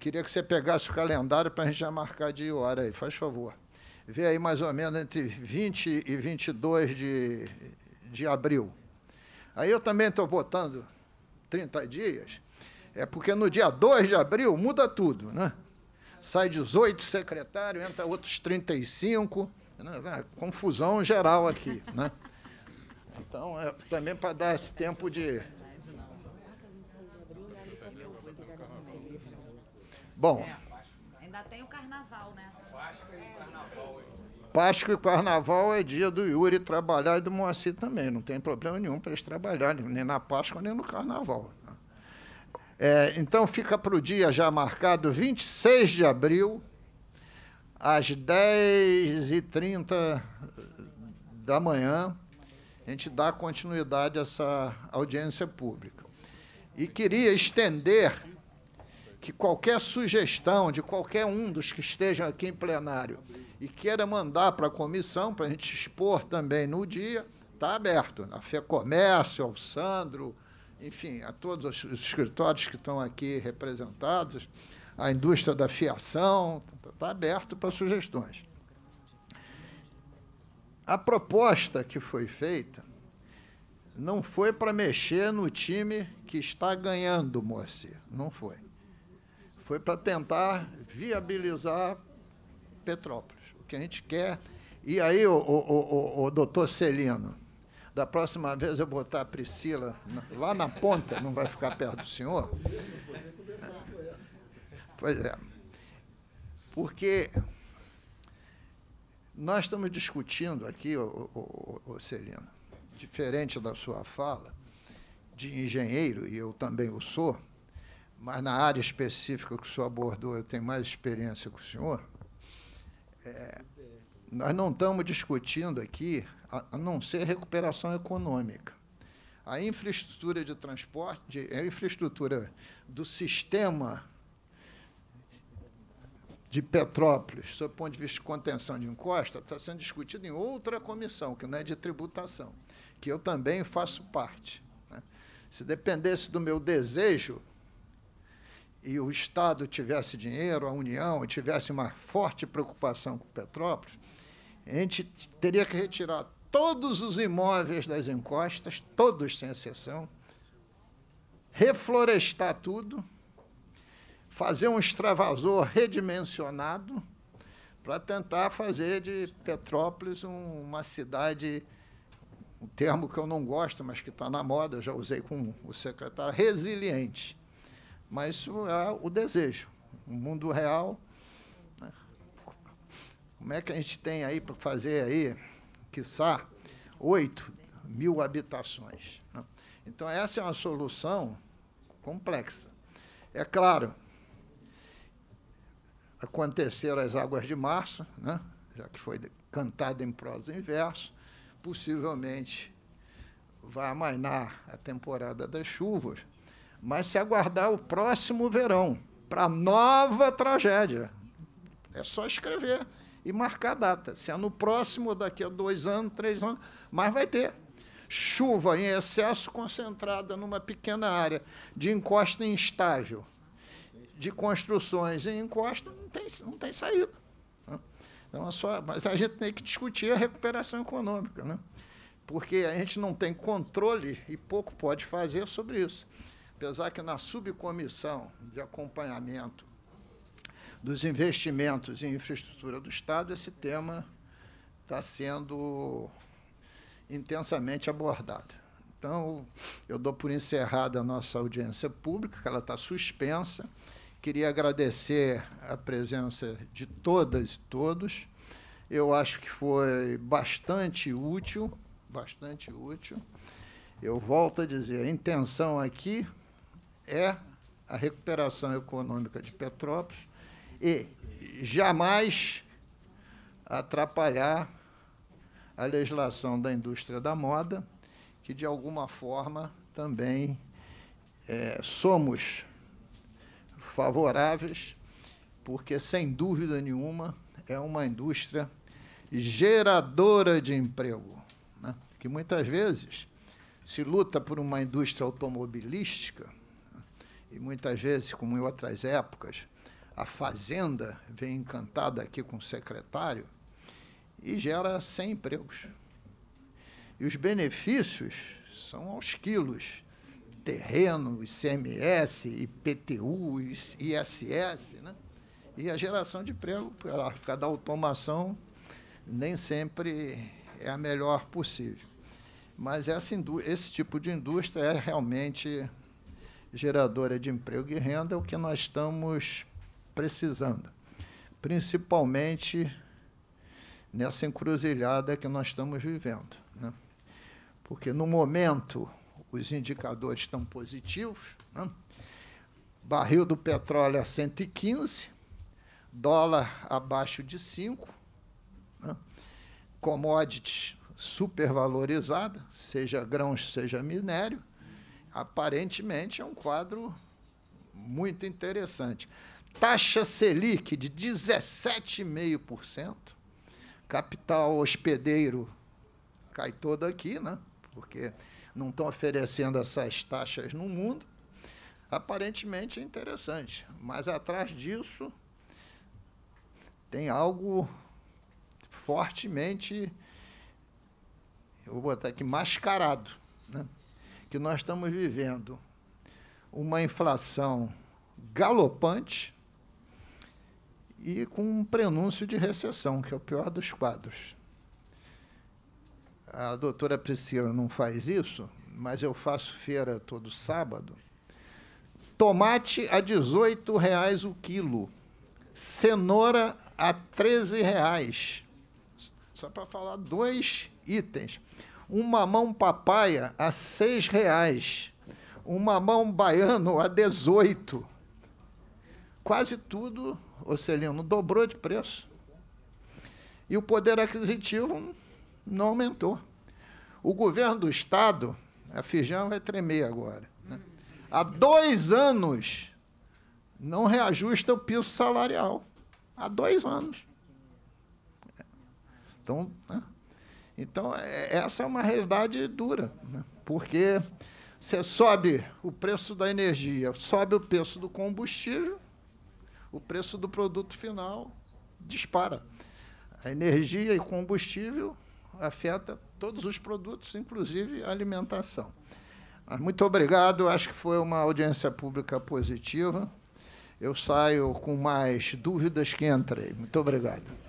queria que você pegasse o calendário para a gente já marcar de hora aí, faz favor. Vê aí mais ou menos entre 20 e 22 de, de abril. Aí eu também estou votando 30 dias, é porque no dia 2 de abril muda tudo, né? Sai 18 secretário, entra outros 35, né? É confusão geral aqui, né? Então, é também para dar esse tempo de... Bom... Ainda tem o carnaval, né? Páscoa e carnaval é dia do Yuri trabalhar e do Moacir também. Não tem problema nenhum para eles trabalharem, nem na Páscoa, nem no carnaval. É, então fica para o dia já marcado 26 de abril, às 10h30 da manhã, a gente dá continuidade a essa audiência pública. E queria estender que qualquer sugestão de qualquer um dos que estejam aqui em plenário e queira mandar para a comissão, para a gente expor também no dia, está aberto. A Fê Comércio, ao Sandro, enfim, a todos os escritórios que estão aqui representados, a indústria da fiação, está tá, tá aberto para sugestões. A proposta que foi feita não foi para mexer no time que está ganhando, Moacir, não foi. Foi para tentar viabilizar Petrópolis, o que a gente quer. E aí, o, o, o, o doutor Celino, da próxima vez eu botar a Priscila lá na ponta, não vai ficar perto do senhor. Pois é. Porque nós estamos discutindo aqui, ô, Celina, diferente da sua fala, de engenheiro, e eu também o sou, mas na área específica que o senhor abordou, eu tenho mais experiência que o senhor. É, nós não estamos discutindo aqui a não ser recuperação econômica. A infraestrutura de transporte, a infraestrutura do sistema de Petrópolis, sob o ponto de vista de contenção de encosta, está sendo discutido em outra comissão, que não é de tributação, que eu também faço parte. Né? Se dependesse do meu desejo e o Estado tivesse dinheiro, a União tivesse uma forte preocupação com Petrópolis, a gente teria que retirar todos os imóveis das encostas, todos sem exceção, reflorestar tudo, fazer um extravasor redimensionado para tentar fazer de Petrópolis um, uma cidade, um termo que eu não gosto, mas que está na moda, já usei com o secretário, resiliente. Mas isso é o desejo. O mundo real. Né? Como é que a gente tem aí para fazer aí? quiçá, 8 mil habitações. Né? Então, essa é uma solução complexa. É claro, aconteceram as águas de março, né? já que foi cantado em prosa e em verso, possivelmente vai amainar a temporada das chuvas, mas se aguardar o próximo verão para nova tragédia. É só escrever e marcar a data. Se é no próximo, daqui a dois anos, três anos, mas vai ter. Chuva em excesso concentrada numa pequena área, de encosta instável, de construções em encosta, não tem, não tem saída. Então, é só, mas a gente tem que discutir a recuperação econômica, né? porque a gente não tem controle e pouco pode fazer sobre isso. Apesar que na subcomissão de acompanhamento dos investimentos em infraestrutura do Estado, esse tema está sendo intensamente abordado. Então, eu dou por encerrada a nossa audiência pública, que ela está suspensa. Queria agradecer a presença de todas e todos. Eu acho que foi bastante útil, bastante útil. Eu volto a dizer, a intenção aqui é a recuperação econômica de Petrópolis, e jamais atrapalhar a legislação da indústria da moda, que de alguma forma também é, somos favoráveis, porque sem dúvida nenhuma é uma indústria geradora de emprego, né? que muitas vezes se luta por uma indústria automobilística né? e muitas vezes, como em outras épocas, a Fazenda vem encantada aqui com o secretário e gera 100 empregos. E os benefícios são aos quilos. Terreno, ICMS, IPTU, ISS, né? E a geração de emprego, por causa da automação, nem sempre é a melhor possível. Mas essa, esse tipo de indústria é realmente geradora de emprego e renda, é o que nós estamos precisando, principalmente nessa encruzilhada que nós estamos vivendo. Né? Porque, no momento, os indicadores estão positivos. Né? Barril do petróleo a 115, dólar abaixo de 5, né? commodities supervalorizada, seja grãos, seja minério, aparentemente é um quadro muito interessante taxa Selic de 17,5%, capital hospedeiro cai todo aqui, né? porque não estão oferecendo essas taxas no mundo, aparentemente é interessante. Mas atrás disso tem algo fortemente, eu vou botar aqui, mascarado, né? que nós estamos vivendo uma inflação galopante, e com um prenúncio de recessão, que é o pior dos quadros. A doutora Priscila não faz isso, mas eu faço feira todo sábado. Tomate a R$ 18,00 o quilo. Cenoura a R$ 13,00. Só para falar dois itens. Um mamão papaya a R$ 6,00. Um mamão baiano a R$ 18,00. Quase tudo Celino, dobrou de preço. E o poder aquisitivo não aumentou. O governo do Estado, a Fijão vai tremer agora. Né? Há dois anos não reajusta o piso salarial. Há dois anos. Então, né? então é, essa é uma realidade dura, né? porque você sobe o preço da energia, sobe o preço do combustível, o preço do produto final dispara. A energia e combustível afeta todos os produtos, inclusive a alimentação. Muito obrigado, acho que foi uma audiência pública positiva. Eu saio com mais dúvidas que entrei. Muito obrigado.